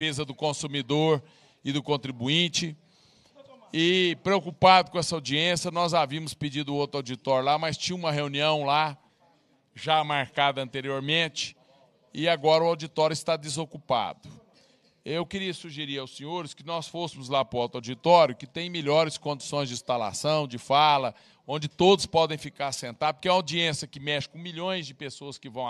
defesa do consumidor e do contribuinte. E preocupado com essa audiência, nós havíamos pedido outro auditor lá, mas tinha uma reunião lá, já marcada anteriormente, e agora o auditório está desocupado. Eu queria sugerir aos senhores que nós fôssemos lá para o auditório, que tem melhores condições de instalação, de fala, onde todos podem ficar sentados, porque é uma audiência que mexe com milhões de pessoas que vão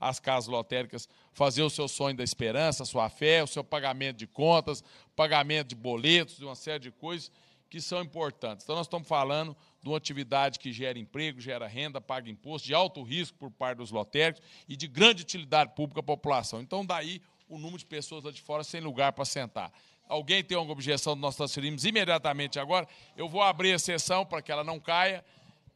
as casas lotéricas fazer o seu sonho da esperança, a sua fé, o seu pagamento de contas, pagamento de boletos, de uma série de coisas que são importantes. Então, nós estamos falando de uma atividade que gera emprego, gera renda, paga imposto, de alto risco por parte dos lotéricos e de grande utilidade pública à população. Então, daí o número de pessoas lá de fora sem lugar para sentar. Alguém tem alguma objeção do nós transferimos imediatamente agora? Eu vou abrir a sessão para que ela não caia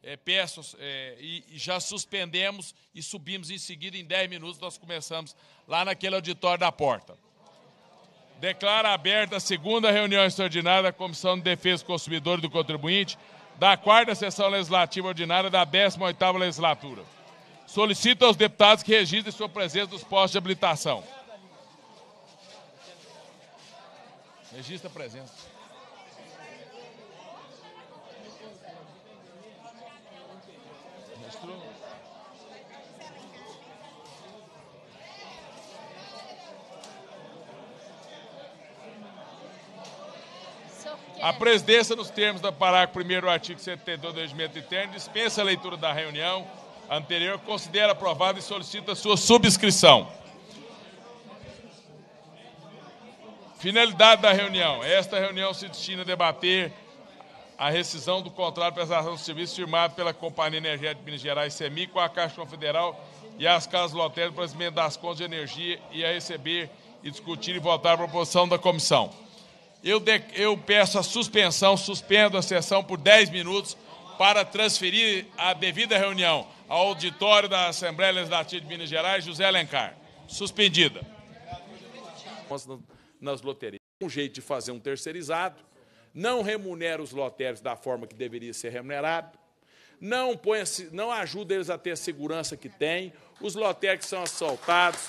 é, peço, é, e, e já suspendemos e subimos em seguida, em 10 minutos nós começamos lá naquele auditório da porta. Declara aberta a segunda reunião extraordinária da Comissão de Defesa do Consumidor e do Contribuinte da quarta sessão legislativa ordinária da 18ª legislatura. Solicito aos deputados que registrem sua presença nos postos de habilitação. Registra a presença. A presidência, nos termos do parágrafo 1 do artigo 72 do regimento interno, dispensa a leitura da reunião anterior, considera aprovada e solicita sua subscrição. Finalidade da reunião. Esta reunião se destina a debater a rescisão do contrato de prestação de serviço firmado pela Companhia Energética de Minas Gerais, CEMI, com a Caixa Confederal e as casas lotéricas para das contas de energia e a receber e discutir e votar a proposição da comissão eu, de, eu peço a suspensão, suspendo a sessão por 10 minutos para transferir a devida reunião ao auditório da Assembleia Legislativa de Minas Gerais, José Alencar. Suspendida. Nas loterias. Um jeito de fazer um terceirizado, não remunera os lotérios da forma que deveria ser remunerado, não, põe, não ajuda eles a ter a segurança que tem, os lotérios são assaltados,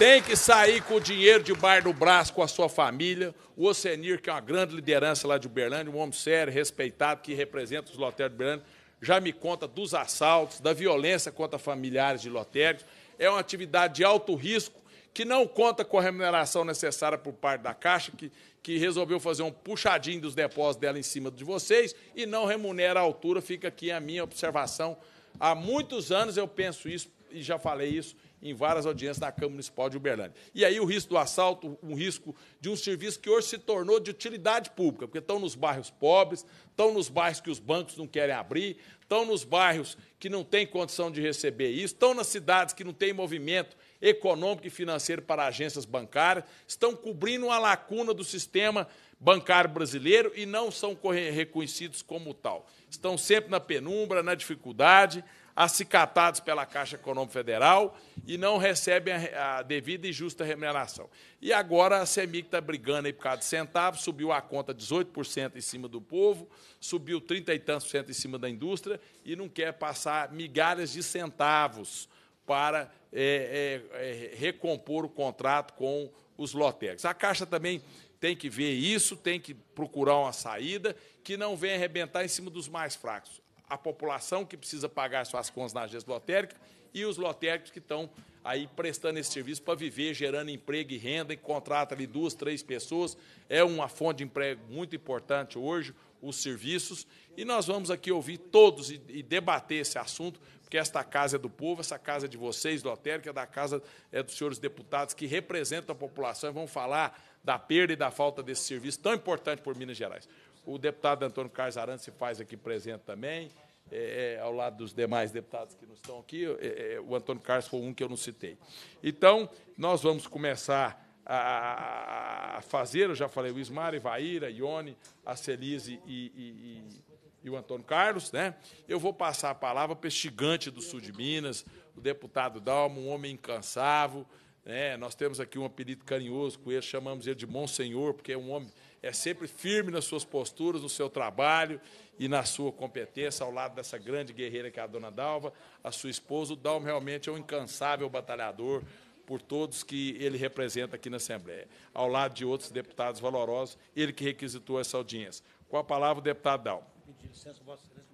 tem que sair com o dinheiro de bar do braço com a sua família. O Ocenir, que é uma grande liderança lá de Uberlândia, um homem sério, respeitado, que representa os lotéricos de Uberlândia, já me conta dos assaltos, da violência contra familiares de lotéricos. É uma atividade de alto risco que não conta com a remuneração necessária por parte da Caixa, que, que resolveu fazer um puxadinho dos depósitos dela em cima de vocês e não remunera a altura. Fica aqui a minha observação. Há muitos anos eu penso isso e já falei isso em várias audiências na Câmara Municipal de Uberlândia. E aí o risco do assalto, um risco de um serviço que hoje se tornou de utilidade pública, porque estão nos bairros pobres, estão nos bairros que os bancos não querem abrir, estão nos bairros que não têm condição de receber isso, estão nas cidades que não têm movimento econômico e financeiro para agências bancárias, estão cobrindo uma lacuna do sistema bancário brasileiro e não são reconhecidos como tal. Estão sempre na penumbra, na dificuldade, acicatados pela Caixa Econômica Federal e não recebem a, a devida e justa remuneração. E agora a CEMIC está brigando aí por causa de centavos, subiu a conta 18% em cima do povo, subiu 30 e tantos por cento em cima da indústria e não quer passar migalhas de centavos para é, é, é, recompor o contrato com os lotéricos. A Caixa também tem que ver isso, tem que procurar uma saída que não venha arrebentar em cima dos mais fracos a população que precisa pagar suas contas na agência lotérica e os lotéricos que estão aí prestando esse serviço para viver, gerando emprego e renda, e contrata ali duas, três pessoas. É uma fonte de emprego muito importante hoje, os serviços. E nós vamos aqui ouvir todos e, e debater esse assunto, porque esta casa é do povo, essa casa é de vocês, lotérica, é da casa é dos senhores deputados que representam a população e vão falar da perda e da falta desse serviço tão importante por Minas Gerais. O deputado Antônio Carlos Arantes se faz aqui presente também, é, é ao lado dos demais deputados que não estão aqui. É, é, o Antônio Carlos foi um que eu não citei. Então, nós vamos começar a, a fazer, eu já falei, o Ismar, Ivaíra, Ione, a Celise e, e, e e o Antônio Carlos, né? Eu vou passar a palavra para esse gigante do sul de Minas, o deputado Dalmo, um homem incansável, né? Nós temos aqui um apelido carinhoso com ele, chamamos ele de Monsenhor, porque é um homem é sempre firme nas suas posturas, no seu trabalho e na sua competência, ao lado dessa grande guerreira que é a dona Dalva, a sua esposa. O Dalva realmente é um incansável batalhador por todos que ele representa aqui na Assembleia, ao lado de outros deputados valorosos, ele que requisitou essa audiência. Com a palavra, o deputado Dalva.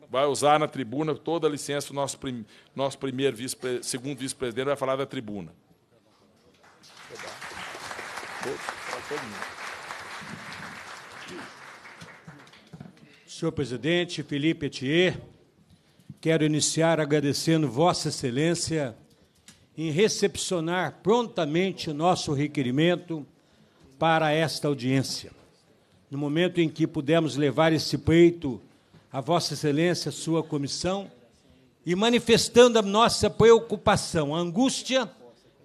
Vai usar na tribuna toda a licença, o nosso, prim, nosso primeiro vice, segundo vice-presidente vai falar da tribuna. Tá Para todo mundo. Senhor presidente Felipe Etier, quero iniciar agradecendo Vossa Excelência em recepcionar prontamente o nosso requerimento para esta audiência. No momento em que pudemos levar esse peito a Vossa Excelência, sua comissão, e manifestando a nossa preocupação, a angústia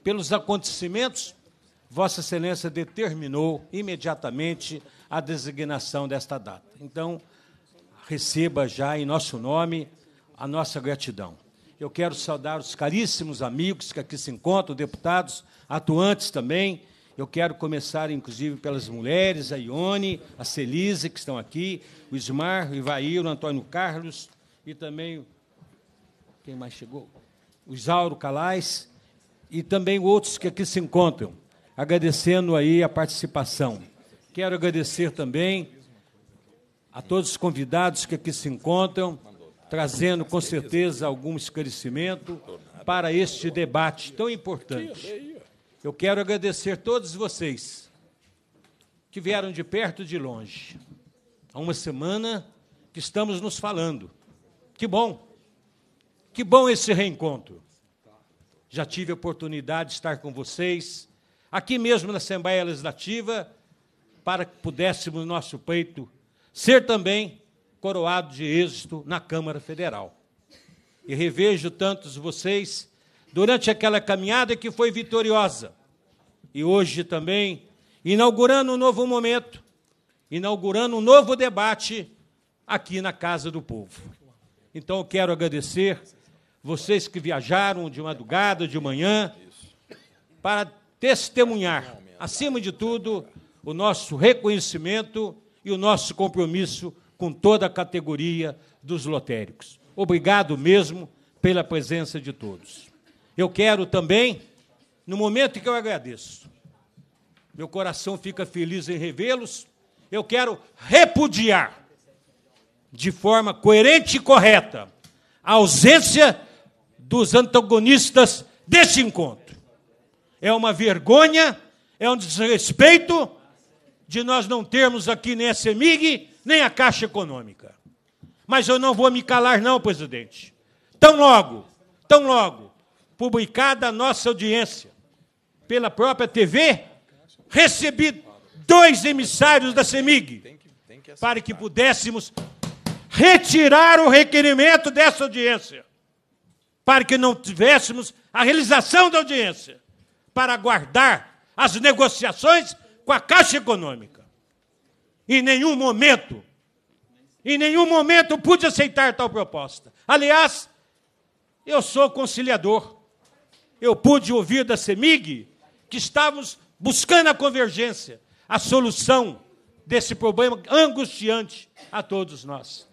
pelos acontecimentos, Vossa Excelência determinou imediatamente a designação desta data. Então, receba já em nosso nome a nossa gratidão. Eu quero saudar os caríssimos amigos que aqui se encontram, deputados, atuantes também. Eu quero começar, inclusive, pelas mulheres, a Ione, a Celise, que estão aqui, o Ismar, o Ivair, o Antônio Carlos e também. Quem mais chegou? O Isauro Calais e também outros que aqui se encontram, agradecendo aí a participação. Quero agradecer também a todos os convidados que aqui se encontram, trazendo com certeza algum esclarecimento para este debate tão importante. Eu quero agradecer a todos vocês que vieram de perto e de longe. Há uma semana que estamos nos falando. Que bom! Que bom esse reencontro. Já tive a oportunidade de estar com vocês aqui mesmo na Assembleia Legislativa para que pudéssemos nosso peito ser também coroado de êxito na Câmara Federal. E revejo tantos vocês durante aquela caminhada que foi vitoriosa. E hoje também, inaugurando um novo momento, inaugurando um novo debate aqui na Casa do Povo. Então eu quero agradecer vocês que viajaram de madrugada, de manhã, para testemunhar, acima de tudo, o nosso reconhecimento e o nosso compromisso com toda a categoria dos lotéricos. Obrigado mesmo pela presença de todos. Eu quero também, no momento em que eu agradeço, meu coração fica feliz em revê-los, eu quero repudiar de forma coerente e correta a ausência dos antagonistas deste encontro. É uma vergonha, é um desrespeito de nós não termos aqui nem a CEMIG, nem a Caixa Econômica. Mas eu não vou me calar, não, presidente. Tão logo, tão logo, publicada a nossa audiência pela própria TV, recebi dois emissários da CEMIG para que pudéssemos retirar o requerimento dessa audiência, para que não tivéssemos a realização da audiência, para aguardar as negociações com a Caixa Econômica. Em nenhum momento, em nenhum momento pude aceitar tal proposta. Aliás, eu sou conciliador. Eu pude ouvir da CEMIG que estávamos buscando a convergência, a solução desse problema angustiante a todos nós.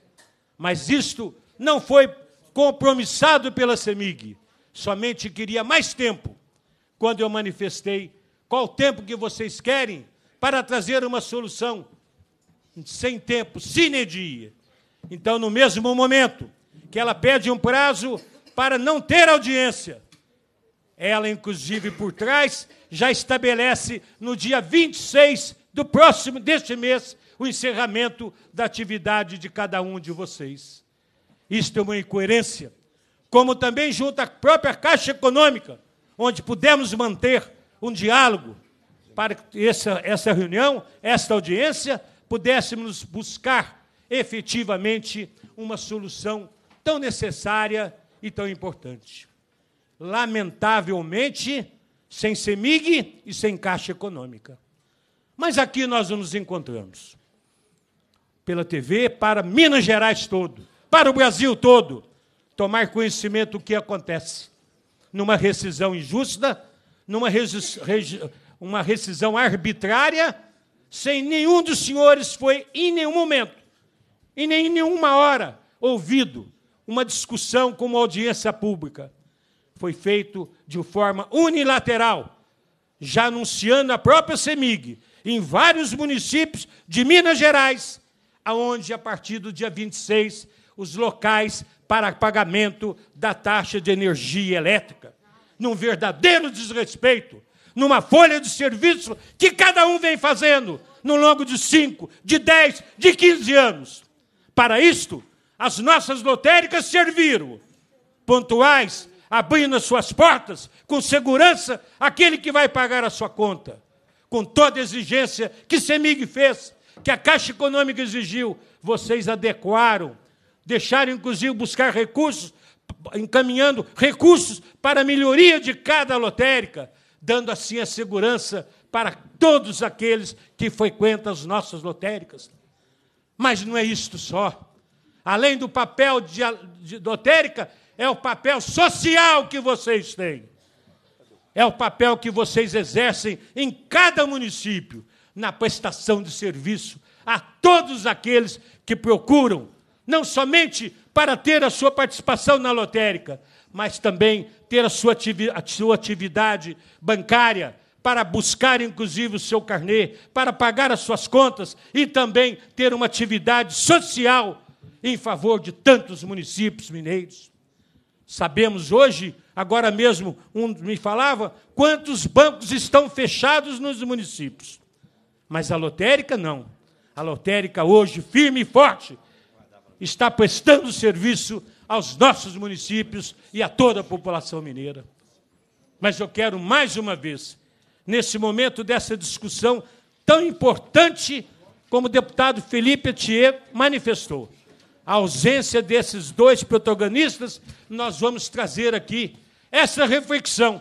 Mas isto não foi compromissado pela CEMIG. Somente queria mais tempo quando eu manifestei qual o tempo que vocês querem para trazer uma solução? Sem tempo, sine dia. Então, no mesmo momento que ela pede um prazo para não ter audiência, ela, inclusive, por trás, já estabelece no dia 26 do próximo deste mês o encerramento da atividade de cada um de vocês. Isto é uma incoerência, como também junto à própria Caixa Econômica, onde pudemos manter um diálogo para que essa, essa reunião, esta audiência, pudéssemos buscar efetivamente uma solução tão necessária e tão importante. Lamentavelmente, sem CEMIG e sem Caixa Econômica. Mas aqui nós nos encontramos. Pela TV, para Minas Gerais todo, para o Brasil todo, tomar conhecimento do que acontece numa rescisão injusta numa uma rescisão arbitrária, sem nenhum dos senhores foi, em nenhum momento, e nem em nenhuma hora, ouvido uma discussão com uma audiência pública. Foi feito de forma unilateral, já anunciando a própria CEMIG, em vários municípios de Minas Gerais, aonde, a partir do dia 26, os locais para pagamento da taxa de energia elétrica num verdadeiro desrespeito, numa folha de serviço que cada um vem fazendo no longo de 5, de 10, de 15 anos. Para isto, as nossas lotéricas serviram. Pontuais, abrindo as suas portas, com segurança, aquele que vai pagar a sua conta. Com toda a exigência que CEMIG fez, que a Caixa Econômica exigiu, vocês adequaram, deixaram, inclusive, buscar recursos encaminhando recursos para a melhoria de cada lotérica, dando assim a segurança para todos aqueles que frequentam as nossas lotéricas. Mas não é isto só. Além do papel de, de lotérica, é o papel social que vocês têm. É o papel que vocês exercem em cada município, na prestação de serviço a todos aqueles que procuram, não somente para ter a sua participação na lotérica, mas também ter a sua, atividade bancária para buscar, inclusive, o seu carnê, para pagar as suas contas e também ter uma atividade social em favor de tantos municípios mineiros. Sabemos hoje, agora mesmo um me falava, quantos bancos estão fechados nos municípios. Mas a lotérica não. A lotérica hoje, firme e forte, está prestando serviço aos nossos municípios e a toda a população mineira. Mas eu quero mais uma vez, nesse momento dessa discussão tão importante, como o deputado Felipe Etier manifestou, a ausência desses dois protagonistas, nós vamos trazer aqui essa reflexão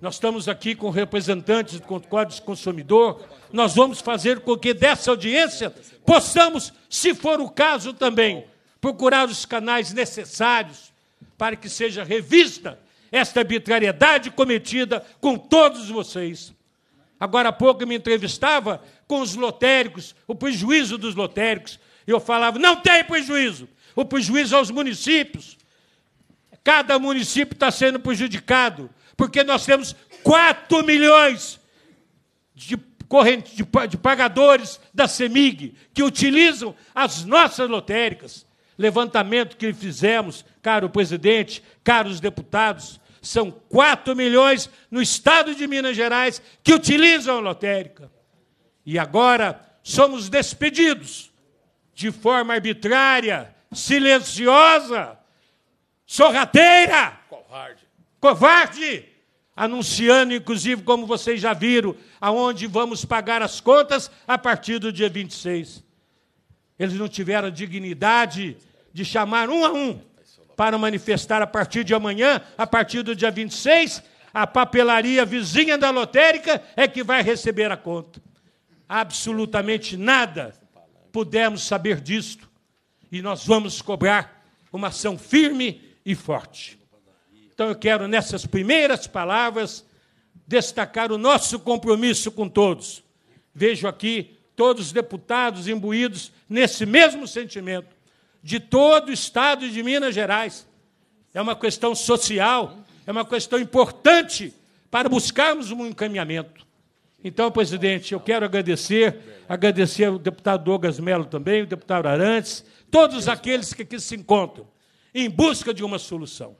nós estamos aqui com representantes do Código Consumidor, nós vamos fazer com que dessa audiência possamos, se for o caso também, procurar os canais necessários para que seja revista esta arbitrariedade cometida com todos vocês. Agora há pouco eu me entrevistava com os lotéricos, o prejuízo dos lotéricos, e eu falava: não tem prejuízo, o prejuízo aos é municípios. Cada município está sendo prejudicado porque nós temos 4 milhões de, correntes de, de pagadores da CEMIG que utilizam as nossas lotéricas. Levantamento que fizemos, caro presidente, caros deputados, são 4 milhões no estado de Minas Gerais que utilizam a lotérica. E agora somos despedidos de forma arbitrária, silenciosa, sorrateira, covarde. covarde anunciando, inclusive, como vocês já viram, aonde vamos pagar as contas a partir do dia 26. Eles não tiveram dignidade de chamar um a um para manifestar a partir de amanhã, a partir do dia 26, a papelaria vizinha da lotérica é que vai receber a conta. Absolutamente nada pudemos saber disto. E nós vamos cobrar uma ação firme e forte. Então eu quero, nessas primeiras palavras, destacar o nosso compromisso com todos. Vejo aqui todos os deputados imbuídos nesse mesmo sentimento, de todo o Estado de Minas Gerais. É uma questão social, é uma questão importante para buscarmos um encaminhamento. Então, presidente, eu quero agradecer, agradecer ao deputado Douglas Melo também, o deputado Arantes, todos aqueles que aqui se encontram em busca de uma solução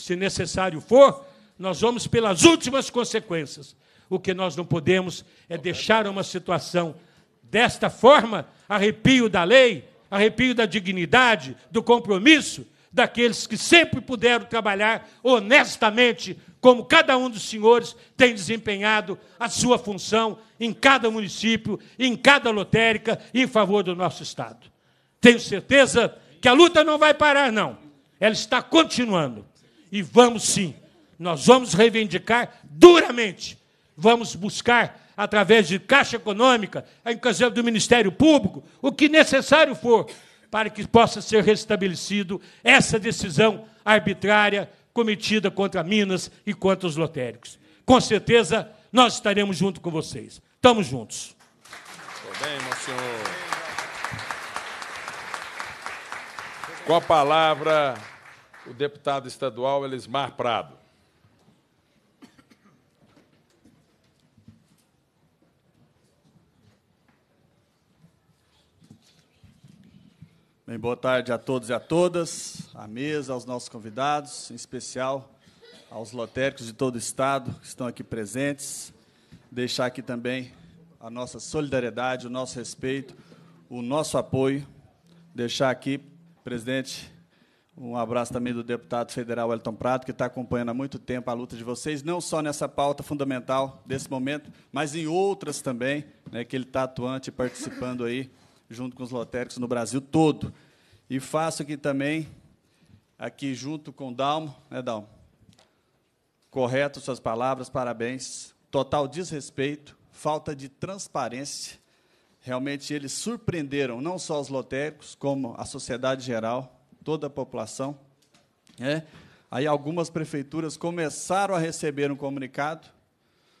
se necessário for, nós vamos pelas últimas consequências. O que nós não podemos é deixar uma situação desta forma, arrepio da lei, arrepio da dignidade, do compromisso daqueles que sempre puderam trabalhar honestamente, como cada um dos senhores tem desempenhado a sua função em cada município, em cada lotérica, em favor do nosso Estado. Tenho certeza que a luta não vai parar, não. Ela está continuando. E vamos sim, nós vamos reivindicar duramente. Vamos buscar, através de Caixa Econômica, a inclusive do Ministério Público, o que necessário for, para que possa ser restabelecido essa decisão arbitrária cometida contra Minas e contra os lotéricos. Com certeza, nós estaremos junto com vocês. Estamos juntos. bem, Com a palavra, o deputado estadual Elismar Prado. Bem, boa tarde a todos e a todas, à mesa, aos nossos convidados, em especial aos lotéricos de todo o Estado que estão aqui presentes. Deixar aqui também a nossa solidariedade, o nosso respeito, o nosso apoio. Deixar aqui, presidente um abraço também do deputado federal Elton Prado, que está acompanhando há muito tempo a luta de vocês, não só nessa pauta fundamental desse momento, mas em outras também, né, que ele está atuante e participando aí, junto com os lotéricos no Brasil todo. E faço aqui também, aqui junto com o Dalmo, né, Dalmo? Correto suas palavras, parabéns. Total desrespeito, falta de transparência. Realmente eles surpreenderam não só os lotéricos, como a sociedade geral toda a população. Né? Aí algumas prefeituras começaram a receber um comunicado,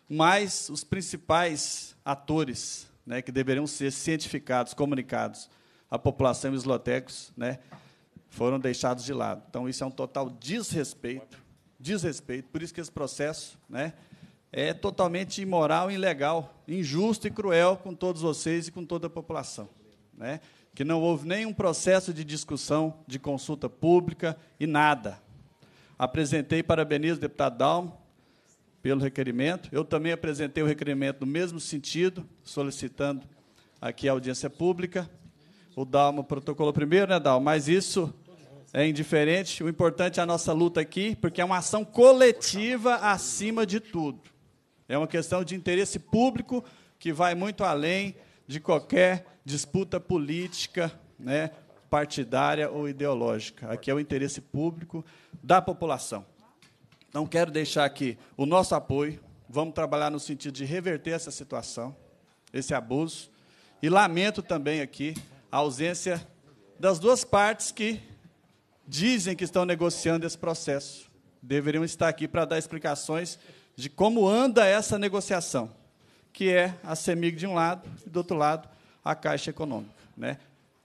mas os principais atores né, que deveriam ser cientificados, comunicados à população e os lotecos, né, foram deixados de lado. Então, isso é um total desrespeito, desrespeito. Por isso que esse processo né, é totalmente imoral, ilegal, injusto e cruel com todos vocês e com toda a população. Né? que não houve nenhum processo de discussão, de consulta pública e nada. Apresentei e parabenizo o deputado Dalmo pelo requerimento. Eu também apresentei o requerimento no mesmo sentido, solicitando aqui a audiência pública. O Dalmo protocolou primeiro, né, Dalmo? Mas isso é indiferente. O importante é a nossa luta aqui, porque é uma ação coletiva acima de tudo. É uma questão de interesse público que vai muito além de qualquer disputa política, né, partidária ou ideológica. Aqui é o interesse público da população. Então, quero deixar aqui o nosso apoio. Vamos trabalhar no sentido de reverter essa situação, esse abuso. E lamento também aqui a ausência das duas partes que dizem que estão negociando esse processo. Deveriam estar aqui para dar explicações de como anda essa negociação que é a CEMIG de um lado e do outro lado a Caixa Econômica. Né?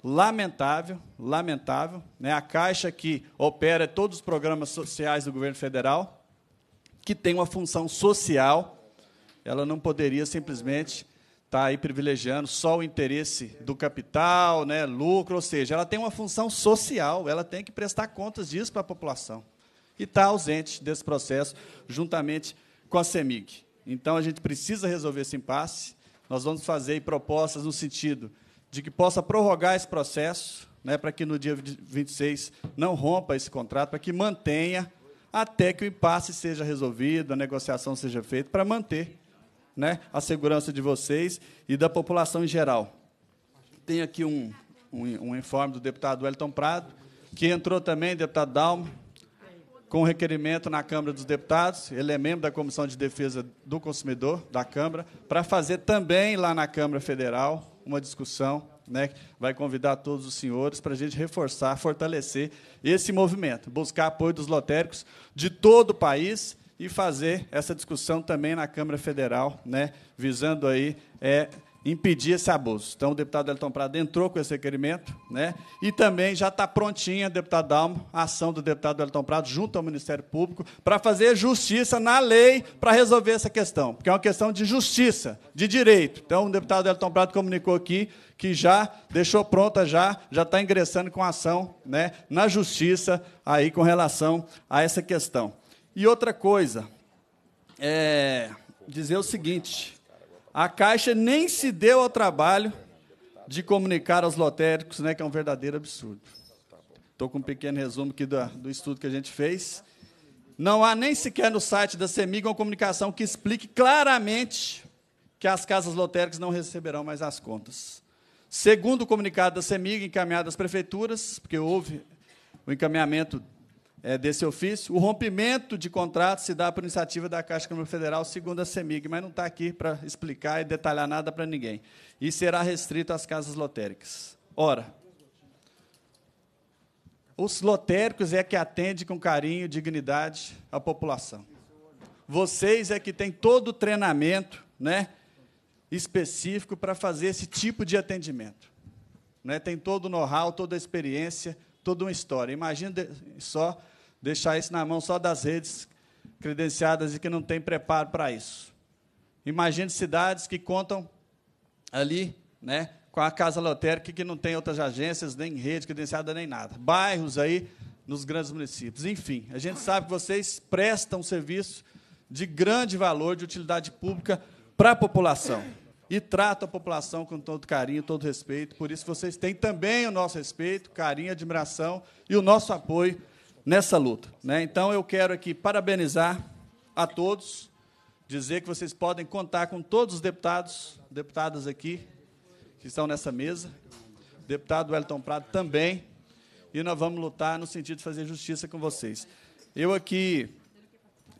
Lamentável, lamentável. Né? A Caixa que opera todos os programas sociais do governo federal, que tem uma função social, ela não poderia simplesmente estar tá aí privilegiando só o interesse do capital, né, lucro, ou seja, ela tem uma função social, ela tem que prestar contas disso para a população. E está ausente desse processo, juntamente com a CEMIG. Então, a gente precisa resolver esse impasse. Nós vamos fazer propostas no sentido de que possa prorrogar esse processo, né, para que no dia 26 não rompa esse contrato, para que mantenha até que o impasse seja resolvido, a negociação seja feita, para manter né, a segurança de vocês e da população em geral. Tem aqui um, um, um informe do deputado Wellington Prado, que entrou também, deputado Dalmo, com requerimento na Câmara dos Deputados, ele é membro da Comissão de Defesa do Consumidor da Câmara, para fazer também lá na Câmara Federal uma discussão. Né, vai convidar todos os senhores para a gente reforçar, fortalecer esse movimento, buscar apoio dos lotéricos de todo o país e fazer essa discussão também na Câmara Federal, né, visando aí é, impedir esse abuso. Então, o deputado Elton Prado entrou com esse requerimento, né? e também já está prontinha, deputado Dalmo, a ação do deputado Elton Prado junto ao Ministério Público para fazer justiça na lei para resolver essa questão, porque é uma questão de justiça, de direito. Então, o deputado Elton Prado comunicou aqui que já deixou pronta, já já está ingressando com a ação né, na justiça aí com relação a essa questão. E outra coisa, é dizer o seguinte a Caixa nem se deu ao trabalho de comunicar aos lotéricos, né, que é um verdadeiro absurdo. Estou com um pequeno resumo aqui do, do estudo que a gente fez. Não há nem sequer no site da CEMIG uma comunicação que explique claramente que as casas lotéricas não receberão mais as contas. Segundo o comunicado da CEMIG, encaminhado às prefeituras, porque houve o encaminhamento é, desse ofício. O rompimento de contrato se dá por iniciativa da Caixa Câmara Federal, segundo a CEMIG, mas não está aqui para explicar e detalhar nada para ninguém. E será restrito às casas lotéricas. Ora, os lotéricos é que atende com carinho e dignidade a população. Vocês é que têm todo o treinamento né, específico para fazer esse tipo de atendimento. Né? Tem todo o know-how, toda a experiência, toda uma história. Imagina só deixar isso na mão só das redes credenciadas e que não tem preparo para isso. Imagine cidades que contam ali, né, com a casa lotérica que não tem outras agências, nem rede credenciada, nem nada. Bairros aí nos grandes municípios. Enfim, a gente sabe que vocês prestam serviço de grande valor, de utilidade pública para a população. E tratam a população com todo carinho, todo respeito. Por isso, vocês têm também o nosso respeito, carinho, admiração e o nosso apoio nessa luta. Né? Então, eu quero aqui parabenizar a todos, dizer que vocês podem contar com todos os deputados, deputadas aqui que estão nessa mesa, deputado Elton Prado também, e nós vamos lutar no sentido de fazer justiça com vocês. Eu aqui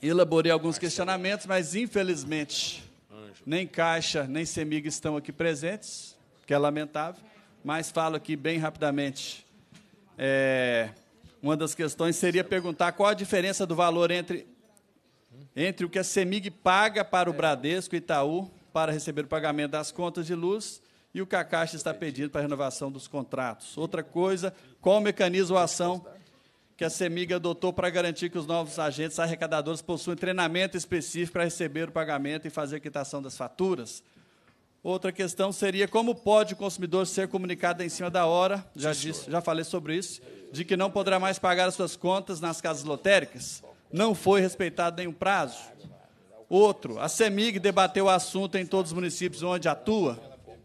elaborei alguns questionamentos, mas infelizmente nem Caixa, nem Semig estão aqui presentes, que é lamentável, mas falo aqui bem rapidamente. É, uma das questões seria perguntar qual a diferença do valor entre, entre o que a CEMIG paga para o é. Bradesco e Itaú para receber o pagamento das contas de luz e o que a Caixa está pedindo para a renovação dos contratos. Outra coisa, qual o mecanismo ou ação que a CEMIG adotou para garantir que os novos agentes arrecadadores possuem treinamento específico para receber o pagamento e fazer a quitação das faturas. Outra questão seria como pode o consumidor ser comunicado em cima da hora, já, disse, já falei sobre isso, de que não poderá mais pagar as suas contas nas casas lotéricas? Não foi respeitado nenhum prazo. Outro, a CEMIG debateu o assunto em todos os municípios onde atua?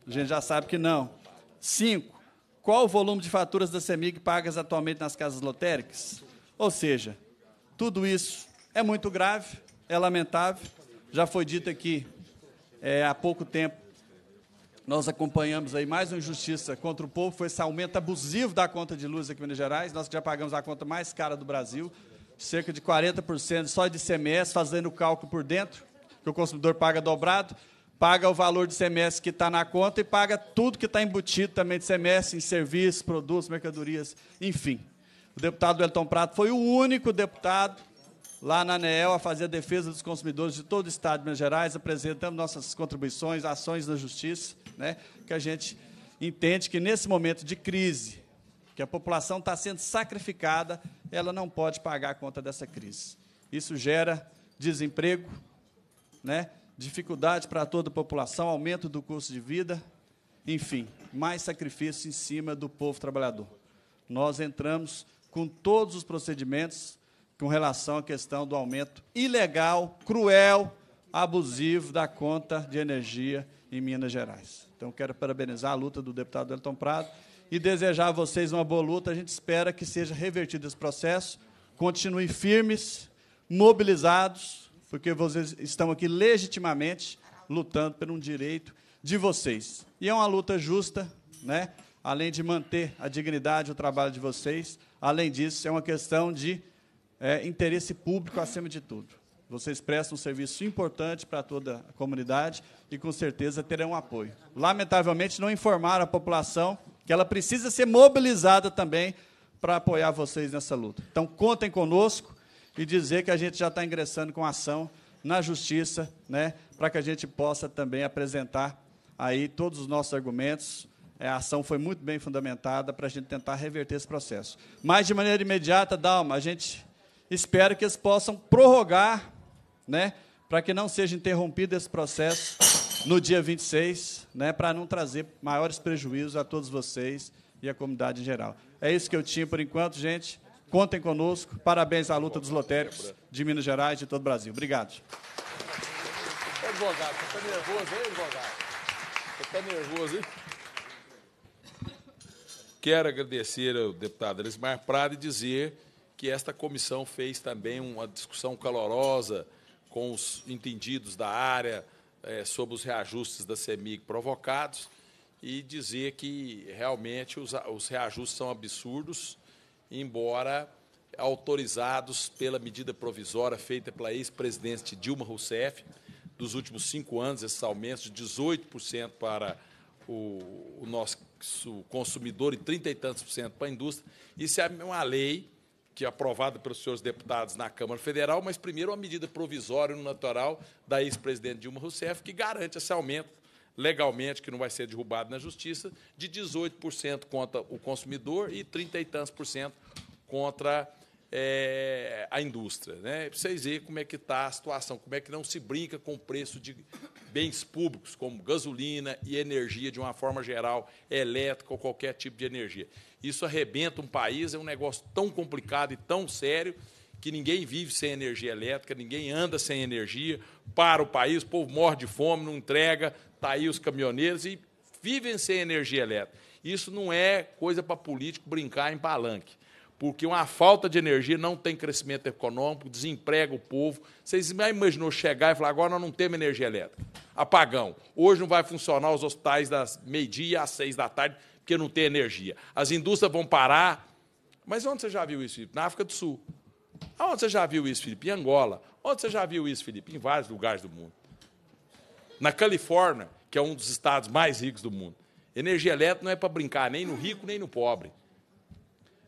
A gente já sabe que não. Cinco, qual o volume de faturas da CEMIG pagas atualmente nas casas lotéricas? Ou seja, tudo isso é muito grave, é lamentável, já foi dito aqui é, há pouco tempo nós acompanhamos aí mais uma injustiça contra o povo, foi esse aumento abusivo da conta de luz aqui em Minas Gerais. Nós já pagamos a conta mais cara do Brasil, cerca de 40% só de CMS, fazendo o cálculo por dentro, que o consumidor paga dobrado, paga o valor de CMS que está na conta e paga tudo que está embutido também de CMS em serviços, produtos, mercadorias, enfim. O deputado Elton Prato foi o único deputado lá na ANEEL a fazer a defesa dos consumidores de todo o Estado de Minas Gerais, apresentando nossas contribuições, ações na Justiça né? Que a gente entende que nesse momento de crise, que a população está sendo sacrificada, ela não pode pagar a conta dessa crise. Isso gera desemprego, né? dificuldade para toda a população, aumento do custo de vida, enfim, mais sacrifício em cima do povo trabalhador. Nós entramos com todos os procedimentos com relação à questão do aumento ilegal, cruel, abusivo da conta de energia em Minas Gerais. Então, quero parabenizar a luta do deputado Elton Prado e desejar a vocês uma boa luta. A gente espera que seja revertido esse processo. Continuem firmes, mobilizados, porque vocês estão aqui legitimamente lutando por um direito de vocês. E é uma luta justa, né? além de manter a dignidade e o trabalho de vocês. Além disso, é uma questão de é, interesse público acima de tudo. Vocês prestam um serviço importante para toda a comunidade e com certeza terão apoio. Lamentavelmente, não informaram a população que ela precisa ser mobilizada também para apoiar vocês nessa luta. Então, contem conosco e dizer que a gente já está ingressando com ação na justiça, né, para que a gente possa também apresentar aí todos os nossos argumentos. É, a ação foi muito bem fundamentada para a gente tentar reverter esse processo. Mas, de maneira imediata, Dalma, a gente espera que eles possam prorrogar né? Para que não seja interrompido esse processo no dia 26, né? Para não trazer maiores prejuízos a todos vocês e à comunidade em geral. É isso que eu tinha por enquanto, gente. Contem conosco. Parabéns à luta dos lotéricos de Minas Gerais e de todo o Brasil. Obrigado. advogado, você está nervoso, hein, advogado? Você está nervoso, hein? Quero agradecer ao deputado Elismar Prado e dizer que esta comissão fez também uma discussão calorosa, com os entendidos da área é, sobre os reajustes da CEMIG provocados e dizer que realmente os, os reajustes são absurdos, embora autorizados pela medida provisória feita pela ex-presidente Dilma Rousseff dos últimos cinco anos, esses aumentos de 18% para o, o nosso consumidor e 30 e tantos por cento para a indústria. Isso é uma lei que é aprovada pelos senhores deputados na Câmara Federal, mas primeiro uma medida provisória no natural da ex-presidente Dilma Rousseff, que garante esse aumento legalmente, que não vai ser derrubado na Justiça, de 18% contra o consumidor e 30 e tantos por cento contra é, a indústria. Né? Para vocês verem como é que está a situação, como é que não se brinca com o preço de bens públicos, como gasolina e energia, de uma forma geral, elétrica ou qualquer tipo de energia. Isso arrebenta um país, é um negócio tão complicado e tão sério que ninguém vive sem energia elétrica, ninguém anda sem energia, para o país, o povo morre de fome, não entrega, está aí os caminhoneiros e vivem sem energia elétrica. Isso não é coisa para político brincar em palanque porque uma falta de energia não tem crescimento econômico, desemprega o povo. Vocês já imaginou chegar e falar, agora nós não temos energia elétrica. Apagão. Hoje não vai funcionar os hospitais das meio-dia às seis da tarde, porque não tem energia. As indústrias vão parar. Mas onde você já viu isso, Felipe? Na África do Sul. Onde você já viu isso, Felipe? Em Angola. Onde você já viu isso, Felipe? Em vários lugares do mundo. Na Califórnia, que é um dos estados mais ricos do mundo. Energia elétrica não é para brincar nem no rico nem no pobre.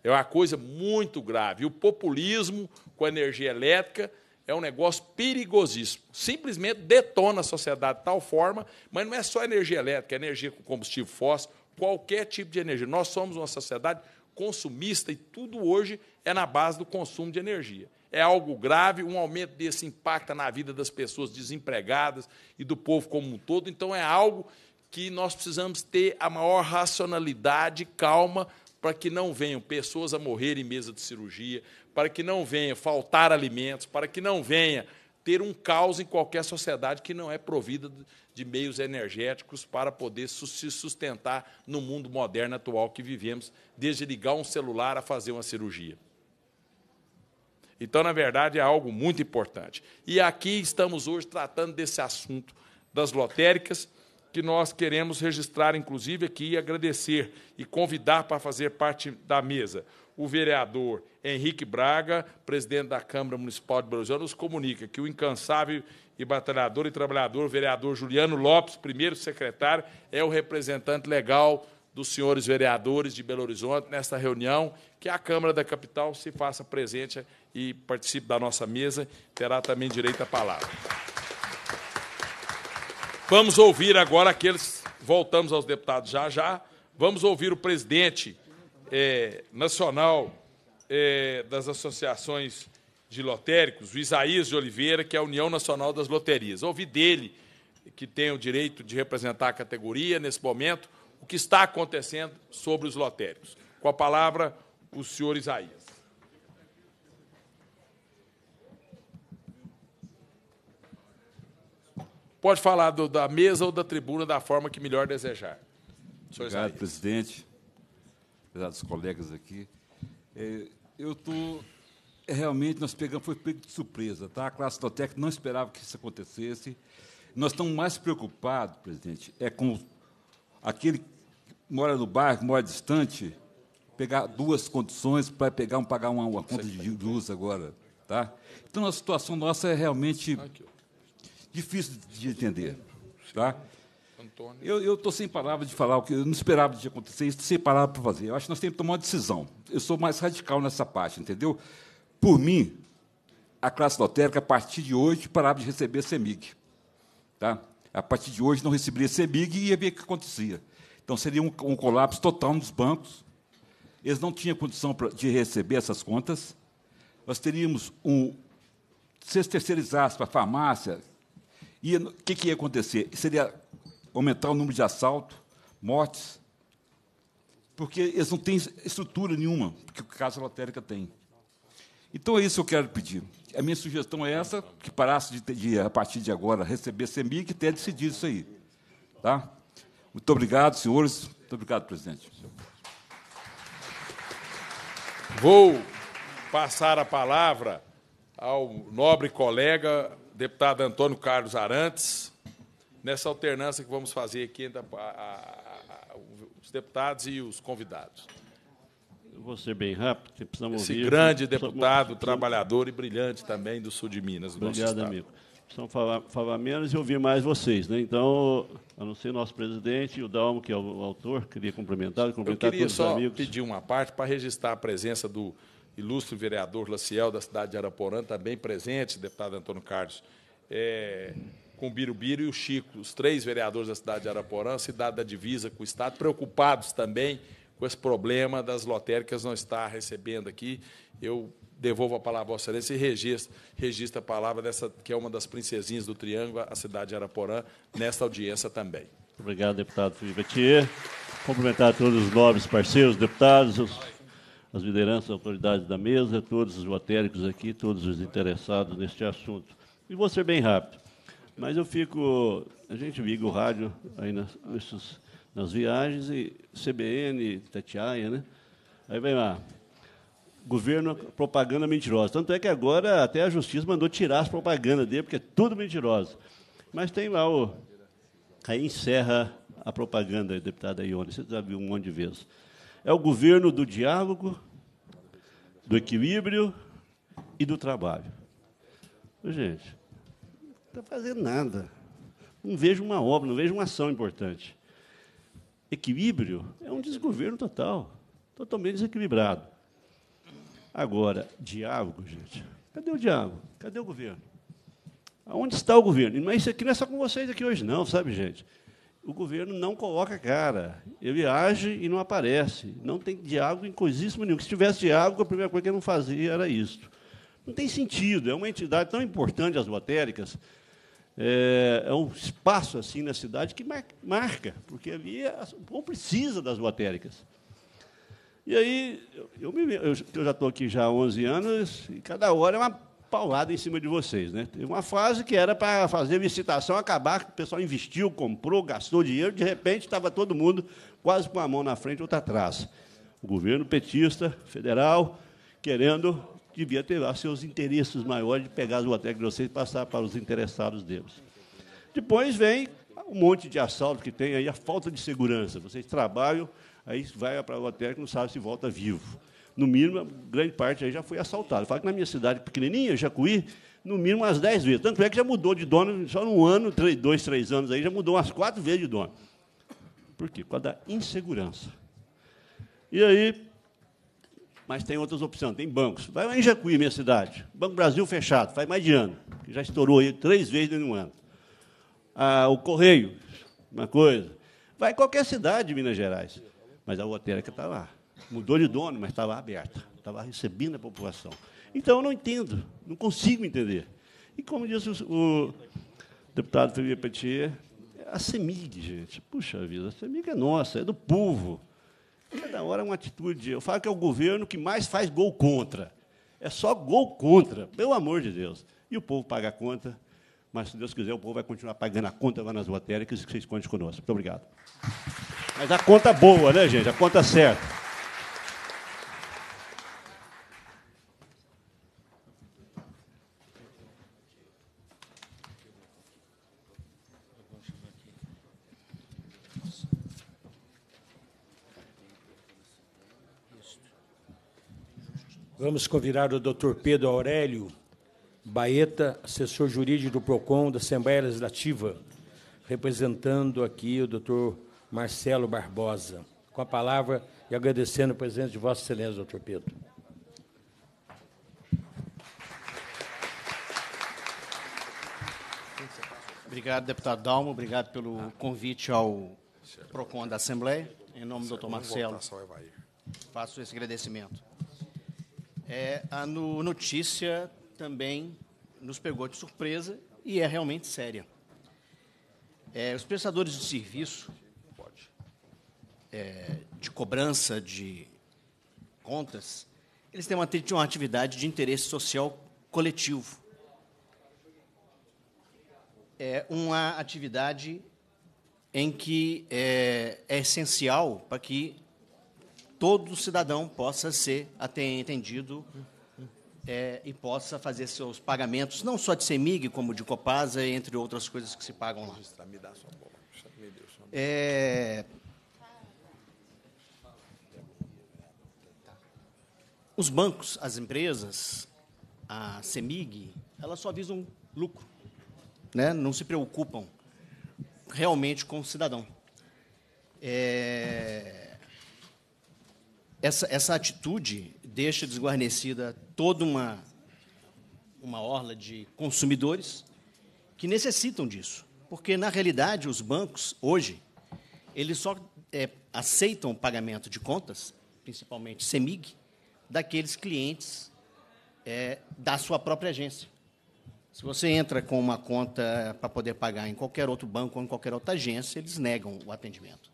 É uma coisa muito grave. E o populismo com a energia elétrica é um negócio perigosíssimo. Simplesmente detona a sociedade de tal forma, mas não é só energia elétrica, é energia com combustível fóssil, qualquer tipo de energia. Nós somos uma sociedade consumista e tudo hoje é na base do consumo de energia. É algo grave, um aumento desse impacta na vida das pessoas desempregadas e do povo como um todo. Então, é algo que nós precisamos ter a maior racionalidade, calma, para que não venham pessoas a morrer em mesa de cirurgia, para que não venha faltar alimentos, para que não venha ter um caos em qualquer sociedade que não é provida de meios energéticos para poder se sustentar no mundo moderno atual que vivemos, desde ligar um celular a fazer uma cirurgia. Então, na verdade, é algo muito importante. E aqui estamos hoje tratando desse assunto das lotéricas que nós queremos registrar, inclusive, aqui e agradecer e convidar para fazer parte da mesa. O vereador Henrique Braga, presidente da Câmara Municipal de Belo Horizonte, nos comunica que o incansável e batalhador e trabalhador, vereador Juliano Lopes, primeiro secretário, é o representante legal dos senhores vereadores de Belo Horizonte nesta reunião, que a Câmara da Capital se faça presente e participe da nossa mesa, terá também direito à palavra. Vamos ouvir agora aqueles. Voltamos aos deputados já já. Vamos ouvir o presidente é, nacional é, das associações de lotéricos, o Isaías de Oliveira, que é a União Nacional das Loterias. Ouvi dele, que tem o direito de representar a categoria nesse momento, o que está acontecendo sobre os lotéricos. Com a palavra, o senhor Isaías. Pode falar do, da mesa ou da tribuna da forma que melhor desejar. Senhor Obrigado, Isaías. presidente. Obrigado aos colegas aqui. É, eu estou. É, realmente, nós pegamos, foi pego de surpresa, tá? A classe Totec não esperava que isso acontecesse. Nós estamos mais preocupados, presidente, é com aquele que mora no bairro, mora distante, pegar duas condições para pegar um, pagar uma, uma conta de luz agora. Tá? Então, a situação nossa é realmente difícil de entender. Tá? Eu estou sem palavras de falar, que eu não esperava de acontecer isso, sem palavras para fazer. Eu acho que nós temos que tomar uma decisão. Eu sou mais radical nessa parte, entendeu? Por mim, a classe lotérica, a partir de hoje, parava de receber CEMIG. Tá? A partir de hoje, não receberia CEMIG e ia ver o que acontecia. Então, seria um, um colapso total nos bancos. Eles não tinham condição pra, de receber essas contas. Nós teríamos um... Se eles terceirizassem para a farmácia, e o que, que ia acontecer? Seria aumentar o número de assaltos, mortes, porque eles não têm estrutura nenhuma que o caso Lotérica tem. Então é isso que eu quero pedir. A minha sugestão é essa, que parasse de, de a partir de agora, receber CEMIG e ter decidido isso aí. Tá? Muito obrigado, senhores. Muito obrigado, presidente. Vou passar a palavra ao nobre colega deputado Antônio Carlos Arantes, nessa alternância que vamos fazer aqui entre a, a, a, os deputados e os convidados. Eu vou ser bem rápido, precisamos Esse ouvir. Esse grande deputado, precisamos... trabalhador e brilhante também do sul de Minas, Obrigado, amigo. Precisamos falar, falar, menos e ouvir mais vocês. Né? Então, a não ser nosso presidente, o Dalmo, que é o autor, queria cumprimentar, cumprimentar Eu queria todos só os amigos. pedir uma parte para registrar a presença do ilustre vereador Laciel, da cidade de Araporã, também tá presente, deputado Antônio Carlos, é, com o Birubiru e o Chico, os três vereadores da cidade de Araporã, cidade da divisa com o Estado, preocupados também com esse problema das lotéricas não estar recebendo aqui. Eu devolvo a palavra à Vossa Excelência e registro, registro a palavra dessa, que é uma das princesinhas do Triângulo, a cidade de Araporã, nesta audiência também. obrigado, deputado Felipe Atier. Cumprimentar todos os nobres parceiros, deputados, os as lideranças, autoridades da mesa, todos os lotéricos aqui, todos os interessados neste assunto. E vou ser bem rápido. Mas eu fico. A gente liga o rádio aí nas, nessas, nas viagens, e CBN, Tatiaia, né? Aí vem lá. Governo, propaganda mentirosa. Tanto é que agora até a justiça mandou tirar as propagandas dele, porque é tudo mentirosa. Mas tem lá o. Aí encerra a propaganda, deputada Ione. Você já viu um monte de vezes. É o governo do diálogo, do equilíbrio e do trabalho. Gente, não está fazendo nada. Não vejo uma obra, não vejo uma ação importante. Equilíbrio é um desgoverno total, totalmente desequilibrado. Agora, diálogo, gente. Cadê o diálogo? Cadê o governo? Aonde está o governo? Mas isso aqui não é só com vocês aqui hoje, não, sabe, gente? o governo não coloca cara. Ele age e não aparece. Não tem diálogo em coisíssimo nenhum. Se tivesse diálogo, a primeira coisa que ele não fazia era isso. Não tem sentido. É uma entidade tão importante, as lotéricas, é, é um espaço assim na cidade que mar marca, porque ali o povo precisa das lotéricas. E aí, eu, eu, me, eu, eu já estou aqui já há 11 anos, e cada hora é uma paulada em cima de vocês. Né? Teve uma fase que era para fazer licitação acabar, o pessoal investiu, comprou, gastou dinheiro, de repente estava todo mundo quase com a mão na frente e outra atrás. O governo petista, federal, querendo, devia ter lá seus interesses maiores de pegar as botecas de vocês e passar para os interessados deles. Depois vem um monte de assalto que tem aí, a falta de segurança. Vocês trabalham, aí vai para a loteca e não sabe se volta vivo no mínimo, grande parte aí já foi assaltado. Fala que na minha cidade pequenininha, Jacuí, no mínimo umas 10 vezes. Tanto é que já mudou de dono, só num ano, três, dois, três anos aí, já mudou umas quatro vezes de dono. Por quê? Por causa da insegurança. E aí, mas tem outras opções, tem bancos. Vai lá em Jacuí, minha cidade. Banco Brasil fechado, faz mais de ano. Já estourou aí três vezes em um ano. Ah, o Correio, uma coisa. Vai em qualquer cidade de Minas Gerais. Mas a lotérica é está lá. Mudou de dono, mas estava aberta, estava recebendo a população. Então, eu não entendo, não consigo entender. E como diz o, o deputado Felipe Petier, a CEMIG, gente, puxa vida, a CEMIG é nossa, é do povo. Cada hora é uma atitude. Eu falo que é o governo que mais faz gol contra. É só gol contra, pelo amor de Deus. E o povo paga a conta, mas se Deus quiser, o povo vai continuar pagando a conta lá nas lotéricas que vocês contem conosco. Muito obrigado. Mas a conta boa, né, gente? A conta certa. Vamos convidar o Dr. Pedro Aurélio Baeta, assessor jurídico do PROCON da Assembleia Legislativa, representando aqui o Dr. Marcelo Barbosa. Com a palavra e agradecendo a presença de Vossa Excelência, doutor Pedro. Obrigado, deputado Dalmo. Obrigado pelo convite ao PROCON da Assembleia. Em nome do doutor Marcelo, faço esse agradecimento. É, a no, notícia também nos pegou de surpresa e é realmente séria. É, os prestadores de serviço é, de cobrança de contas, eles têm uma, têm uma atividade de interesse social coletivo. É uma atividade em que é, é essencial para que todo cidadão possa ser atendido é, e possa fazer seus pagamentos, não só de CEMIG, como de Copasa, entre outras coisas que se pagam lá. Me dá sua bola. É... Os bancos, as empresas, a CEMIG, elas só visam lucro, né? não se preocupam realmente com o cidadão. É essa, essa atitude deixa desguarnecida toda uma, uma orla de consumidores que necessitam disso. Porque, na realidade, os bancos, hoje, eles só é, aceitam o pagamento de contas, principalmente CEMIG, daqueles clientes é, da sua própria agência. Se você entra com uma conta para poder pagar em qualquer outro banco ou em qualquer outra agência, eles negam o atendimento.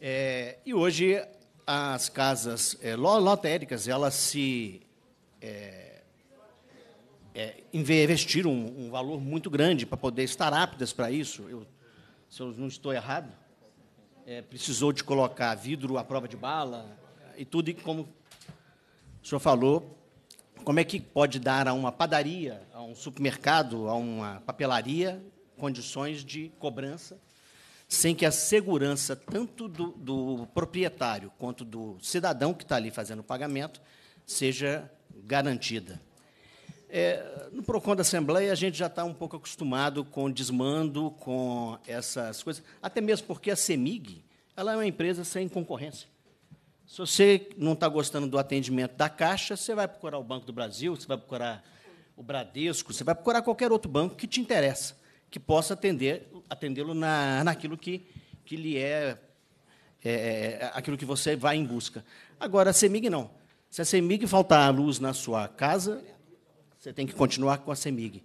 É, e hoje as casas é, lotéricas elas se é, é, investiram um, um, valor muito grande para poder estar aptas para isso. Eu, se eu não estou errado, precisou de colocar vidro à prova de bala e tudo. E como o senhor falou, como é que pode dar a uma padaria, a um supermercado, a uma papelaria condições de cobrança sem que a segurança, tanto do, do proprietário quanto do cidadão que está ali fazendo o pagamento, seja garantida. É, no PROCON da Assembleia, a gente já está um pouco acostumado com desmando, com essas coisas, até mesmo porque a CEMIG ela é uma empresa sem concorrência. Se você não está gostando do atendimento da Caixa, você vai procurar o Banco do Brasil, você vai procurar o Bradesco, você vai procurar qualquer outro banco que te interessa que possa atender atendê-lo na, naquilo que, que lhe é, é, é aquilo que você vai em busca. Agora, a CEMIG não. Se a CEMIG faltar a luz na sua casa, você tem que continuar com a CEMIG.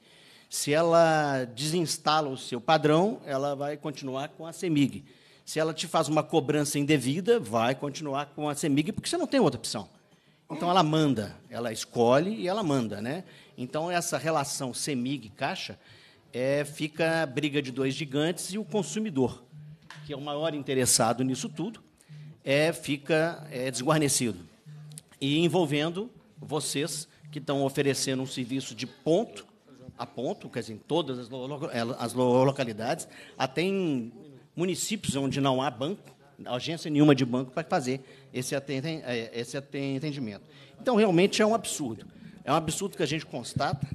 Se ela desinstala o seu padrão, ela vai continuar com a CEMIG. Se ela te faz uma cobrança indevida, vai continuar com a CEMIG, porque você não tem outra opção. Então, ela manda, ela escolhe e ela manda. Né? Então, essa relação CEMIG-caixa é, fica a briga de dois gigantes e o consumidor, que é o maior interessado nisso tudo, é, fica é, desguarnecido. E envolvendo vocês que estão oferecendo um serviço de ponto a ponto, quer dizer, em todas as, lo eh, as lo localidades, até ah, em municípios onde não há banco, agência nenhuma de banco para fazer esse, eh, esse atendimento. Então, realmente é um absurdo. É um absurdo que a gente constata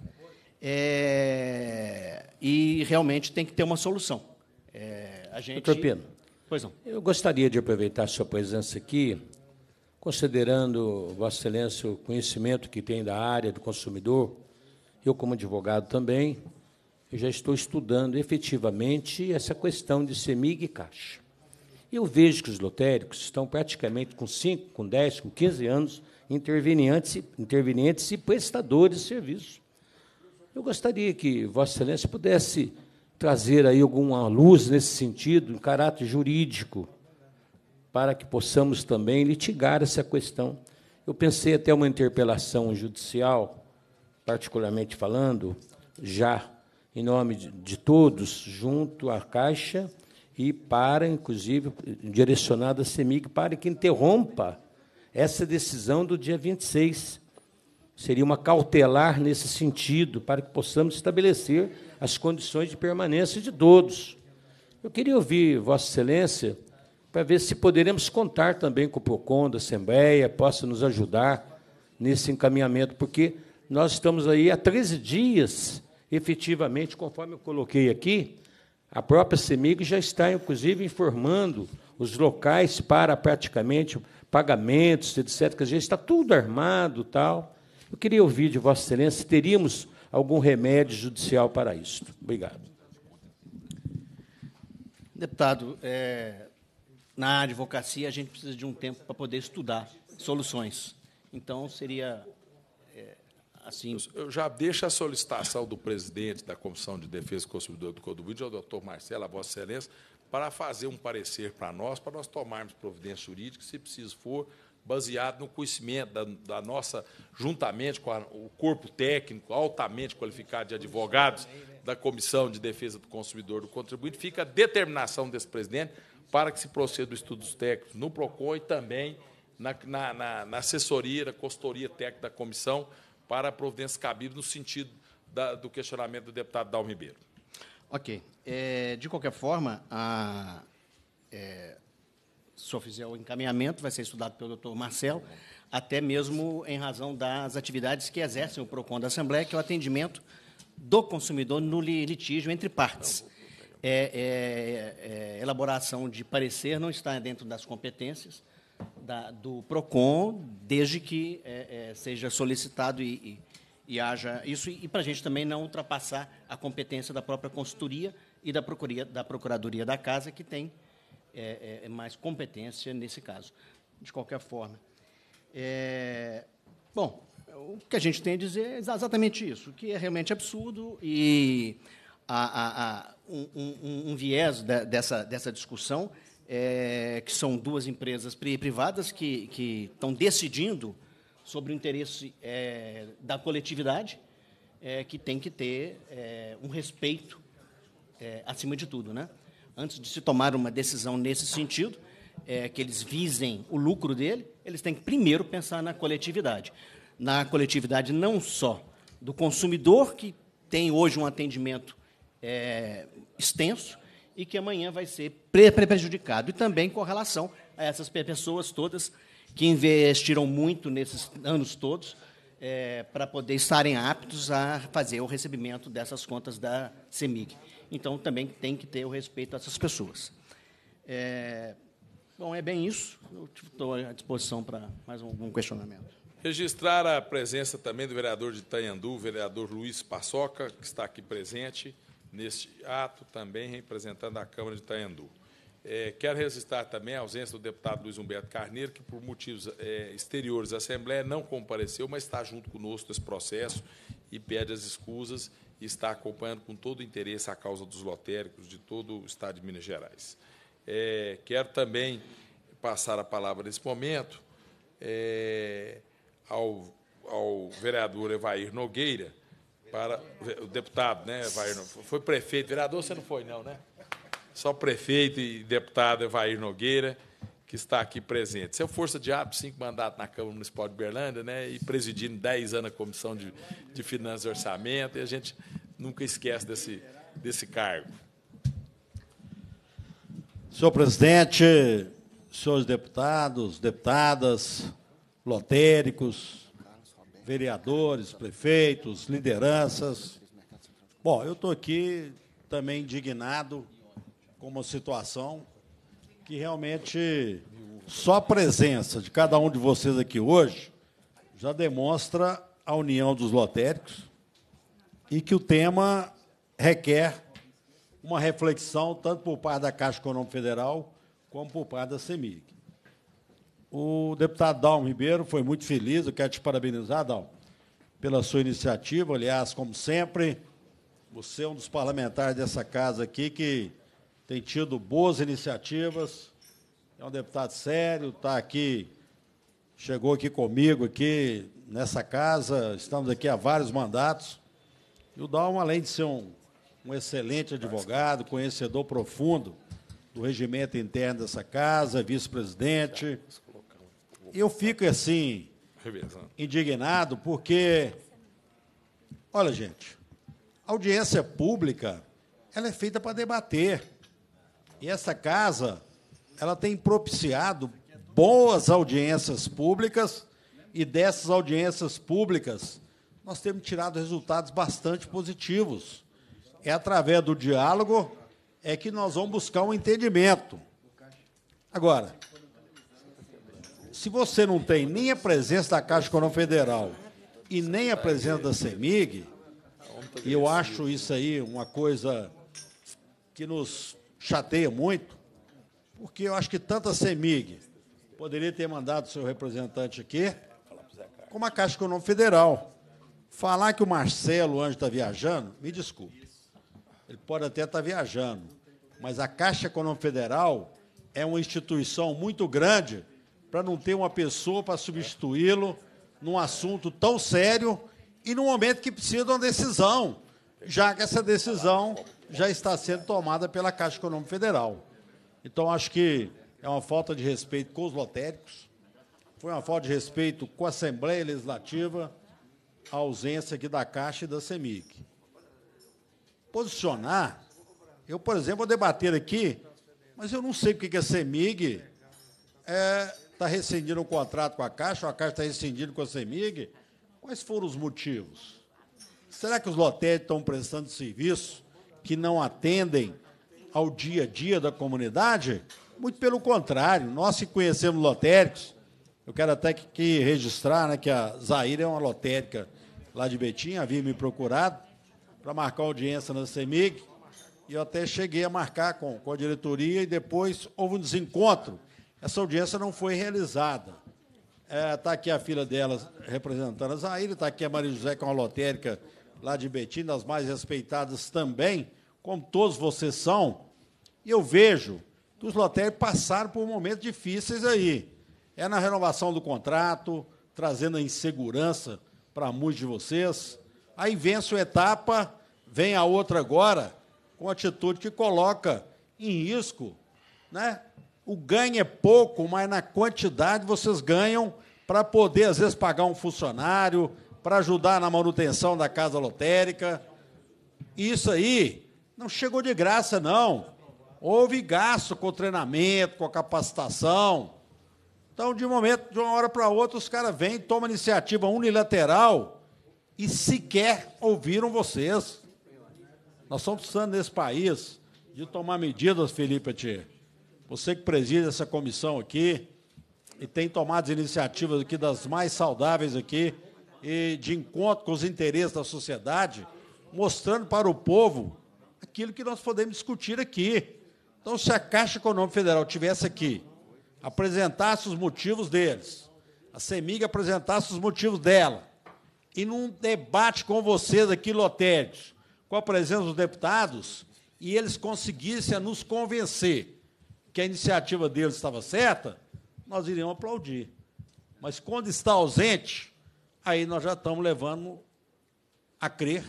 é, e realmente tem que ter uma solução. É, a gente... Doutor Pino, pois não. eu gostaria de aproveitar a sua presença aqui, considerando, Vossa Excelência, o conhecimento que tem da área do consumidor, eu, como advogado também, eu já estou estudando efetivamente essa questão de semig e Caixa. Eu vejo que os lotéricos estão praticamente com 5, com 10, com 15 anos intervenientes, intervenientes e prestadores de serviço. Eu gostaria que Vossa Excelência pudesse trazer aí alguma luz nesse sentido, em caráter jurídico, para que possamos também litigar essa questão. Eu pensei até uma interpelação judicial, particularmente falando, já em nome de todos, junto à Caixa e para, inclusive, direcionada à CEMIG, para que interrompa essa decisão do dia 26 seria uma cautelar nesse sentido, para que possamos estabelecer as condições de permanência de todos. Eu queria ouvir Vossa Excelência para ver se poderemos contar também com o PROCON da Assembleia, possa nos ajudar nesse encaminhamento, porque nós estamos aí há 13 dias, efetivamente, conforme eu coloquei aqui, a própria CEMIG já está, inclusive, informando os locais para praticamente pagamentos, etc., que já está tudo armado tal. Eu queria ouvir de Vossa Excelência se teríamos algum remédio judicial para isso. Obrigado. Deputado, é, na advocacia a gente precisa de um tempo para poder estudar soluções. Então, seria é, assim. Eu já deixo a solicitação do presidente da Comissão de Defesa do Consumidor do Condomínio, ao doutor Marcelo, a Vossa Excelência, para fazer um parecer para nós, para nós tomarmos providência jurídica, se preciso for, baseado no conhecimento da, da nossa, juntamente com a, o corpo técnico altamente qualificado de advogados da Comissão de Defesa do Consumidor e do Contribuinte, fica a determinação desse presidente para que se proceda os estudos técnicos no PROCON e também na, na, na, na assessoria, na consultoria técnica da comissão, para a providência cabível no sentido da, do questionamento do deputado Dalmo Ribeiro. Ok. É, de qualquer forma, a, é, se eu fizer o encaminhamento, vai ser estudado pelo doutor Marcelo, até mesmo em razão das atividades que exercem o PROCON da Assembleia, que é o atendimento do consumidor no litígio entre partes. Tá é, é, é, elaboração de parecer não está dentro das competências da, do PROCON, desde que é, é, seja solicitado e, e, e, haja isso, e, e para a gente também não ultrapassar a competência da própria consultoria e da, procuria, da Procuradoria da Casa, que tem é, é, é, mais competência nesse caso, de qualquer forma. É, bom, o que a gente tem a dizer é exatamente isso, que é realmente absurdo e a, a, a um, um, um, viés da, dessa, dessa discussão é que são duas empresas privadas que, que estão decidindo sobre o interesse é, da coletividade, é, que tem que ter é, um respeito é, acima de tudo, né? antes de se tomar uma decisão nesse sentido, é, que eles visem o lucro dele, eles têm que primeiro pensar na coletividade. Na coletividade não só do consumidor, que tem hoje um atendimento é, extenso e que amanhã vai ser pre prejudicado, e também com relação a essas pessoas todas que investiram muito nesses anos todos é, para poder estarem aptos a fazer o recebimento dessas contas da CEMIG então também tem que ter o respeito a essas pessoas. É, bom, é bem isso. Eu estou à disposição para mais algum questionamento. Registrar a presença também do vereador de Itanhandu, vereador Luiz Paçoca, que está aqui presente neste ato, também representando a Câmara de Itanhandu. É, quero registrar também a ausência do deputado Luiz Humberto Carneiro, que, por motivos é, exteriores à Assembleia, não compareceu, mas está junto conosco nesse processo e pede as escusas e está acompanhando com todo interesse a causa dos lotéricos de todo o Estado de Minas Gerais. É, quero também passar a palavra nesse momento é, ao, ao vereador Evair Nogueira, para o deputado, né, Evair? Foi prefeito, vereador você não foi, não, né? Só prefeito e deputado Evair Nogueira que está aqui presente. é Força de Hábito, cinco mandatos na Câmara Municipal de Berlândia, né, e presidindo dez anos a Comissão de, de Finanças e Orçamento, e a gente nunca esquece desse, desse cargo. Senhor presidente, senhores deputados, deputadas, lotéricos, vereadores, prefeitos, lideranças. Bom, eu estou aqui também indignado com uma situação que realmente só a presença de cada um de vocês aqui hoje já demonstra a união dos lotéricos e que o tema requer uma reflexão tanto por parte da Caixa Econômica Federal como por parte da CEMIG. O deputado Dalmo Ribeiro foi muito feliz, eu quero te parabenizar, Dalmo, pela sua iniciativa. Aliás, como sempre, você é um dos parlamentares dessa casa aqui que tem tido boas iniciativas. É um deputado sério, está aqui, chegou aqui comigo, aqui nessa casa, estamos aqui há vários mandatos. E o Dalmo, além de ser um, um excelente advogado, conhecedor profundo do regimento interno dessa casa, vice-presidente, eu fico assim, indignado, porque, olha, gente, a audiência pública ela é feita para debater. E essa casa, ela tem propiciado boas audiências públicas e dessas audiências públicas nós temos tirado resultados bastante positivos. É através do diálogo é que nós vamos buscar um entendimento. Agora, se você não tem nem a presença da Caixa Econômica Federal e nem a presença da CEMIG, eu acho isso aí uma coisa que nos chateia muito, porque eu acho que tanto a CEMIG poderia ter mandado seu representante aqui, como a Caixa Econômica Federal. Falar que o Marcelo Anjo está viajando, me desculpe. Ele pode até estar tá viajando, mas a Caixa Econômica Federal é uma instituição muito grande para não ter uma pessoa para substituí-lo num assunto tão sério e num momento que precisa de uma decisão já que essa decisão já está sendo tomada pela Caixa Econômica Federal. Então, acho que é uma falta de respeito com os lotéricos, foi uma falta de respeito com a Assembleia Legislativa, a ausência aqui da Caixa e da CEMIC. Posicionar, eu, por exemplo, vou debater aqui, mas eu não sei porque que a CEMIG está é, tá rescindindo o um contrato com a Caixa, ou a Caixa está rescindindo com a CEMIG. Quais foram os motivos? Será que os lotéis estão prestando serviço que não atendem ao dia a dia da comunidade? Muito pelo contrário, nós que conhecemos lotéricos, eu quero até que, que registrar né, que a Zaira é uma lotérica lá de Betim, havia me procurado para marcar audiência na CEMIG, e eu até cheguei a marcar com, com a diretoria, e depois houve um desencontro. Essa audiência não foi realizada. Está é, tá aqui a filha delas representando a Zaira, está aqui a Maria José, que é uma lotérica lá de Betim, das mais respeitadas também, como todos vocês são, e eu vejo que os lotéricos passaram por momentos difíceis aí. É na renovação do contrato, trazendo a insegurança para muitos de vocês. Aí vence uma etapa, vem a outra agora, com atitude que coloca em risco, né? O ganho é pouco, mas na quantidade vocês ganham para poder, às vezes, pagar um funcionário, para ajudar na manutenção da casa lotérica. Isso aí não chegou de graça, não. Houve gasto com o treinamento, com a capacitação. Então, de um momento, de uma hora para outra, os caras vêm, tomam iniciativa unilateral e sequer ouviram vocês. Nós estamos precisando nesse país de tomar medidas, Felipe Atier. Você que preside essa comissão aqui e tem tomado as iniciativas aqui das mais saudáveis aqui e de encontro com os interesses da sociedade, mostrando para o povo aquilo que nós podemos discutir aqui. Então, se a Caixa Econômica Federal tivesse aqui, apresentasse os motivos deles, a CEMIG apresentasse os motivos dela, e num debate com vocês aqui, lotéricos, com a presença dos deputados, e eles conseguissem nos convencer que a iniciativa deles estava certa, nós iríamos aplaudir. Mas quando está ausente, aí nós já estamos levando a crer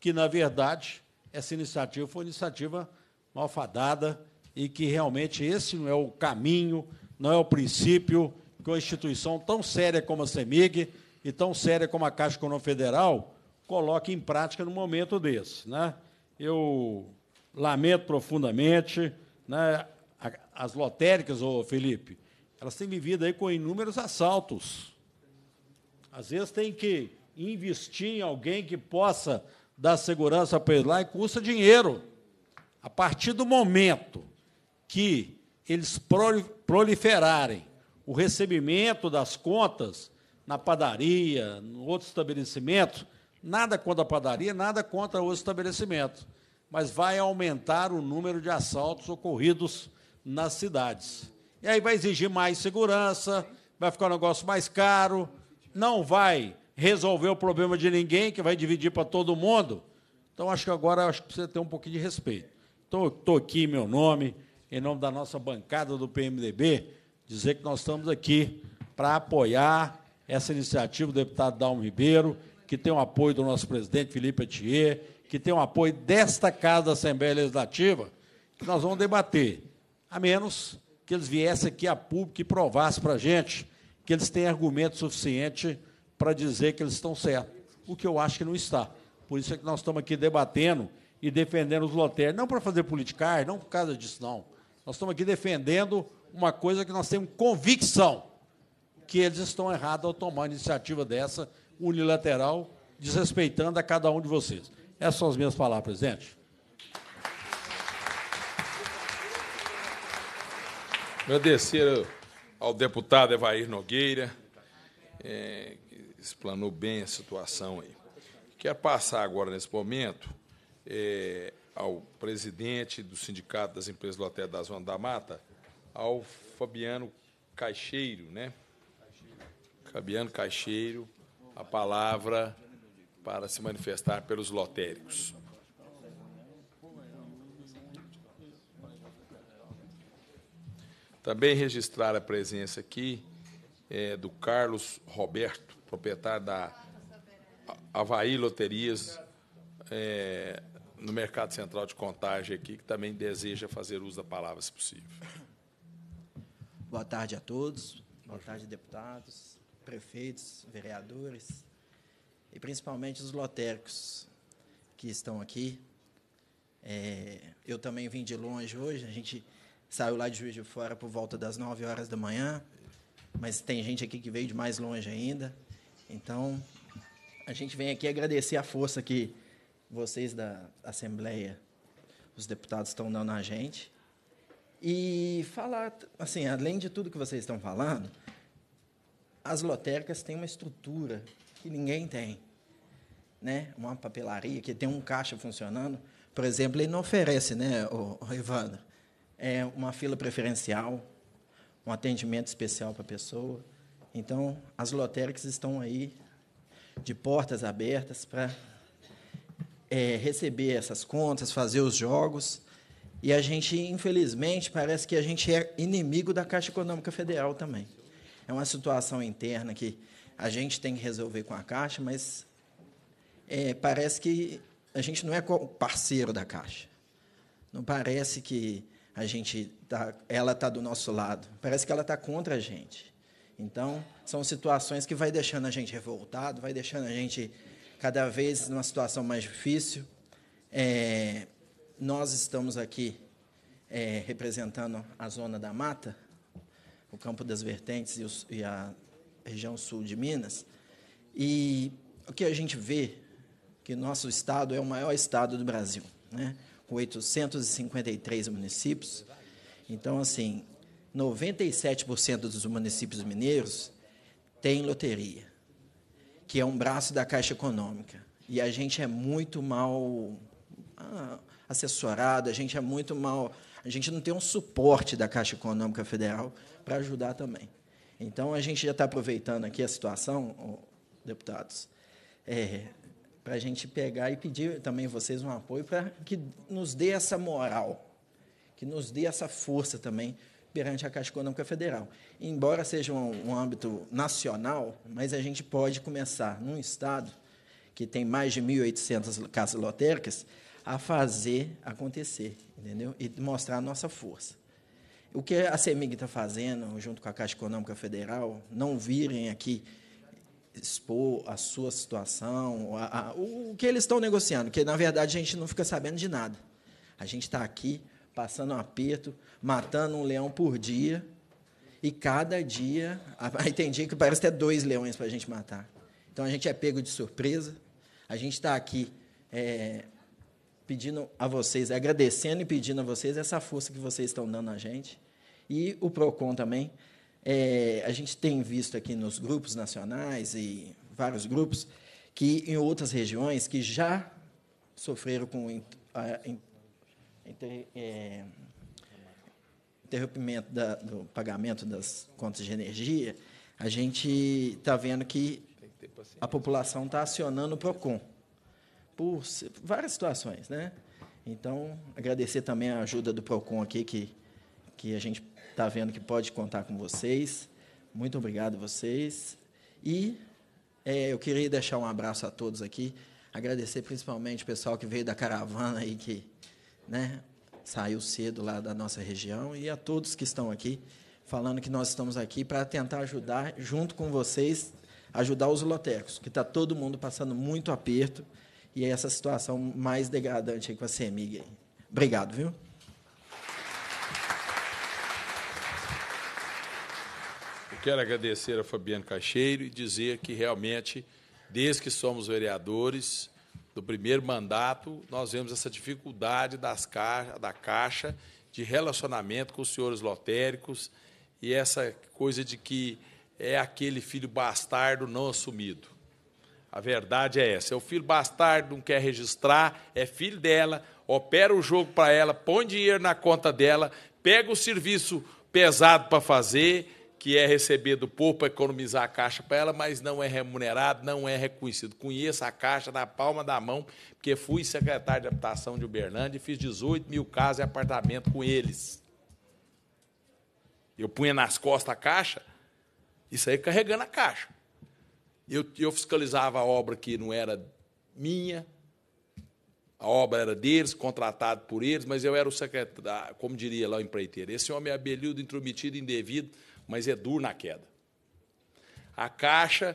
que, na verdade, essa iniciativa foi uma iniciativa malfadada e que realmente esse não é o caminho, não é o princípio que uma instituição tão séria como a CEMIG e tão séria como a Caixa Econômica Federal coloque em prática no momento desse. Né? Eu lamento profundamente né, as lotéricas, ô Felipe, elas têm vivido aí com inúmeros assaltos às vezes tem que investir em alguém que possa dar segurança para ele lá e custa dinheiro. A partir do momento que eles proliferarem o recebimento das contas na padaria, no outro estabelecimento, nada contra a padaria, nada contra o estabelecimento, mas vai aumentar o número de assaltos ocorridos nas cidades. E aí vai exigir mais segurança, vai ficar um negócio mais caro, não vai resolver o problema de ninguém, que vai dividir para todo mundo. Então, acho que agora acho que precisa ter um pouquinho de respeito. então Estou aqui em meu nome, em nome da nossa bancada do PMDB, dizer que nós estamos aqui para apoiar essa iniciativa do deputado Dalmo Ribeiro, que tem o apoio do nosso presidente Felipe Atier, que tem o apoio desta Casa da Assembleia Legislativa, que nós vamos debater, a menos que eles viessem aqui a público e provassem para a gente que eles têm argumento suficiente para dizer que eles estão certos, o que eu acho que não está. Por isso é que nós estamos aqui debatendo e defendendo os lotéricos, não para fazer politicar, não por causa disso, não. Nós estamos aqui defendendo uma coisa que nós temos convicção, que eles estão errados ao tomar iniciativa dessa, unilateral, desrespeitando a cada um de vocês. Essas são as minhas palavras, presidente. Agradecer ao deputado Evair Nogueira, é, que explanou bem a situação aí. Quero passar agora, nesse momento, é, ao presidente do Sindicato das Empresas lotéricas da Zona da Mata, ao Fabiano Caixeiro, né? Fabiano Caixeiro, a palavra para se manifestar pelos lotéricos. Também tá registrar a presença aqui é, do Carlos Roberto, proprietário da Havaí Loterias, é, no Mercado Central de Contagem aqui, que também deseja fazer uso da palavra, se possível. Boa tarde a todos. Boa tarde, deputados, prefeitos, vereadores e principalmente os lotéricos que estão aqui. É, eu também vim de longe hoje, a gente saiu lá de Juiz de Fora por volta das 9 horas da manhã, mas tem gente aqui que veio de mais longe ainda. Então, a gente vem aqui agradecer a força que vocês da Assembleia, os deputados estão dando a gente. E falar, assim, além de tudo que vocês estão falando, as lotéricas têm uma estrutura que ninguém tem. Né? Uma papelaria que tem um caixa funcionando, por exemplo, ele não oferece, né, o, o é, uma fila preferencial, um atendimento especial para a pessoa. Então, as lotéricas estão aí de portas abertas para é, receber essas contas, fazer os jogos. E a gente, infelizmente, parece que a gente é inimigo da Caixa Econômica Federal também. É uma situação interna que a gente tem que resolver com a Caixa, mas é, parece que a gente não é parceiro da Caixa. Não parece que a gente tá, ela está do nosso lado. Parece que ela está contra a gente. Então, são situações que vai deixando a gente revoltado, vai deixando a gente cada vez numa situação mais difícil. É, nós estamos aqui é, representando a zona da mata, o campo das vertentes e, os, e a região sul de Minas. E o que a gente vê que nosso estado é o maior estado do Brasil, né? com 853 municípios. Então, assim, 97% dos municípios mineiros têm loteria, que é um braço da Caixa Econômica. E a gente é muito mal ah, assessorado, a gente é muito mal. A gente não tem um suporte da Caixa Econômica Federal para ajudar também. Então, a gente já está aproveitando aqui a situação, deputados, é, para a gente pegar e pedir também vocês um apoio para que nos dê essa moral, que nos dê essa força também perante a Caixa Econômica Federal. Embora seja um, um âmbito nacional, mas a gente pode começar num estado que tem mais de 1.800 casas lotéricas a fazer acontecer, entendeu? E mostrar a nossa força. O que a CEMIG está fazendo, junto com a Caixa Econômica Federal, não virem aqui expor a sua situação, a, a, o que eles estão negociando, que na verdade a gente não fica sabendo de nada. A gente está aqui passando um aperto, matando um leão por dia, e cada dia, ah, aí tem dia que parece ter dois leões para a gente matar. Então a gente é pego de surpresa, a gente está aqui é, pedindo a vocês, agradecendo e pedindo a vocês essa força que vocês estão dando a gente, e o PROCON também é, a gente tem visto aqui nos grupos nacionais e vários grupos que em outras regiões que já sofreram com a, inter, é, interrompimento da, do pagamento das contas de energia, a gente está vendo que a população está acionando o PROCON por várias situações. Né? Então, agradecer também a ajuda do PROCON aqui, que, que a gente está vendo que pode contar com vocês. Muito obrigado a vocês. E é, eu queria deixar um abraço a todos aqui, agradecer principalmente o pessoal que veio da caravana aí que né, saiu cedo lá da nossa região e a todos que estão aqui falando que nós estamos aqui para tentar ajudar junto com vocês ajudar os lotecos, que está todo mundo passando muito aperto e é essa situação mais degradante aí com a CEMIG. Obrigado, viu? Quero agradecer a Fabiano Cacheiro e dizer que realmente, desde que somos vereadores, do primeiro mandato, nós vemos essa dificuldade das caixa, da Caixa de relacionamento com os senhores lotéricos e essa coisa de que é aquele filho bastardo não assumido. A verdade é essa: é o filho bastardo não quer registrar, é filho dela, opera o jogo para ela, põe dinheiro na conta dela, pega o serviço pesado para fazer, que é recebido povo para economizar a caixa para ela, mas não é remunerado, não é reconhecido. Conheço a caixa na palma da mão, porque fui secretário de habitação de Uberlândia e fiz 18 mil casas e apartamento com eles. Eu punha nas costas a caixa, isso aí carregando a caixa. Eu, eu fiscalizava a obra que não era minha, a obra era deles, contratado por eles, mas eu era o secretário, como diria lá o empreiteiro. Esse homem é abelhudo, intrometido, indevido mas é duro na queda. A caixa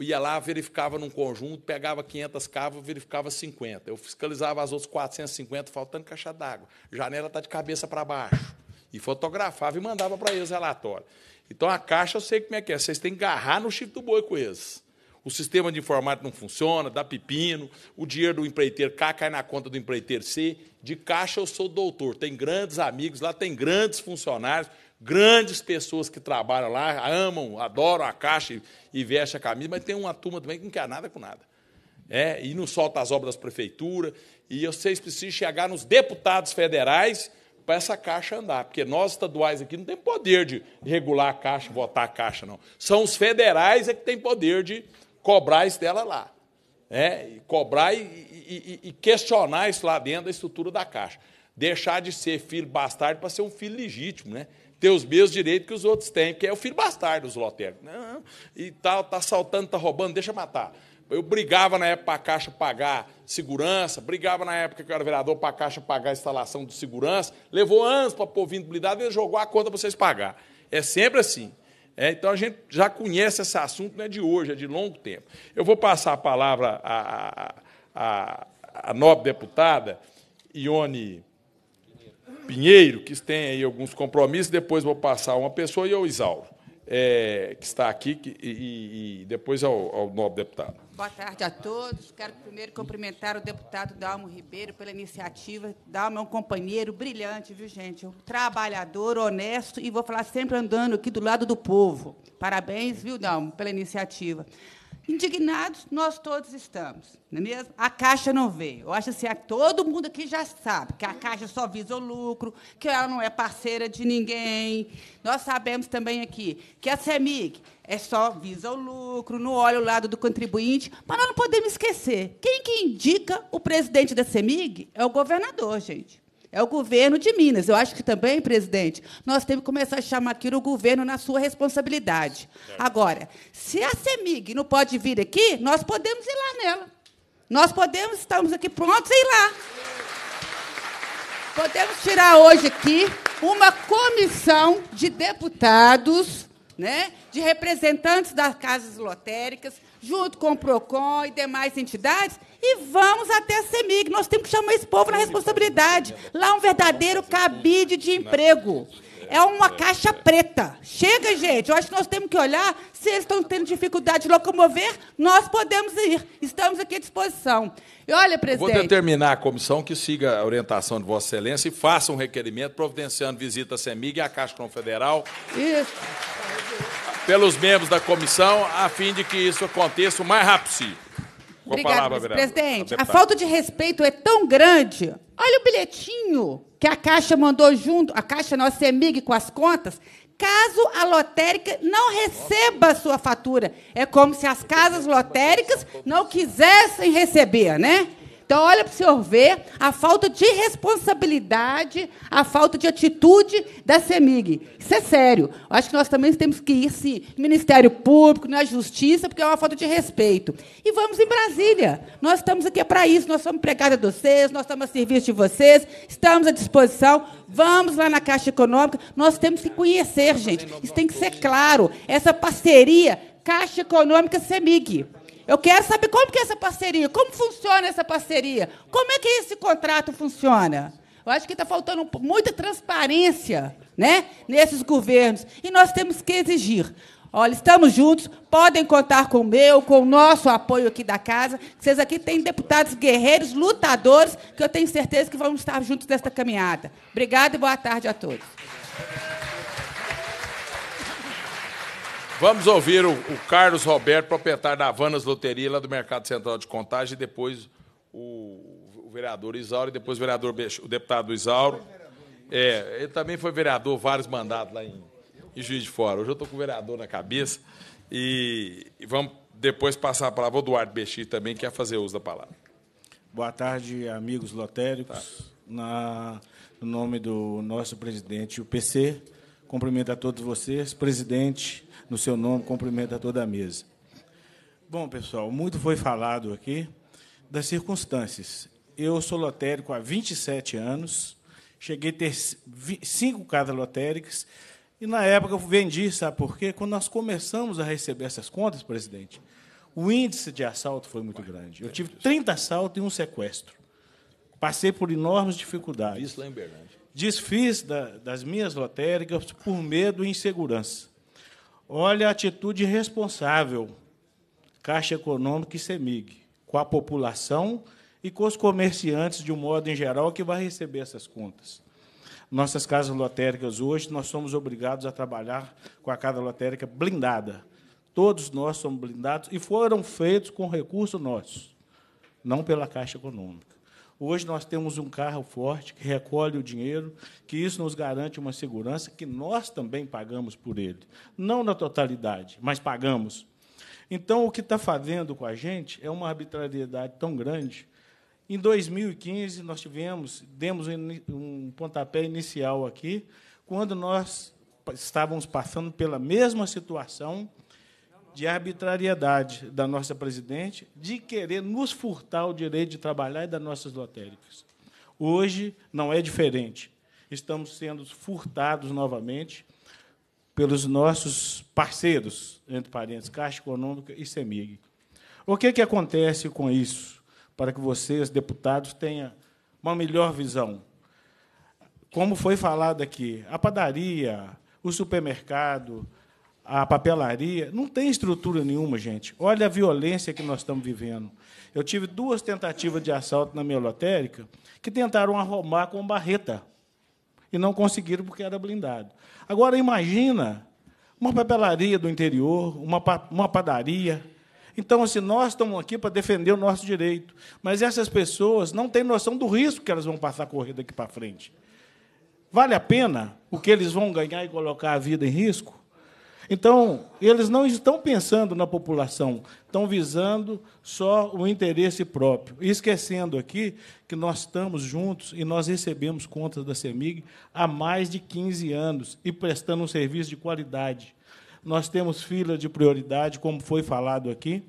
ia lá, verificava num conjunto, pegava 500 cavas, verificava 50. Eu fiscalizava as outras 450, faltando caixa d'água. Janela está de cabeça para baixo. E fotografava e mandava para eles relatório. Então, a caixa, eu sei como é que é. Vocês têm que agarrar no chifre do boi com eles. O sistema de informática não funciona, dá pepino, o dinheiro do empreiteiro K cai na conta do empreiteiro C. De caixa eu sou doutor, tem grandes amigos lá, tem grandes funcionários, grandes pessoas que trabalham lá, amam, adoram a caixa e, e vestem a camisa, mas tem uma turma também que não quer nada com nada. É, e não solta as obras da prefeitura. E vocês precisam chegar nos deputados federais para essa caixa andar, porque nós estaduais aqui não temos poder de regular a caixa, votar a caixa, não. São os federais é que têm poder de cobrar isso dela lá. É, e cobrar e, e, e questionar isso lá dentro da estrutura da caixa. Deixar de ser filho bastardo para ser um filho legítimo, né? ter os mesmos direitos que os outros têm, que é o filho bastardo dos lotérios. Não, e tal, está assaltando, está roubando, deixa matar. Eu brigava na época para a Caixa pagar segurança, brigava na época que eu era vereador para a Caixa pagar a instalação do segurança, levou anos para pôr vindibilidade e jogou a conta para vocês pagar. É sempre assim. É, então a gente já conhece esse assunto, não é de hoje, é de longo tempo. Eu vou passar a palavra à, à, à, à nobre deputada Ione Pinheiro, que tem aí alguns compromissos, depois vou passar uma pessoa e ao Isauro, é, que está aqui, que, e, e, depois ao, ao novo deputado. Boa tarde a todos. Quero primeiro cumprimentar o deputado Dalmo Ribeiro pela iniciativa. Dalmo é um companheiro brilhante, viu, gente? Um trabalhador, honesto, e vou falar sempre andando aqui do lado do povo. Parabéns, viu, Dalmo, pela iniciativa. Indignados nós todos estamos, não é mesmo? A Caixa não veio. Eu acho assim, todo mundo aqui já sabe que a Caixa só visa o lucro, que ela não é parceira de ninguém. Nós sabemos também aqui que a CEMIG é só visa o lucro, não olha o lado do contribuinte, mas nós não podemos esquecer. Quem que indica o presidente da CEMIG é o governador, gente. É o governo de Minas. Eu acho que também, presidente, nós temos que começar a chamar aqui o governo na sua responsabilidade. Agora, se a CEMIG não pode vir aqui, nós podemos ir lá nela. Nós podemos, estamos aqui prontos e ir lá. Podemos tirar hoje aqui uma comissão de deputados, né, de representantes das casas lotéricas, junto com o PROCON e demais entidades, e vamos até a CEMIG. Nós temos que chamar esse povo na responsabilidade. Lá é um verdadeiro cabide de emprego. É uma caixa preta. Chega, gente. Eu acho que nós temos que olhar. Se eles estão tendo dificuldade de locomover, nós podemos ir. Estamos aqui à disposição. E olha, presidente. Vou determinar a comissão que siga a orientação de Vossa Excelência e faça um requerimento providenciando visita à CEMIG e à Caixa Confederal. Isso pelos membros da comissão, a fim de que isso aconteça o mais rápido possível. Obrigada, presidente. Tá a, a falta de respeito é tão grande. Olha o bilhetinho que a Caixa mandou junto, a Caixa Nossa Emig com as contas, caso a lotérica não receba a sua fatura. É como se as casas lotéricas não quisessem receber, né? Então, olha para o senhor ver a falta de responsabilidade, a falta de atitude da CEMIG. Isso é sério. Acho que nós também temos que ir sim, no Ministério Público, na Justiça, porque é uma falta de respeito. E vamos em Brasília. Nós estamos aqui é para isso. Nós somos precários de vocês, nós estamos a serviço de vocês, estamos à disposição. Vamos lá na Caixa Econômica. Nós temos que conhecer, gente. Isso tem que ser claro. Essa parceria Caixa Econômica-CEMIG. Eu quero saber como que é essa parceria, como funciona essa parceria, como é que esse contrato funciona. Eu acho que está faltando muita transparência né, nesses governos. E nós temos que exigir. Olha, estamos juntos, podem contar com o meu, com o nosso apoio aqui da casa. Vocês aqui têm deputados guerreiros, lutadores, que eu tenho certeza que vão estar juntos nesta caminhada. Obrigada e boa tarde a todos. Vamos ouvir o, o Carlos Roberto, proprietário da Havanas Loteria, lá do Mercado Central de Contagem, e depois o, o vereador Isauro, e depois o, vereador, o deputado Isauro. É, ele também foi vereador vários mandatos lá em, em Juiz de Fora. Hoje eu estou com o vereador na cabeça. E, e vamos depois passar a palavra ao Eduardo Bexi também, que quer fazer uso da palavra. Boa tarde, amigos lotéricos. Tá. Na, no nome do nosso presidente, o PC, Cumprimento a todos vocês. Presidente, no seu nome, cumprimento a toda a mesa. Bom, pessoal, muito foi falado aqui das circunstâncias. Eu sou lotérico há 27 anos, cheguei a ter cinco casas lotéricas, e na época eu vendi, sabe por quê? Quando nós começamos a receber essas contas, presidente, o índice de assalto foi muito grande. Eu tive 30 assaltos e um sequestro. Passei por enormes dificuldades. Isso lá em Desfiz da, das minhas lotéricas por medo e insegurança. Olha a atitude responsável, Caixa Econômica e CEMIG, com a população e com os comerciantes, de um modo em geral, que vai receber essas contas. Nossas casas lotéricas hoje, nós somos obrigados a trabalhar com a casa lotérica blindada. Todos nós somos blindados e foram feitos com recursos nossos, não pela Caixa Econômica. Hoje nós temos um carro forte que recolhe o dinheiro, que isso nos garante uma segurança que nós também pagamos por ele. Não na totalidade, mas pagamos. Então, o que está fazendo com a gente é uma arbitrariedade tão grande. Em 2015, nós tivemos, demos um pontapé inicial aqui, quando nós estávamos passando pela mesma situação de arbitrariedade da nossa presidente de querer nos furtar o direito de trabalhar e das nossas lotéricas. Hoje não é diferente. Estamos sendo furtados novamente pelos nossos parceiros, entre parênteses, Caixa Econômica e CEMIG. O que, que acontece com isso? Para que vocês, deputados, tenham uma melhor visão. Como foi falado aqui, a padaria, o supermercado, a papelaria, não tem estrutura nenhuma, gente. Olha a violência que nós estamos vivendo. Eu tive duas tentativas de assalto na minha lotérica que tentaram arrombar com barreta e não conseguiram porque era blindado. Agora imagina uma papelaria do interior, uma, uma padaria. Então, assim, nós estamos aqui para defender o nosso direito. Mas essas pessoas não têm noção do risco que elas vão passar corrida aqui para frente. Vale a pena o que eles vão ganhar e colocar a vida em risco? Então, eles não estão pensando na população, estão visando só o interesse próprio. Esquecendo aqui que nós estamos juntos e nós recebemos contas da CEMIG há mais de 15 anos e prestando um serviço de qualidade. Nós temos fila de prioridade, como foi falado aqui.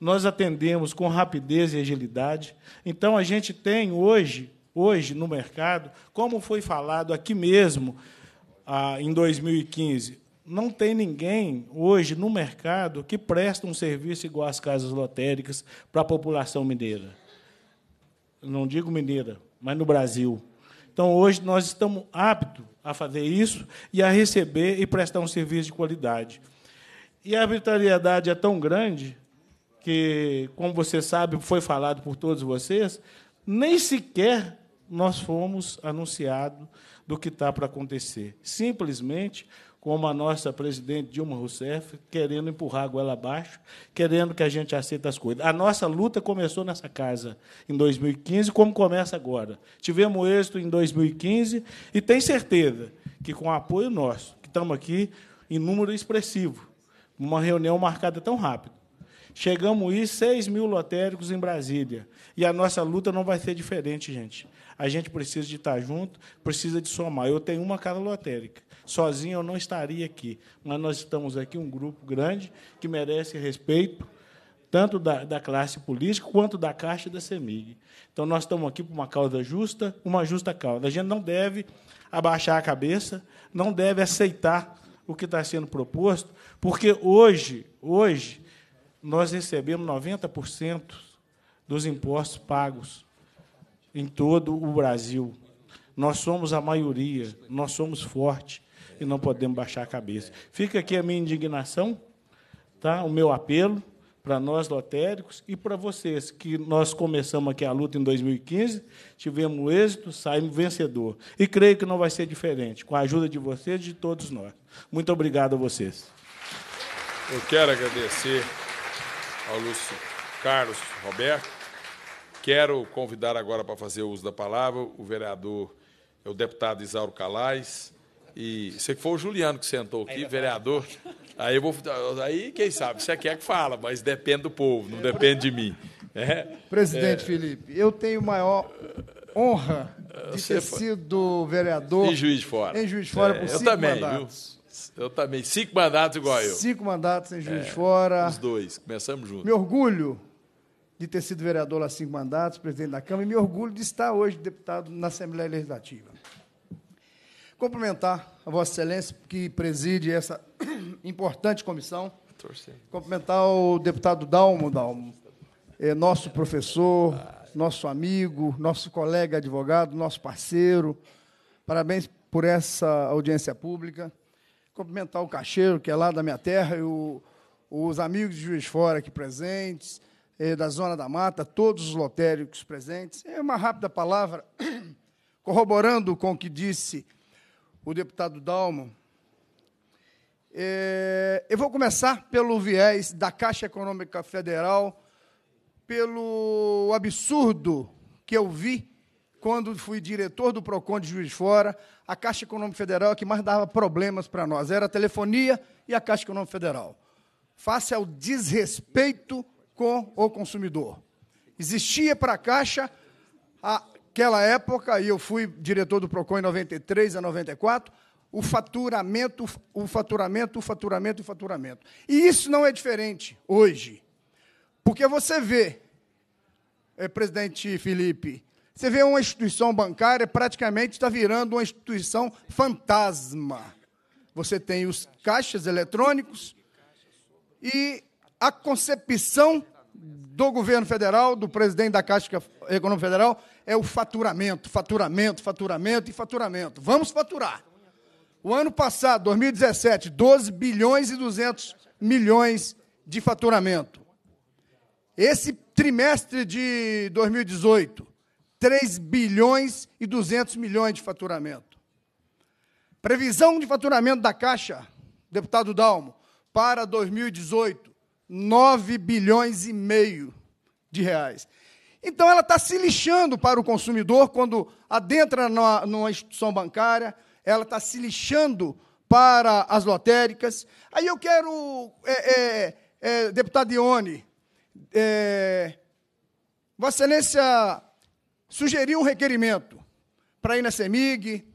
Nós atendemos com rapidez e agilidade. Então, a gente tem hoje, hoje no mercado, como foi falado aqui mesmo, ah, em 2015, não tem ninguém hoje no mercado que presta um serviço igual às casas lotéricas para a população mineira. Não digo mineira, mas no Brasil. Então, hoje, nós estamos aptos a fazer isso e a receber e prestar um serviço de qualidade. E a arbitrariedade é tão grande que, como você sabe, foi falado por todos vocês, nem sequer nós fomos anunciados do que está para acontecer. Simplesmente como a nossa presidente Dilma Rousseff, querendo empurrar a goela abaixo, querendo que a gente aceite as coisas. A nossa luta começou nessa casa em 2015, como começa agora. Tivemos êxito em 2015 e tem certeza que, com o apoio nosso, que estamos aqui em número expressivo, uma reunião marcada tão rápido, Chegamos aí 6 mil lotéricos em Brasília. E a nossa luta não vai ser diferente, gente. A gente precisa de estar junto, precisa de somar. Eu tenho uma casa lotérica. Sozinho eu não estaria aqui. Mas nós estamos aqui, um grupo grande, que merece respeito, tanto da, da classe política quanto da Caixa e da CEMIG. Então, nós estamos aqui por uma causa justa, uma justa causa. A gente não deve abaixar a cabeça, não deve aceitar o que está sendo proposto, porque hoje, hoje, nós recebemos 90% dos impostos pagos em todo o Brasil. Nós somos a maioria, nós somos forte e não podemos baixar a cabeça. Fica aqui a minha indignação, tá? o meu apelo para nós lotéricos e para vocês, que nós começamos aqui a luta em 2015, tivemos êxito, saímos vencedor. E creio que não vai ser diferente, com a ajuda de vocês e de todos nós. Muito obrigado a vocês. Eu quero agradecer ao Lúcio Carlos Roberto. Quero convidar agora para fazer uso da palavra o vereador, é o deputado Isauro Calais. E sei que foi o Juliano que sentou aqui, vereador. Tá. Aí eu vou. Aí, quem sabe, você é quer é que fala, mas depende do povo, não depende de mim. É, Presidente é, Felipe, eu tenho maior honra de ter foi... sido vereador. Em juiz de fora. Em juiz de fora é, por eu cinco também, mandatos. Viu? Eu também. Cinco mandatos igual eu. Cinco mandatos em Juiz de é, Fora. Os dois. Começamos juntos. Me orgulho de ter sido vereador há cinco mandatos, presidente da Câmara, e me orgulho de estar hoje deputado na Assembleia Legislativa. Cumprimentar a Vossa Excelência, que preside essa importante comissão. Cumprimentar o deputado Dalmo, Dalmo, é nosso professor, nosso amigo, nosso colega advogado, nosso parceiro. Parabéns por essa audiência pública cumprimentar o Cacheiro, que é lá da minha terra, e o, os amigos de Juiz Fora aqui presentes, da Zona da Mata, todos os lotéricos presentes. É uma rápida palavra, corroborando com o que disse o deputado Dalmo. É, eu vou começar pelo viés da Caixa Econômica Federal, pelo absurdo que eu vi quando fui diretor do PROCON de Juiz de Fora, a Caixa Econômica Federal é que mais dava problemas para nós. Era a telefonia e a Caixa Econômica Federal. Face ao desrespeito com o consumidor. Existia para a Caixa, aquela época, e eu fui diretor do PROCON em 93 a 94, o faturamento, o faturamento, o faturamento, o faturamento. E isso não é diferente hoje. Porque você vê, é, presidente Felipe, você vê uma instituição bancária praticamente está virando uma instituição fantasma. Você tem os caixas eletrônicos e a concepção do governo federal, do presidente da Caixa Econômica Federal, é o faturamento, faturamento, faturamento e faturamento. Vamos faturar. O ano passado, 2017, 12 bilhões e 200 milhões de faturamento. Esse trimestre de 2018, 3 bilhões e 200 milhões de faturamento. Previsão de faturamento da Caixa, deputado Dalmo, para 2018, 9 bilhões e meio de reais. Então ela está se lixando para o consumidor quando adentra numa, numa instituição bancária, ela está se lixando para as lotéricas. Aí eu quero, é, é, é, deputado Ione, é, Vossa Excelência sugerir um requerimento para ir na CEMIG,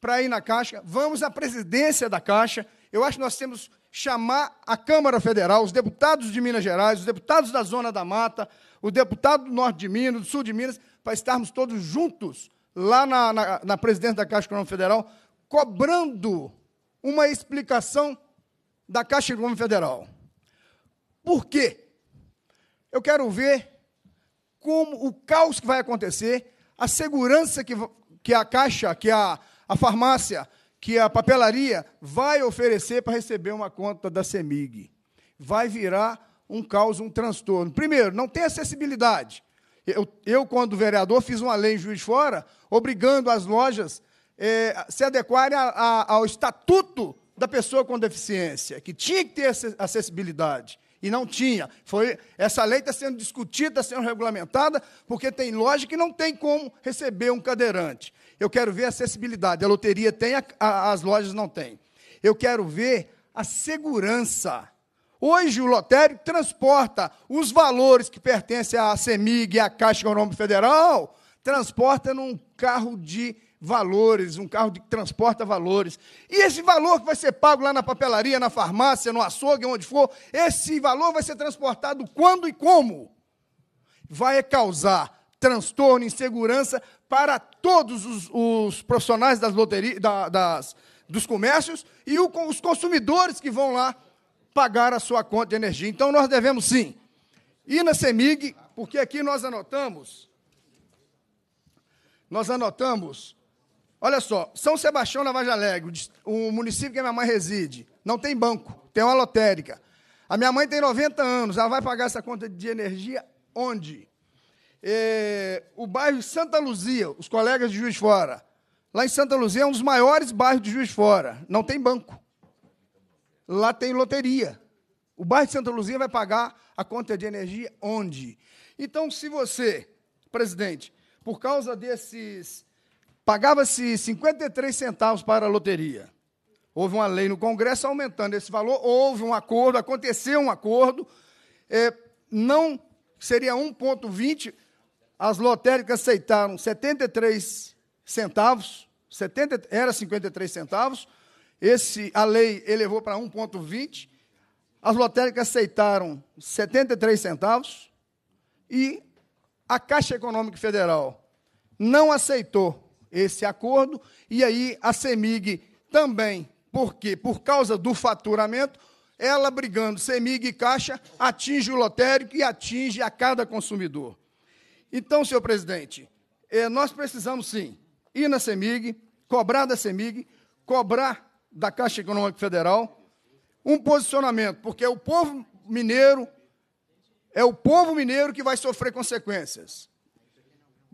para ir na Caixa. Vamos à presidência da Caixa. Eu acho que nós temos chamar a Câmara Federal, os deputados de Minas Gerais, os deputados da Zona da Mata, o deputado do Norte de Minas, do Sul de Minas, para estarmos todos juntos lá na, na, na presidência da Caixa Econômica Federal, cobrando uma explicação da Caixa Econômica Federal. Por quê? Eu quero ver como o caos que vai acontecer, a segurança que, que a caixa, que a, a farmácia, que a papelaria vai oferecer para receber uma conta da CEMIG. Vai virar um caos, um transtorno. Primeiro, não tem acessibilidade. Eu, eu quando vereador, fiz uma lei em Juiz Fora, obrigando as lojas é, se adequarem a, a, ao estatuto da pessoa com deficiência, que tinha que ter acessibilidade e não tinha. Foi essa lei está sendo discutida, está sendo regulamentada, porque tem loja que não tem como receber um cadeirante. Eu quero ver a acessibilidade. A loteria tem, a, a, as lojas não têm. Eu quero ver a segurança. Hoje o lotérico transporta os valores que pertencem à CEMIG e à Caixa Econômica Federal, transporta num carro de valores, um carro que transporta valores. E esse valor que vai ser pago lá na papelaria, na farmácia, no açougue, onde for, esse valor vai ser transportado quando e como? Vai causar transtorno, insegurança para todos os, os profissionais das loterias, da, das, dos comércios e o, os consumidores que vão lá pagar a sua conta de energia. Então, nós devemos sim ir na CEMIG, porque aqui nós anotamos, nós anotamos Olha só, São Sebastião da Vargem Alegre, o município que a minha mãe reside, não tem banco, tem uma lotérica. A minha mãe tem 90 anos, ela vai pagar essa conta de energia onde? É, o bairro Santa Luzia, os colegas de Juiz Fora. Lá em Santa Luzia é um dos maiores bairros de Juiz Fora, não tem banco. Lá tem loteria. O bairro de Santa Luzia vai pagar a conta de energia onde? Então, se você, presidente, por causa desses Pagava-se 53 centavos para a loteria. Houve uma lei no Congresso aumentando esse valor, houve um acordo, aconteceu um acordo. É, não seria 1,20, as lotéricas aceitaram 73 centavos, 70, era 53 centavos, esse, a lei elevou para 1,20, as lotéricas aceitaram 73 centavos e a Caixa Econômica Federal não aceitou esse acordo, e aí a CEMIG também, porque por causa do faturamento, ela brigando CEMIG e Caixa atinge o lotérico e atinge a cada consumidor. Então, senhor presidente, é, nós precisamos sim ir na CEMIG, cobrar da CEMIG, cobrar da Caixa Econômica Federal um posicionamento, porque é o povo mineiro, é o povo mineiro que vai sofrer consequências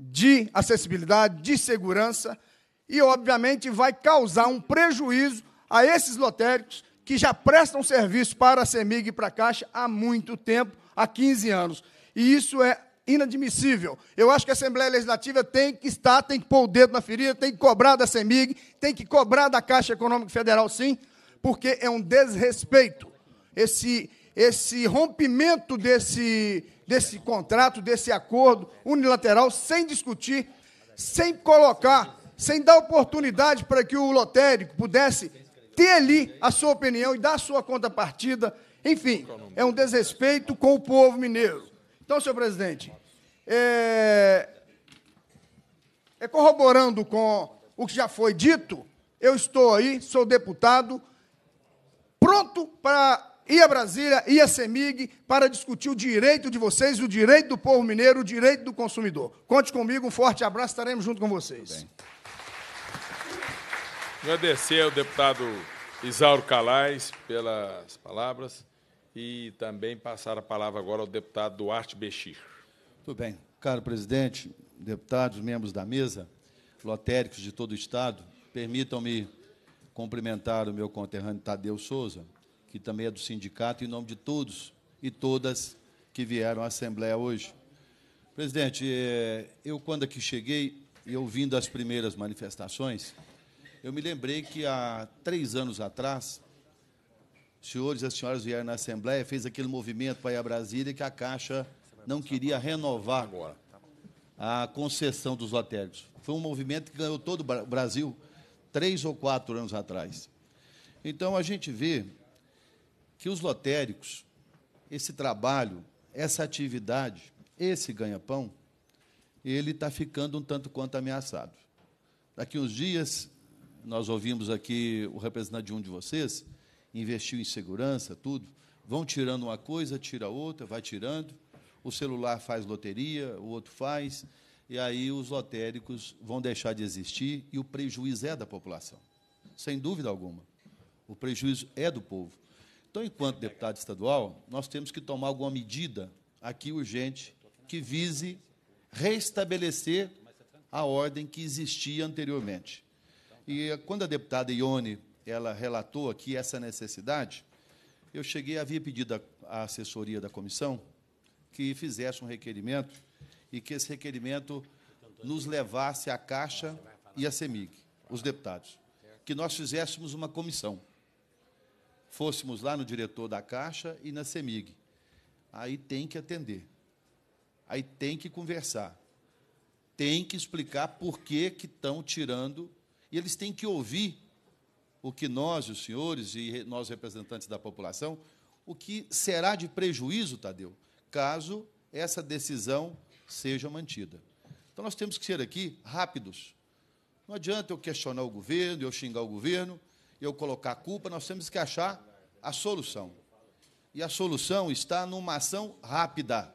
de acessibilidade, de segurança, e obviamente vai causar um prejuízo a esses lotéricos que já prestam serviço para a CEMIG e para a Caixa há muito tempo, há 15 anos. E isso é inadmissível. Eu acho que a Assembleia Legislativa tem que estar, tem que pôr o dedo na ferida, tem que cobrar da CEMIG, tem que cobrar da Caixa Econômica Federal, sim, porque é um desrespeito. Esse, esse rompimento desse desse contrato, desse acordo unilateral, sem discutir, sem colocar, sem dar oportunidade para que o lotérico pudesse ter ali a sua opinião e dar a sua contrapartida. Enfim, é um desrespeito com o povo mineiro. Então, senhor presidente, é, é corroborando com o que já foi dito, eu estou aí, sou deputado, pronto para ia a Brasília, ia a CEMIG, para discutir o direito de vocês, o direito do povo mineiro, o direito do consumidor. Conte comigo, um forte abraço, estaremos junto com vocês. Tá Agradecer ao deputado Isauro Calais pelas palavras e também passar a palavra agora ao deputado Duarte Bechir. Muito bem. Caro presidente, deputados, membros da mesa, lotéricos de todo o Estado, permitam-me cumprimentar o meu conterrâneo Tadeu Souza, que também é do sindicato, em nome de todos e todas que vieram à Assembleia hoje. Presidente, é, eu, quando aqui cheguei e ouvindo as primeiras manifestações, eu me lembrei que há três anos atrás, os senhores e as senhoras vieram na Assembleia, fez aquele movimento para ir à Brasília que a Caixa não queria renovar agora a concessão dos lotéricos. Foi um movimento que ganhou todo o Brasil três ou quatro anos atrás. Então, a gente vê que os lotéricos, esse trabalho, essa atividade, esse ganha-pão, ele está ficando um tanto quanto ameaçado. Daqui uns dias, nós ouvimos aqui o representante de um de vocês, investiu em segurança, tudo. Vão tirando uma coisa, tira outra, vai tirando. O celular faz loteria, o outro faz. E aí os lotéricos vão deixar de existir e o prejuízo é da população. Sem dúvida alguma. O prejuízo é do povo. Então, enquanto deputado estadual, nós temos que tomar alguma medida aqui urgente que vise restabelecer a ordem que existia anteriormente. E eh, quando a deputada Ione ela relatou aqui essa necessidade, eu cheguei, havia pedido à assessoria da comissão que fizesse um requerimento e que esse requerimento nos levasse à Caixa e à CEMIG, os deputados, que nós fizéssemos uma comissão fôssemos lá no diretor da Caixa e na CEMIG. Aí tem que atender. Aí tem que conversar. Tem que explicar por que, que estão tirando. E eles têm que ouvir o que nós, os senhores, e nós, representantes da população, o que será de prejuízo, Tadeu, caso essa decisão seja mantida. Então, nós temos que ser aqui rápidos. Não adianta eu questionar o governo, eu xingar o governo, eu colocar a culpa, nós temos que achar a solução. E a solução está numa ação rápida,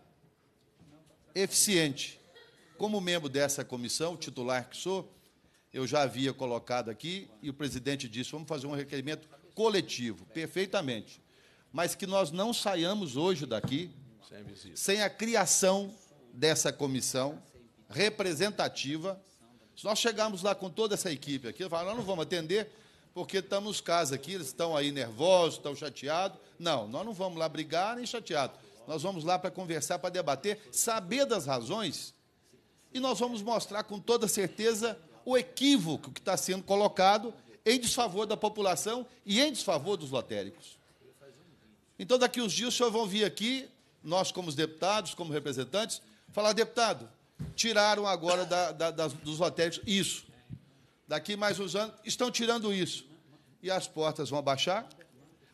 eficiente. Como membro dessa comissão, titular que sou, eu já havia colocado aqui e o presidente disse: vamos fazer um requerimento coletivo, perfeitamente. Mas que nós não saiamos hoje daqui sem a criação dessa comissão representativa. Se nós chegarmos lá com toda essa equipe aqui, falar, nós não vamos atender, porque estamos casa aqui, eles estão aí nervosos, estão chateados. Não, nós não vamos lá brigar nem chateados. Nós vamos lá para conversar, para debater, saber das razões e nós vamos mostrar com toda certeza o equívoco que está sendo colocado em desfavor da população e em desfavor dos lotéricos. Então, daqui uns dias, o senhor vão vir aqui, nós como deputados, como representantes, falar, deputado, tiraram agora da, da, das, dos lotéricos isso daqui mais uns anos, estão tirando isso. E as portas vão abaixar,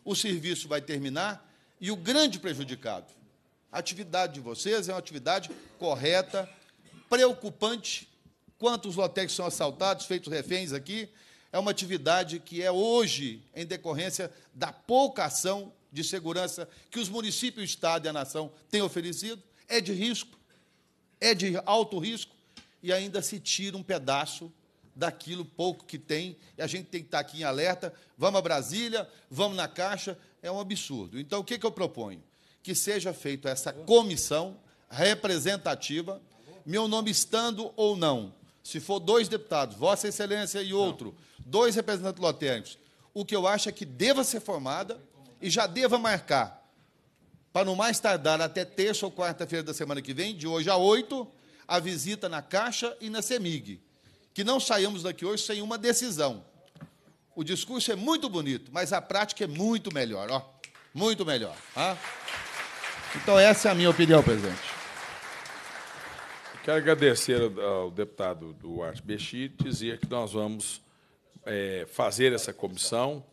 o serviço vai terminar e o grande prejudicado. A atividade de vocês é uma atividade correta, preocupante. Quantos lotéis são assaltados, feitos reféns aqui? É uma atividade que é hoje em decorrência da pouca ação de segurança que os municípios, o Estado e a nação têm oferecido. É de risco, é de alto risco, e ainda se tira um pedaço daquilo pouco que tem, e a gente tem que estar aqui em alerta. Vamos a Brasília, vamos na Caixa, é um absurdo. Então, o que, que eu proponho? Que seja feita essa comissão representativa, meu nome estando ou não. Se for dois deputados, Vossa Excelência e outro, dois representantes lotéricos, o que eu acho é que deva ser formada e já deva marcar, para não mais tardar até terça ou quarta-feira da semana que vem, de hoje a oito, a visita na Caixa e na CEMIG que não saímos daqui hoje sem uma decisão. O discurso é muito bonito, mas a prática é muito melhor, ó. Muito melhor. Ó. Então, essa é a minha opinião, presidente. Quero agradecer ao deputado Duarte Bechir dizer que nós vamos é, fazer essa comissão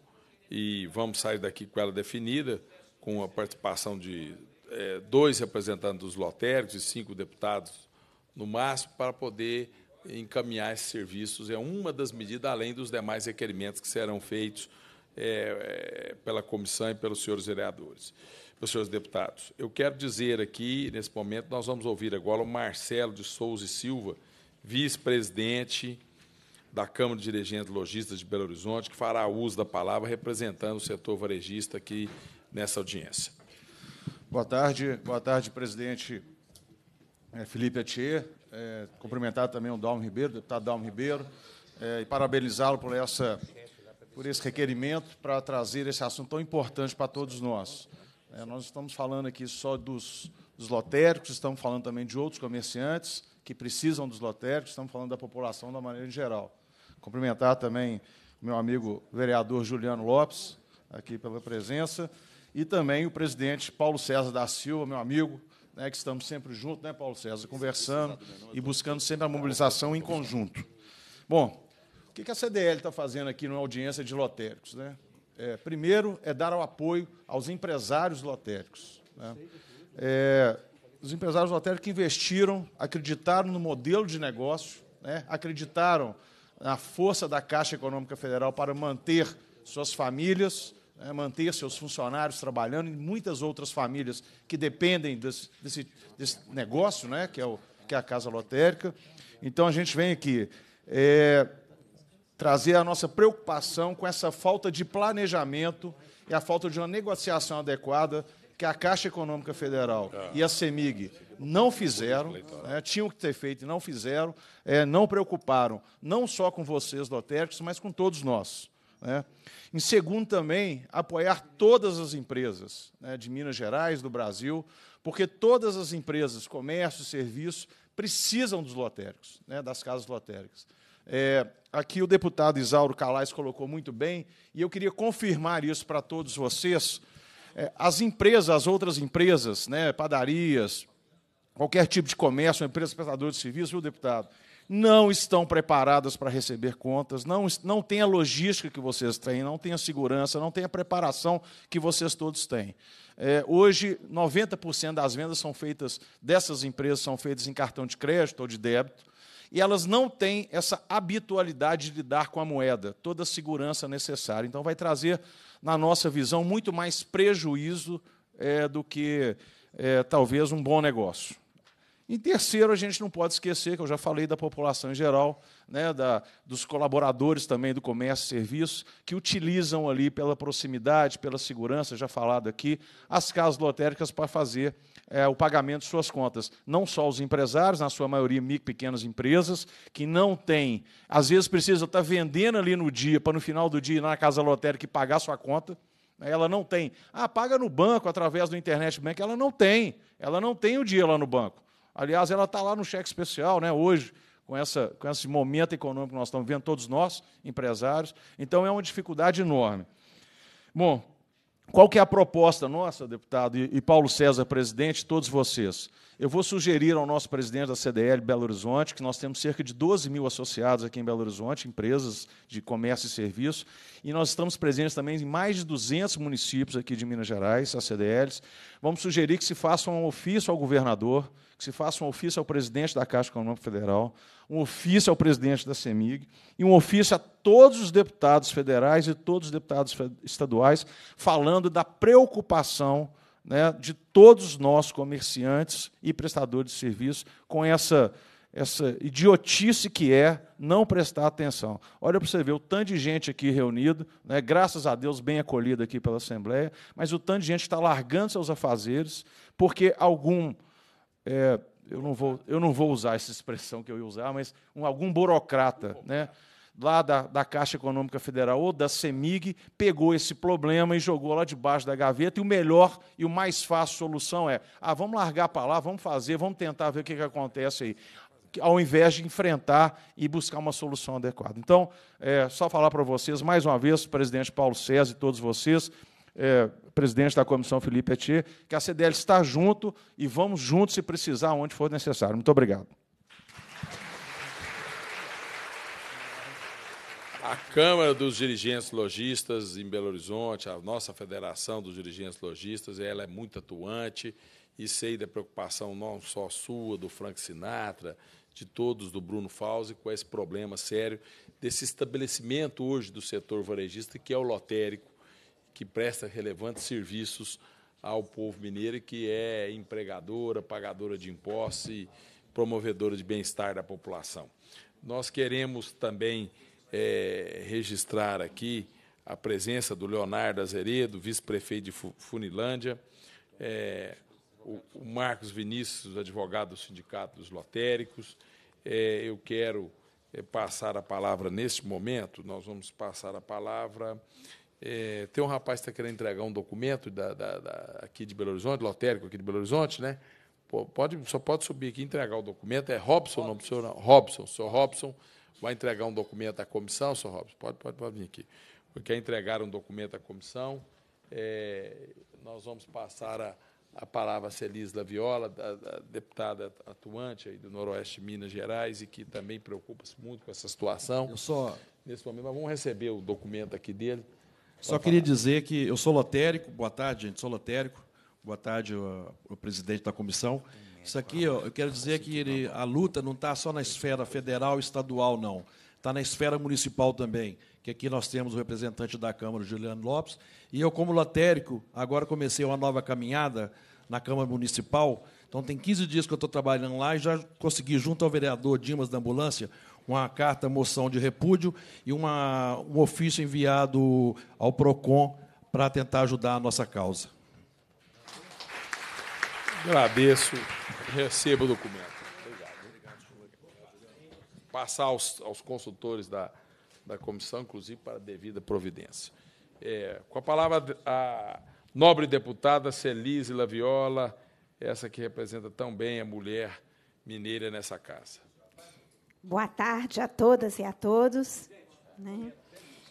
e vamos sair daqui com ela definida, com a participação de é, dois representantes dos lotéricos e cinco deputados no máximo, para poder encaminhar esses serviços. É uma das medidas, além dos demais requerimentos que serão feitos é, é, pela comissão e pelos senhores vereadores, pelos senhores deputados. Eu quero dizer aqui, nesse momento, nós vamos ouvir agora o Marcelo de Souza e Silva, vice-presidente da Câmara de Dirigentes Logistas de Belo Horizonte, que fará uso da palavra representando o setor varejista aqui nessa audiência. Boa tarde, boa tarde, presidente é, Felipe Atier, é, cumprimentar também o Dalmo Ribeiro, deputado Dalmo Ribeiro, é, e parabenizá-lo por, essa, por esse requerimento para trazer esse assunto tão importante para todos nós. É, nós estamos falando aqui só dos, dos lotéricos, estamos falando também de outros comerciantes que precisam dos lotéricos, estamos falando da população da maneira geral. Cumprimentar também o meu amigo vereador Juliano Lopes, aqui pela presença, e também o presidente Paulo César da Silva, meu amigo, né, que estamos sempre juntos, né, Paulo César, conversando né? é e buscando sempre a tá mobilização em conjunto. Bom, o que a CDL está fazendo aqui numa audiência de lotéricos? Né? É, primeiro é dar o apoio aos empresários lotéricos. Né? É, os empresários lotéricos que investiram, acreditaram no modelo de negócio, né? acreditaram na força da Caixa Econômica Federal para manter suas famílias né, manter seus funcionários trabalhando e muitas outras famílias que dependem desse, desse, desse negócio, né, que, é o, que é a casa lotérica. Então a gente vem aqui é, trazer a nossa preocupação com essa falta de planejamento e a falta de uma negociação adequada que a Caixa Econômica Federal ah. e a CEMIG não fizeram, né, tinham que ter feito e não fizeram, é, não preocuparam, não só com vocês, lotéricos, mas com todos nós. Né? Em segundo, também, apoiar todas as empresas né, de Minas Gerais, do Brasil, porque todas as empresas, comércio, serviço, precisam dos lotéricos, né, das casas lotéricas. É, aqui o deputado Isauro Calais colocou muito bem, e eu queria confirmar isso para todos vocês. É, as empresas, as outras empresas, né, padarias, qualquer tipo de comércio, empresa prestadora de serviço, viu, deputado? não estão preparadas para receber contas, não, não tem a logística que vocês têm, não tem a segurança, não tem a preparação que vocês todos têm. É, hoje, 90% das vendas são feitas, dessas empresas são feitas em cartão de crédito ou de débito, e elas não têm essa habitualidade de lidar com a moeda, toda a segurança necessária. Então, vai trazer, na nossa visão, muito mais prejuízo é, do que é, talvez um bom negócio. Em terceiro, a gente não pode esquecer, que eu já falei da população em geral, né, da, dos colaboradores também do comércio e serviço, que utilizam ali pela proximidade, pela segurança, já falado aqui, as casas lotéricas para fazer é, o pagamento de suas contas. Não só os empresários, na sua maioria micro pequenas empresas, que não têm, às vezes precisa estar tá vendendo ali no dia, para no final do dia ir na casa lotérica e pagar sua conta. Né, ela não tem. Ah, paga no banco através do internet bank. Ela não tem. Ela não tem o dia lá no banco. Aliás, ela está lá no cheque especial, né, hoje, com, essa, com esse momento econômico que nós estamos vendo, todos nós, empresários. Então, é uma dificuldade enorme. Bom, qual que é a proposta nossa, deputado, e, e Paulo César, presidente, todos vocês? Eu vou sugerir ao nosso presidente da CDL Belo Horizonte, que nós temos cerca de 12 mil associados aqui em Belo Horizonte, empresas de comércio e serviço, e nós estamos presentes também em mais de 200 municípios aqui de Minas Gerais, as CDLs. Vamos sugerir que se faça um ofício ao governador, que se faça um ofício ao presidente da Caixa Econômica Federal, um ofício ao presidente da CEMIG e um ofício a todos os deputados federais e todos os deputados estaduais, falando da preocupação né, de todos nós, comerciantes e prestadores de serviço, com essa essa idiotice que é não prestar atenção. Olha para você ver o tanto de gente aqui reunido, né, graças a Deus bem acolhida aqui pela Assembleia, mas o tanto de gente está largando seus afazeres porque algum é, eu, não vou, eu não vou usar essa expressão que eu ia usar, mas um, algum burocrata, né? lá da, da, Caixa Econômica Federal ou da CEMIG, pegou esse problema e jogou lá debaixo da gaveta. E o melhor e o mais fácil solução é: ah, vamos largar para lá, vamos fazer, vamos tentar ver o que, que acontece aí. Ao invés de enfrentar e buscar uma solução adequada. Então, é, só falar para vocês, mais uma vez, presidente Paulo César e todos vocês, é, presidente da comissão, Felipe Etier, que a CDL está junto e vamos juntos se precisar onde for necessário. Muito obrigado. A Câmara dos Dirigentes Logistas em Belo Horizonte, a nossa Federação dos Dirigentes Logistas, ela é muito atuante e sei da preocupação não só sua, do Frank Sinatra, de todos, do Bruno Fauzi, com esse problema sério desse estabelecimento hoje do setor varejista, que é o lotérico, que presta relevantes serviços ao povo mineiro, que é empregadora, pagadora de impostos e promovedora de bem-estar da população. Nós queremos também é, registrar aqui a presença do Leonardo Azeredo, vice-prefeito de Funilândia, é, o, o, Marcos Vinícius, advogado do Sindicato dos Lotéricos. É, eu quero é, passar a palavra neste momento, nós vamos passar a palavra é, tem um rapaz que está querendo entregar um documento da, da, da, aqui de Belo Horizonte, lotérico aqui de Belo Horizonte, né? Pode, só pode subir aqui e entregar o documento. É Robson, Robson. o senhor? Não. Robson. O senhor Robson vai entregar um documento à comissão, senhor Robson? Pode, pode, pode vir aqui. Quer entregar um documento à comissão. É, nós vamos passar a, a palavra a Celis Laviola, da, da deputada atuante do Noroeste de Minas Gerais e que também preocupa-se muito com essa situação. Eu só... Nesse momento, vamos receber o documento aqui dele. Só falar. queria dizer que eu sou lotérico. Boa tarde, gente. Sou lotérico. Boa tarde, o, o presidente da comissão. Isso aqui, eu, eu quero dizer que ele, a luta não está só na esfera federal e estadual, não. Está na esfera municipal também, que aqui nós temos o representante da Câmara, Juliano Lopes. E eu, como lotérico, agora comecei uma nova caminhada na Câmara Municipal. Então, tem 15 dias que eu estou trabalhando lá e já consegui, junto ao vereador Dimas da Ambulância, uma carta moção de repúdio e uma, um ofício enviado ao PROCON para tentar ajudar a nossa causa. Agradeço. Recebo o documento. Obrigado. Passar aos, aos consultores da, da comissão, inclusive, para a devida providência. É, com a palavra a nobre deputada Celise Laviola, essa que representa tão bem a mulher mineira nessa casa. Boa tarde a todas e a todos. Né?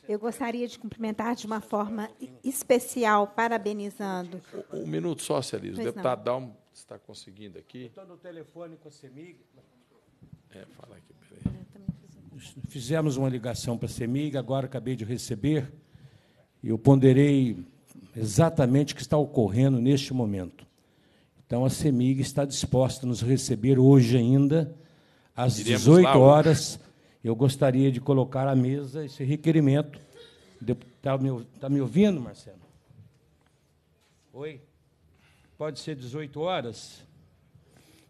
Eu gostaria de cumprimentar de uma forma especial, parabenizando. Um, um minuto só, Celise. O deputado Dalmo está conseguindo aqui. Estou no telefone com a CEMIG. É, fala aqui, peraí. Fizemos uma ligação para a CEMIG, agora acabei de receber, e eu ponderei exatamente o que está ocorrendo neste momento. Então, a CEMIG está disposta a nos receber hoje ainda às Iremos 18 horas. Eu gostaria de colocar à mesa esse requerimento. Está me, tá me ouvindo, Marcelo? Oi? Pode ser 18 horas?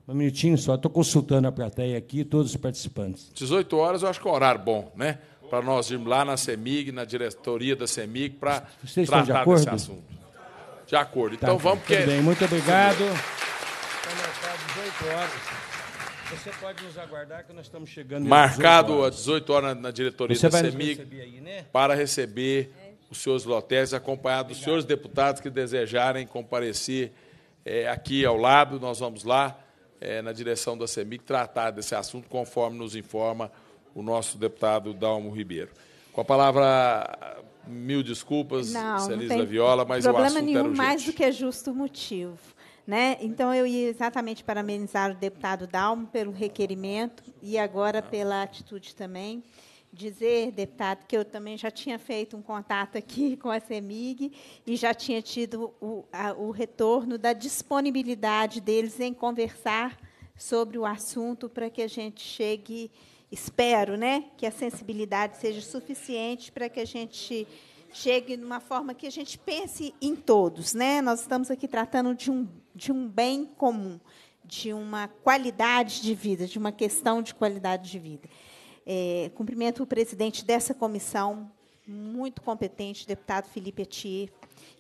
Um minutinho só, estou consultando a plateia aqui, todos os participantes. 18 horas eu acho que é um horário bom, né? Para nós irmos lá na CEMIG, na diretoria da CEMIG, para tratar de acordo? desse assunto. De acordo. Tá, então vamos, porque. Tudo bem, muito obrigado. Está marcado 18 horas. Você pode nos aguardar que nós estamos chegando. Marcado às 18 horas, na diretoria Você da CEMIG receber aí, né? para receber os senhores lotes acompanhado dos senhores deputados que desejarem comparecer é, aqui ao lado. Nós vamos lá, é, na direção da CEMIG, tratar desse assunto, conforme nos informa o nosso deputado Dalmo Ribeiro. Com a palavra, mil desculpas, Celise da Viola, mas eu o Não tem problema nenhum. mais do que é justo o motivo. Né? Então, eu ia exatamente parabenizar o deputado Dalmo pelo requerimento e agora pela atitude também. Dizer, deputado, que eu também já tinha feito um contato aqui com a CEMIG e já tinha tido o, a, o retorno da disponibilidade deles em conversar sobre o assunto para que a gente chegue, espero, né, que a sensibilidade seja suficiente para que a gente chegue de uma forma que a gente pense em todos, né? Nós estamos aqui tratando de um de um bem comum, de uma qualidade de vida, de uma questão de qualidade de vida. É, cumprimento o presidente dessa comissão, muito competente, o deputado Felipe Etier,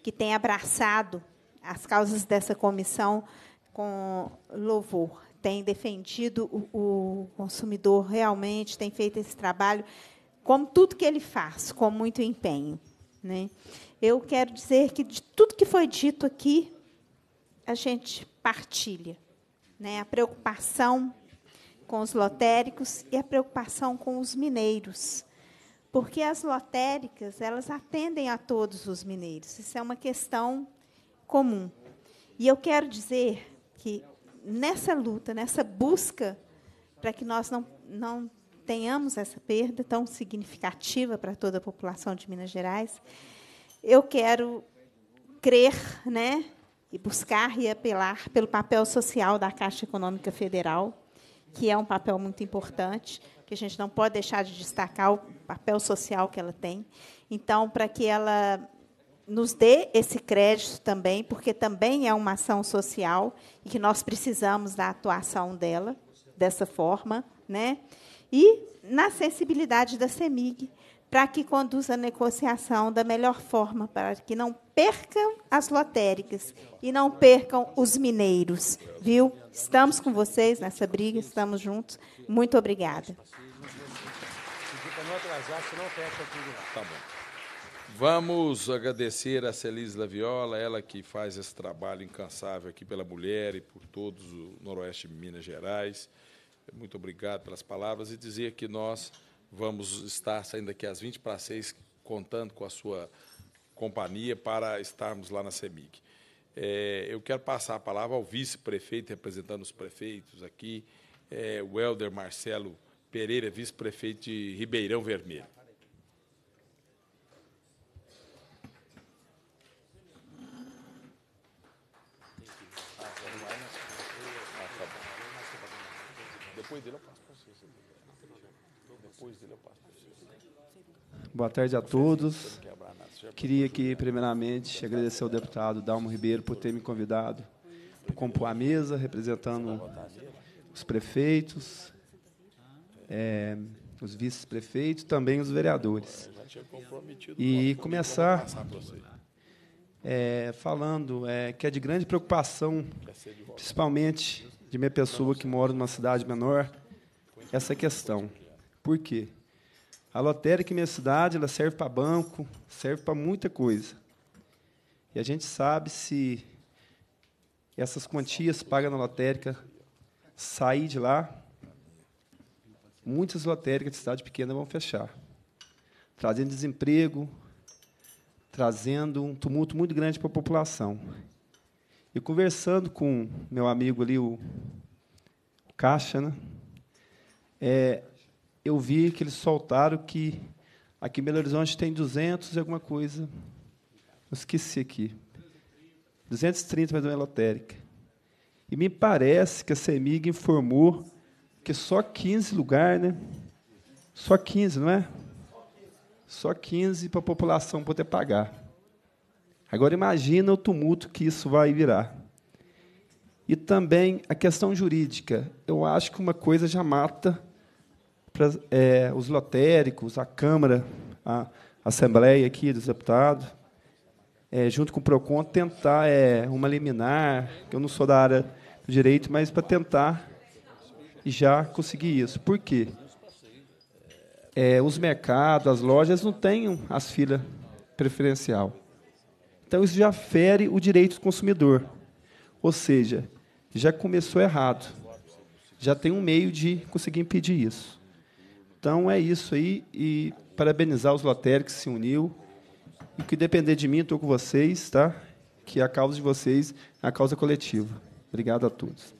que tem abraçado as causas dessa comissão com louvor, tem defendido o, o consumidor realmente, tem feito esse trabalho, como tudo que ele faz, com muito empenho. Né? Eu quero dizer que de tudo que foi dito aqui, a gente partilha, né? A preocupação com os lotéricos e a preocupação com os mineiros, porque as lotéricas elas atendem a todos os mineiros. Isso é uma questão comum. E eu quero dizer que nessa luta, nessa busca para que nós não, não tenhamos essa perda tão significativa para toda a população de Minas Gerais, eu quero crer, né, e buscar e apelar pelo papel social da Caixa Econômica Federal, que é um papel muito importante, que a gente não pode deixar de destacar o papel social que ela tem. Então, para que ela nos dê esse crédito também, porque também é uma ação social e que nós precisamos da atuação dela dessa forma, né? E na sensibilidade da CEMIG, para que conduza a negociação da melhor forma, para que não percam as lotéricas e não percam os mineiros, viu? Estamos com vocês nessa briga, estamos juntos. Muito obrigada. Tá Vamos agradecer a Celisla Laviola, ela que faz esse trabalho incansável aqui pela mulher e por todos o Noroeste de Minas Gerais. Muito obrigado pelas palavras e dizer que nós Vamos estar saindo aqui às 20 para 6, contando com a sua companhia para estarmos lá na CEMIG. É, eu quero passar a palavra ao vice-prefeito, representando os prefeitos aqui, é, o Helder Marcelo Pereira, vice-prefeito de Ribeirão Vermelho. Ah, tá Depois dele eu passo. Boa tarde a todos. Queria aqui, primeiramente, agradecer ao deputado Dalmo Ribeiro por ter me convidado para compor a mesa, representando os prefeitos, é, os vice-prefeitos, também os vereadores. E começar é, falando é, que é de grande preocupação, principalmente de minha pessoa que mora numa cidade menor, essa questão. Por quê? A lotérica em minha cidade ela serve para banco, serve para muita coisa. E a gente sabe se essas quantias pagas na lotérica sair de lá, muitas lotéricas de cidade pequena vão fechar, trazendo desemprego, trazendo um tumulto muito grande para a população. E conversando com meu amigo ali, o Caixa, né? É, eu vi que eles soltaram que aqui em Belo Horizonte tem 200 e alguma coisa. Eu esqueci aqui. 230 mais uma lotérica. E me parece que a CEMIG informou que só 15 lugar, né? Só 15, não é? Só 15 para a população poder pagar. Agora imagina o tumulto que isso vai virar. E também a questão jurídica. Eu acho que uma coisa já mata é, os lotéricos, a Câmara, a Assembleia aqui dos deputados, é, junto com o PROCON, tentar é, uma liminar, que eu não sou da área do direito, mas para tentar já conseguir isso. Por quê? É, os mercados, as lojas não têm as filas preferencial. Então, isso já fere o direito do consumidor. Ou seja, já começou errado. Já tem um meio de conseguir impedir isso. Então é isso aí e parabenizar os lotéricos que se uniu. E que depender de mim, estou com vocês, tá? Que é a causa de vocês é a causa coletiva. Obrigado a todos.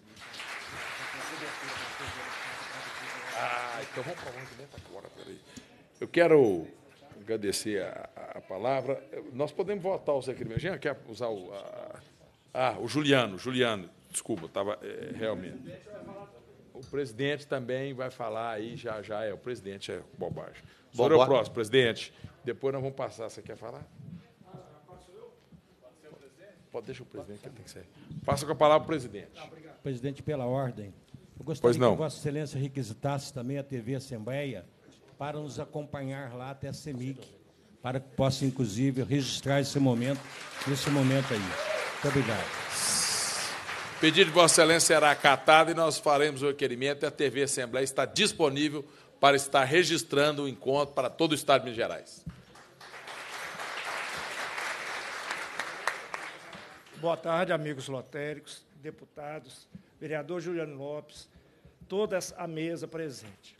Ah, então Eu quero agradecer a, a, palavra. Nós podemos votar o requerimentos. Jean, quer usar o. A, ah, o Juliano, Juliano, desculpa, estava é, realmente. O presidente também vai falar aí, já, já é. O presidente é bobagem. Sobre o é próximo, presidente. Depois nós vamos passar. Você quer falar? Pode deixar o presidente que tem que ser. Passa com a palavra o presidente. Tá, presidente, pela ordem. Eu gostaria que Vossa Excelência requisitasse também a TV Assembleia para nos acompanhar lá até a Semic para que possa, inclusive, registrar esse momento, esse momento aí. Muito obrigado. O pedido de Vossa Excelência será acatado e nós faremos o requerimento e a TV Assembleia está disponível para estar registrando o encontro para todo o Estado de Minas Gerais. Boa tarde, amigos lotéricos, deputados, vereador Juliano Lopes, toda a mesa presente.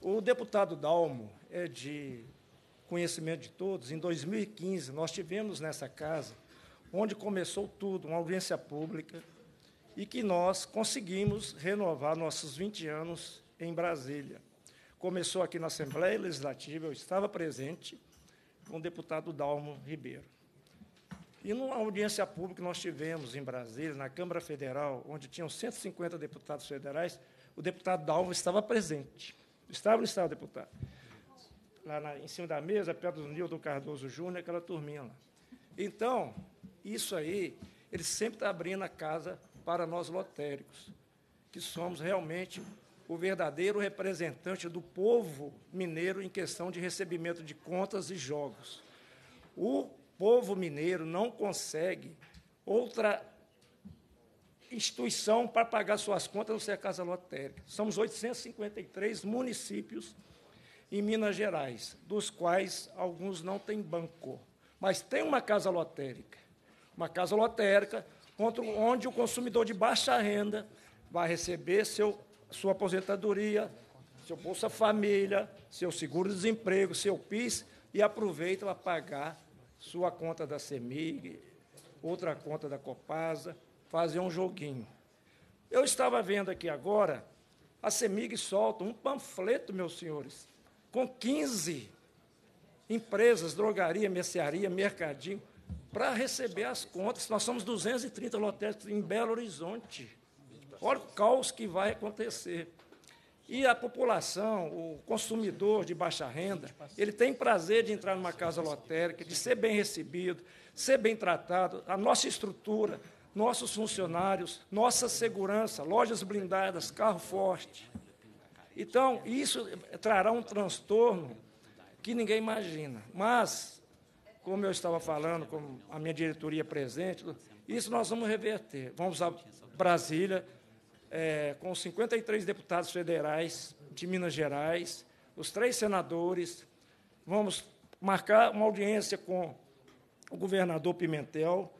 O deputado Dalmo é de conhecimento de todos. Em 2015, nós tivemos nessa casa, onde começou tudo, uma audiência pública, e que nós conseguimos renovar nossos 20 anos em Brasília. Começou aqui na Assembleia Legislativa, eu estava presente, com o deputado Dalmo Ribeiro. E numa audiência pública que nós tivemos em Brasília, na Câmara Federal, onde tinham 150 deputados federais, o deputado Dalmo estava presente. Estava no estado deputado? Lá na, em cima da mesa, perto do Nildo Cardoso Júnior, aquela turminha lá. Então, isso aí, ele sempre está abrindo a casa para nós lotéricos, que somos realmente o verdadeiro representante do povo mineiro em questão de recebimento de contas e jogos. O povo mineiro não consegue outra instituição para pagar suas contas não ser a Casa Lotérica. Somos 853 municípios em Minas Gerais, dos quais alguns não têm banco, mas tem uma Casa Lotérica. Uma Casa Lotérica onde o consumidor de baixa renda vai receber seu, sua aposentadoria, seu Bolsa Família, seu seguro-desemprego, seu PIS e aproveita para pagar sua conta da CEMIG, outra conta da Copasa, fazer um joguinho. Eu estava vendo aqui agora, a CEMIG solta um panfleto, meus senhores, com 15 empresas, drogaria, mercearia, mercadinho, para receber as contas. Nós somos 230 lotéricos em Belo Horizonte. Olha o caos que vai acontecer. E a população, o consumidor de baixa renda, ele tem prazer de entrar numa casa lotérica, de ser bem recebido, ser bem tratado. A nossa estrutura, nossos funcionários, nossa segurança, lojas blindadas, carro forte. Então, isso trará um transtorno que ninguém imagina. Mas como eu estava falando, com a minha diretoria é presente, isso nós vamos reverter. Vamos a Brasília, é, com 53 deputados federais de Minas Gerais, os três senadores, vamos marcar uma audiência com o governador Pimentel,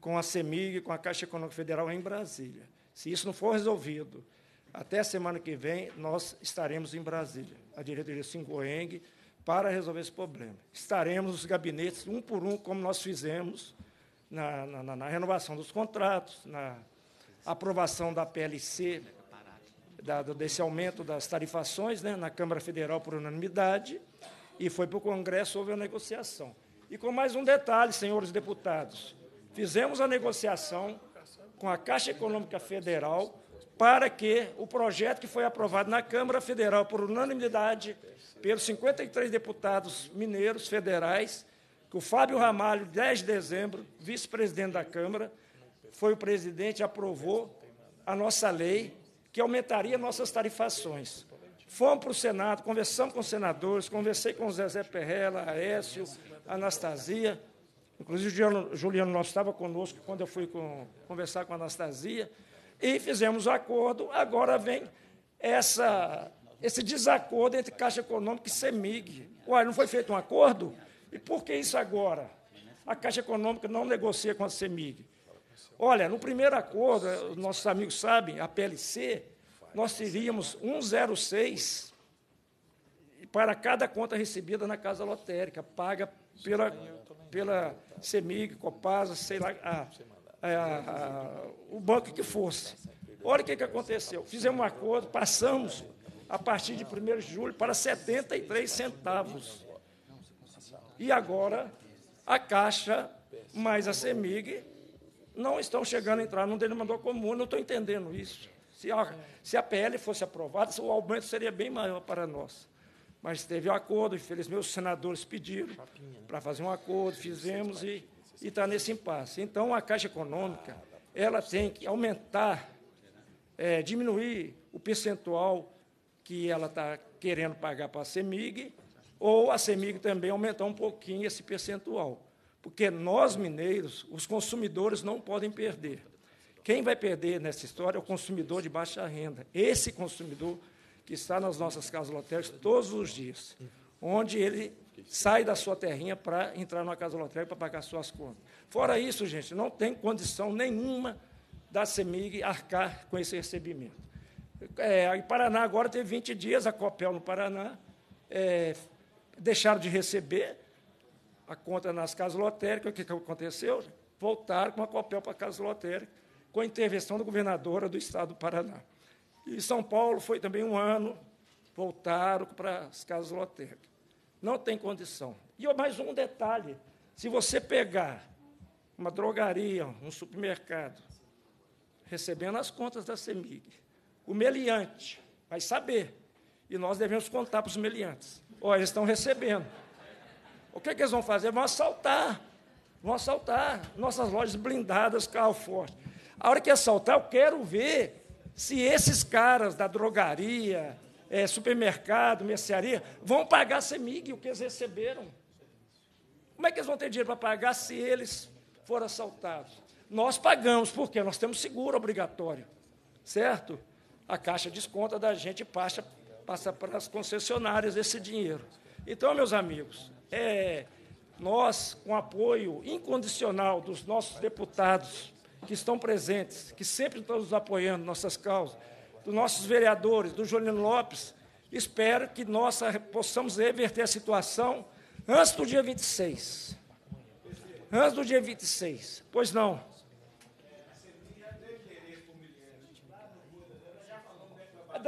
com a CEMIG, com a Caixa Econômica Federal em Brasília. Se isso não for resolvido, até a semana que vem nós estaremos em Brasília. A diretoria Singoeng para resolver esse problema. Estaremos nos gabinetes, um por um, como nós fizemos na, na, na renovação dos contratos, na aprovação da PLC, da, desse aumento das tarifações né, na Câmara Federal por unanimidade, e foi para o Congresso, houve a negociação. E com mais um detalhe, senhores deputados, fizemos a negociação com a Caixa Econômica Federal para que o projeto que foi aprovado na Câmara Federal por unanimidade pelos 53 deputados mineiros federais, que o Fábio Ramalho, 10 de dezembro, vice-presidente da Câmara, foi o presidente, aprovou a nossa lei que aumentaria nossas tarifações. Fomos para o Senado, conversamos com os senadores, conversei com o Zezé Perrela, Aécio, Anastasia, inclusive o Juliano Nosso estava conosco quando eu fui com, conversar com a Anastasia, e fizemos o acordo. Agora vem essa, esse desacordo entre Caixa Econômica e CEMIG. Uai, não foi feito um acordo? E por que isso agora? A Caixa Econômica não negocia com a CEMIG. Olha, no primeiro acordo, nossos amigos sabem, a PLC, nós teríamos 106 para cada conta recebida na casa lotérica, paga pela, pela CEMIG, Copasa, sei lá, a, é, o banco que fosse. Olha o que, que aconteceu. Fizemos um acordo, passamos a partir de 1 de julho para 73 centavos. E agora a Caixa mais a CEMIG não estão chegando a entrar num denominador comum, não estou entendendo isso. Se a, se a PL fosse aprovada, o aumento seria bem maior para nós. Mas teve um acordo, infelizmente os senadores pediram para fazer um acordo, fizemos e e está nesse impasse. Então, a Caixa Econômica ela tem que aumentar, é, diminuir o percentual que ela está querendo pagar para a CEMIG, ou a CEMIG também aumentar um pouquinho esse percentual. Porque nós, mineiros, os consumidores não podem perder. Quem vai perder nessa história é o consumidor de baixa renda. Esse consumidor que está nas nossas casas lotéricas todos os dias, onde ele sai da sua terrinha para entrar numa casa lotérica para pagar suas contas. Fora isso, gente, não tem condição nenhuma da CEMIG arcar com esse recebimento. É, em Paraná agora teve 20 dias, a Copel no Paraná é, deixaram de receber a conta nas casas lotéricas. O que, que aconteceu? Voltaram com a Copel para a casa lotérica, com a intervenção da governadora do estado do Paraná. E São Paulo foi também um ano, voltaram para as casas lotéricas. Não tem condição. E mais um detalhe: se você pegar uma drogaria, um supermercado, recebendo as contas da CEMIG, o meliante vai saber, e nós devemos contar para os meliantes: ó, oh, eles estão recebendo. O que, é que eles vão fazer? Vão assaltar. Vão assaltar nossas lojas blindadas, carro forte. A hora que assaltar, eu quero ver se esses caras da drogaria, é, supermercado, mercearia, vão pagar a CEMIG o que eles receberam. Como é que eles vão ter dinheiro para pagar se eles foram assaltados? Nós pagamos, porque nós temos seguro obrigatório, certo? A Caixa desconta da gente e passa, passa para as concessionárias esse dinheiro. Então, meus amigos, é, nós, com apoio incondicional dos nossos deputados que estão presentes, que sempre estão nos apoiando nossas causas, dos nossos vereadores, do Juliano Lopes, espero que nós possamos reverter a situação antes do dia 26. Antes do dia 26. Pois não.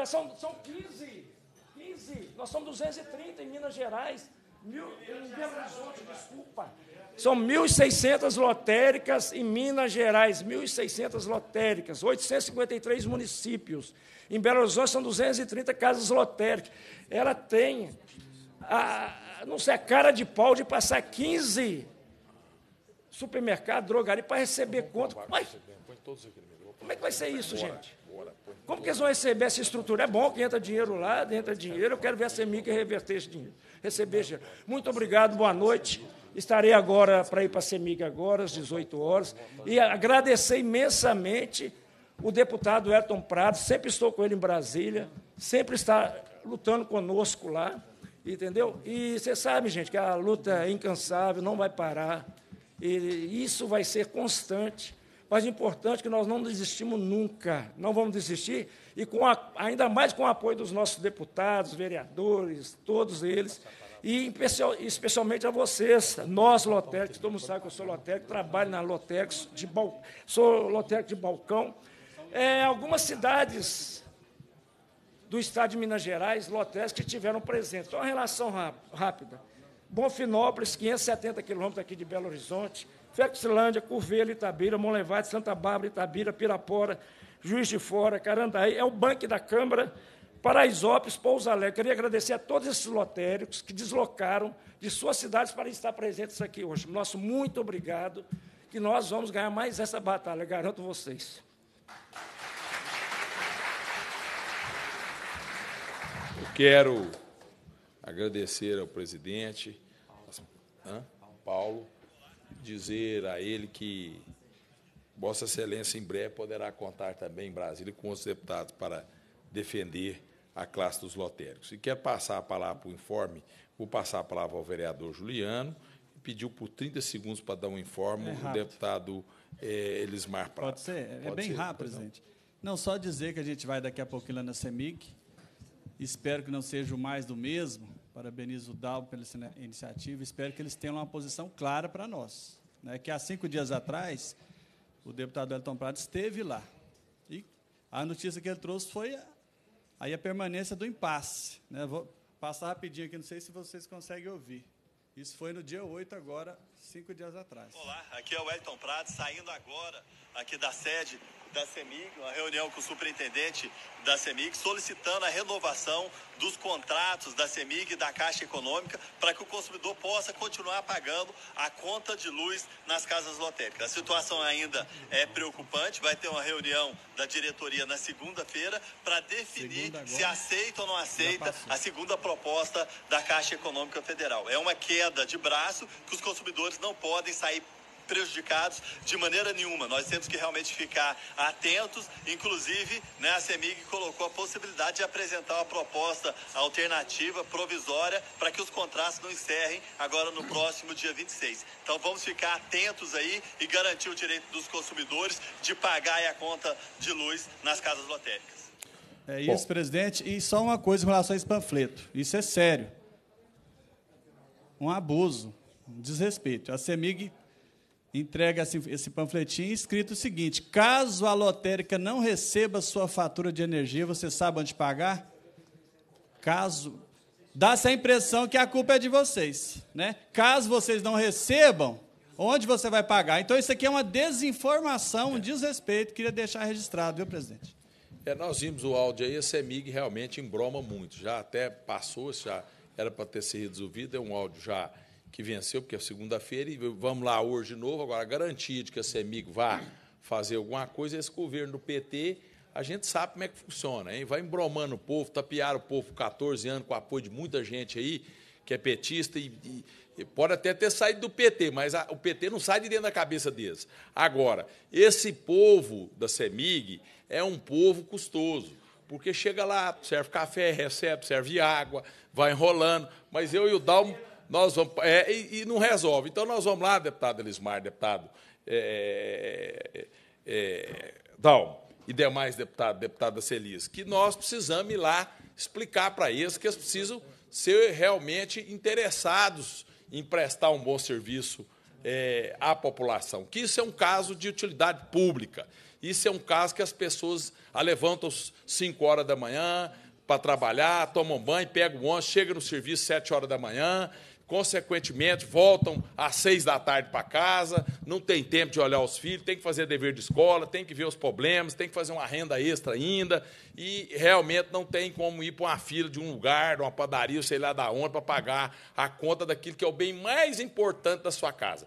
Ah, são, são 15, 15. Nós somos 230 em Minas Gerais. Mil, em São 1.600 lotéricas em Minas Gerais, 1.600 lotéricas, 853 municípios. Em Belo Horizonte são 230 casas lotéricas. Ela tem, a, não sei, a cara de pau de passar 15 supermercados, drogaria, para receber conta. Mas, como é que vai ser isso, gente? Como que eles vão receber essa estrutura? É bom que entra dinheiro lá, entra dinheiro. Eu quero ver a CEMIC reverter esse dinheiro, receber esse dinheiro. Muito obrigado, boa noite. Estarei agora para ir para a CEMIG agora, às 18 horas. E agradecer imensamente o deputado Elton Prado, sempre estou com ele em Brasília, sempre está lutando conosco lá, entendeu? E você sabe, gente, que a luta é incansável, não vai parar. E isso vai ser constante. Mas é importante que nós não desistimos nunca, não vamos desistir, e com a, ainda mais com o apoio dos nossos deputados, vereadores, todos eles, e especialmente a vocês, nós, lotéricos, todo mundo sabe que eu sou lotérico, trabalho na Lotex, de sou lotérico de balcão. É, algumas cidades do estado de Minas Gerais, lotéricos que tiveram presente. Então, uma relação rápida. Bonfinópolis, 570 quilômetros aqui de Belo Horizonte, Flexilândia, Curvelha, Itabira, Monlevade, Santa Bárbara, Itabira, Pirapora, Juiz de Fora, Carandaí, é o banco da Câmara, Paraisópolis, Pouso Alegre. Queria agradecer a todos esses lotéricos que deslocaram de suas cidades para estar presentes aqui hoje. Nosso muito obrigado, que nós vamos ganhar mais essa batalha, garanto vocês. Eu quero agradecer ao presidente Paulo, Paulo dizer a ele que Vossa Excelência em breve poderá contar também em Brasília com os deputados para defender a classe dos lotéricos. E quer passar a palavra para o informe, vou passar a palavra ao vereador Juliano, que pediu por 30 segundos para dar um informe é o deputado é, Elismar Prado. Pode ser? É Pode é bem ser, rápido, presidente. Não. não, só dizer que a gente vai daqui a pouquinho lá na Semic espero que não seja o mais do mesmo, Parabenizo o Dalbo pela iniciativa. Espero que eles tenham uma posição clara para nós. Né? Que há cinco dias atrás, o deputado Elton Prado esteve lá. E a notícia que ele trouxe foi a, aí a permanência do impasse. Né? Vou passar rapidinho aqui, não sei se vocês conseguem ouvir. Isso foi no dia 8 agora, cinco dias atrás. Olá, aqui é o Elton Prado, saindo agora aqui da sede da CEMIG, uma reunião com o superintendente da CEMIG, solicitando a renovação dos contratos da CEMIG e da Caixa Econômica para que o consumidor possa continuar pagando a conta de luz nas casas lotéricas. A situação ainda é preocupante, vai ter uma reunião da diretoria na segunda-feira para definir se aceita ou não aceita a segunda proposta da Caixa Econômica Federal. É uma queda de braço que os consumidores não podem sair prejudicados de maneira nenhuma. Nós temos que realmente ficar atentos. Inclusive, né, a CEMIG colocou a possibilidade de apresentar uma proposta alternativa, provisória, para que os contratos não encerrem agora no próximo dia 26. Então vamos ficar atentos aí e garantir o direito dos consumidores de pagar a conta de luz nas casas lotéricas. É isso, Bom. presidente. E só uma coisa em relação a esse panfleto. Isso é sério. Um abuso, um desrespeito. A CEMIG entrega esse panfletinho escrito o seguinte: caso a lotérica não receba sua fatura de energia, você sabe onde pagar? Caso. Dá-se a impressão que a culpa é de vocês. Né? Caso vocês não recebam, onde você vai pagar? Então, isso aqui é uma desinformação, um desrespeito. Queria deixar registrado, viu, presidente? É, nós vimos o áudio aí, a CEMIG realmente embroma muito. Já até passou, já era para ter sido resolvido, é um áudio já que venceu, porque é segunda-feira, e vamos lá hoje de novo. Agora, a garantia de que a CEMIG vá fazer alguma coisa, esse governo do PT, a gente sabe como é que funciona, hein? Vai embromando o povo, tapear o povo 14 anos com o apoio de muita gente aí, que é petista, e, e, e pode até ter saído do PT, mas a, o PT não sai de dentro da cabeça deles. Agora, esse povo da CEMIG é um povo custoso porque chega lá, serve café, recebe, serve água, vai enrolando. Mas eu e o Dalmo nós vamos, é, e, e, não resolve. Então, nós vamos lá, deputado Elismar, deputado é, é, é e demais deputados, deputada Celis, que nós precisamos ir lá explicar para eles que eles precisam ser realmente interessados em prestar um bom serviço é, à população. Que isso é um caso de utilidade pública. Isso é um caso que as pessoas levantam às 5 horas da manhã para trabalhar, tomam banho, pegam o ônibus, chegam no serviço às 7 horas da manhã consequentemente, voltam às seis da tarde para casa, não tem tempo de olhar os filhos, tem que fazer dever de escola, tem que ver os problemas, tem que fazer uma renda extra ainda, e realmente não tem como ir para uma fila de um lugar, de uma padaria, sei lá da onde, para pagar a conta daquilo que é o bem mais importante da sua casa.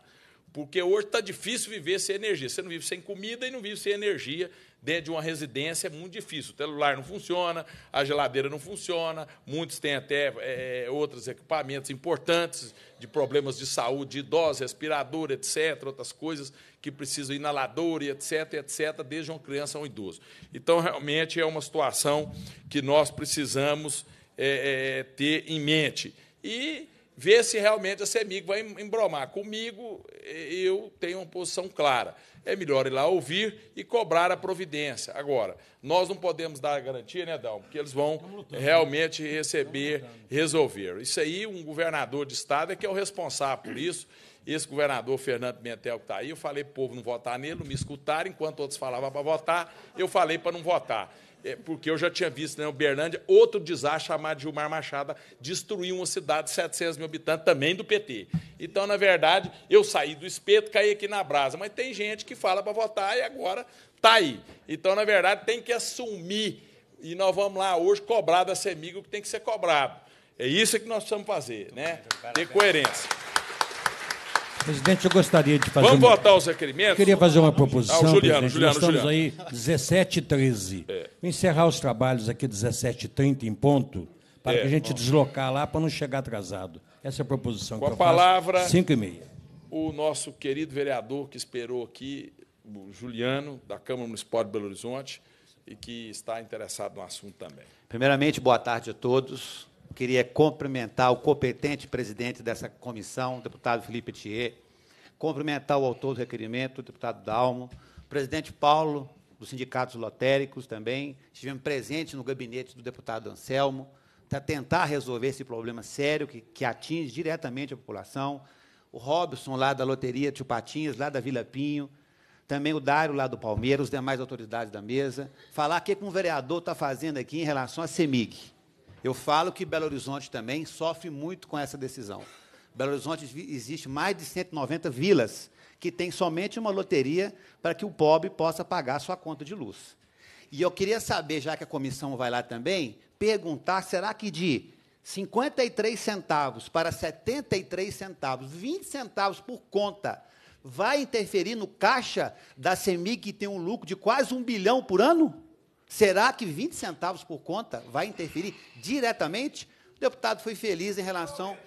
Porque hoje está difícil viver sem energia. Você não vive sem comida e não vive sem energia dentro de uma residência é muito difícil. O celular não funciona, a geladeira não funciona, muitos têm até é, outros equipamentos importantes de problemas de saúde, idosos, respirador, etc., outras coisas que precisam, inalador, etc., etc., desde uma criança a um idoso. Então, realmente, é uma situação que nós precisamos é, é, ter em mente. E ver se realmente a CEMIG vai embromar. Comigo, eu tenho uma posição clara. É melhor ir lá ouvir e cobrar a providência. Agora, nós não podemos dar a garantia, né, Dal? Porque eles vão lutando, realmente né? receber, resolver. Isso aí, um governador de Estado é que é o responsável por isso. Esse governador Fernando Pimentel que está aí, eu falei para o povo não votar nele, não me escutaram, enquanto outros falavam para votar, eu falei para não votar é, porque eu já tinha visto né, o Uberlândia outro desastre chamado Gilmar Machado destruir uma cidade de 700 mil habitantes, também do PT. Então, na verdade, eu saí do espeto, caí aqui na brasa. Mas tem gente que fala para votar e agora está aí. Então, na verdade, tem que assumir. E nós vamos lá hoje cobrar da CEMIG o que tem que ser cobrado. É isso que nós precisamos fazer, né? Então, Ter coerência. Presidente, eu gostaria de fazer. Vamos uma... votar os requerimentos? Eu queria fazer uma proposição. Ah, Juliano, Juliano, Nós estamos Juliano. aí 17 e 13. É encerrar os trabalhos aqui 17h30 em ponto, para é, que a é, gente bom. deslocar lá para não chegar atrasado. Essa é a proposição Com que a eu palavra, faço. 5 e meia. O nosso querido vereador que esperou aqui, o Juliano, da Câmara Municipal de Belo Horizonte, e que está interessado no assunto também. Primeiramente, boa tarde a todos. Queria cumprimentar o competente presidente dessa comissão, o deputado Felipe Thier, cumprimentar o autor do requerimento, o deputado Dalmo, o presidente Paulo, dos sindicatos lotéricos também. Estivemos presentes no gabinete do deputado Anselmo para tentar resolver esse problema sério que, que atinge diretamente a população. O Robson, lá da loteria Tio Patinhas, lá da Vila Pinho. Também o Dário, lá do Palmeiras, os demais autoridades da mesa. Falar o que, que um vereador está fazendo aqui em relação à CEMIG. Eu falo que Belo Horizonte também sofre muito com essa decisão. Belo Horizonte existe mais de 190 vilas que tem somente uma loteria para que o pobre possa pagar sua conta de luz. E eu queria saber, já que a comissão vai lá também, perguntar: será que de 53 centavos para 73 centavos, 20 centavos por conta, vai interferir no caixa da CEMIG, que tem um lucro de quase um bilhão por ano? Será que 20 centavos por conta vai interferir diretamente? O deputado foi feliz em relação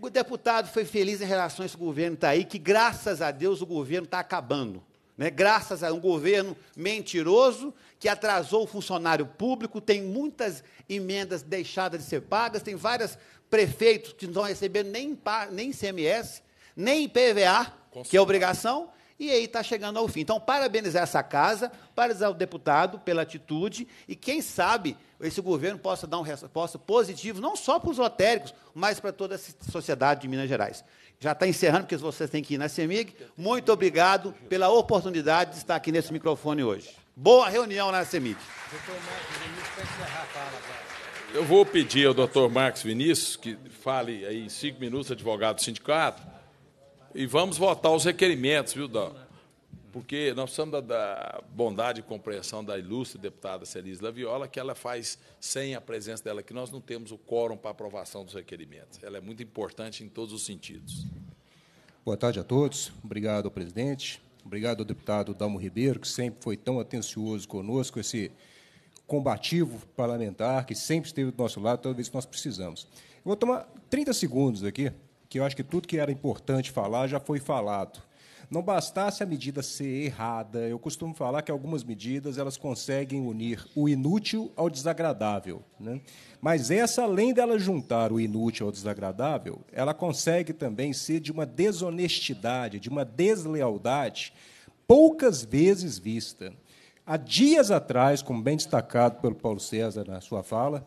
o deputado foi feliz em relação a esse governo está aí, que graças a Deus o governo está acabando. Né? Graças a um governo mentiroso que atrasou o funcionário público, tem muitas emendas deixadas de ser pagas, tem vários prefeitos que não estão recebendo nem, nem CMS, nem IPVA, que é obrigação, e aí está chegando ao fim. Então, parabenizar essa casa, parabenizar o deputado pela atitude e, quem sabe, esse governo possa dar um resposta positivo, não só para os lotéricos, mas para toda a sociedade de Minas Gerais. Já está encerrando, porque vocês têm que ir na CEMIG. Muito obrigado pela oportunidade de estar aqui nesse microfone hoje. Boa reunião na CEMIG. Eu vou pedir ao doutor Marcos Vinícius que fale aí em cinco minutos, advogado do sindicato e vamos votar os requerimentos, viu, Dan? Porque nós precisamos da, bondade e compreensão da ilustre deputada Celise Laviola, que ela faz sem a presença dela, que nós não temos o quórum para aprovação dos requerimentos. Ela é muito importante em todos os sentidos. Boa tarde a todos. Obrigado ao presidente. Obrigado ao deputado Dalmo Ribeiro, que sempre foi tão atencioso conosco, esse combativo parlamentar que sempre esteve do nosso lado, toda vez que nós precisamos. Eu vou tomar 30 segundos aqui porque eu acho que tudo que era importante falar já foi falado. Não bastasse a medida ser errada, eu costumo falar que algumas medidas elas conseguem unir o inútil ao desagradável. Né? Mas essa, além dela juntar o inútil ao desagradável, ela consegue também ser de uma desonestidade, de uma deslealdade poucas vezes vista. Há dias atrás, como bem destacado pelo Paulo César na sua fala,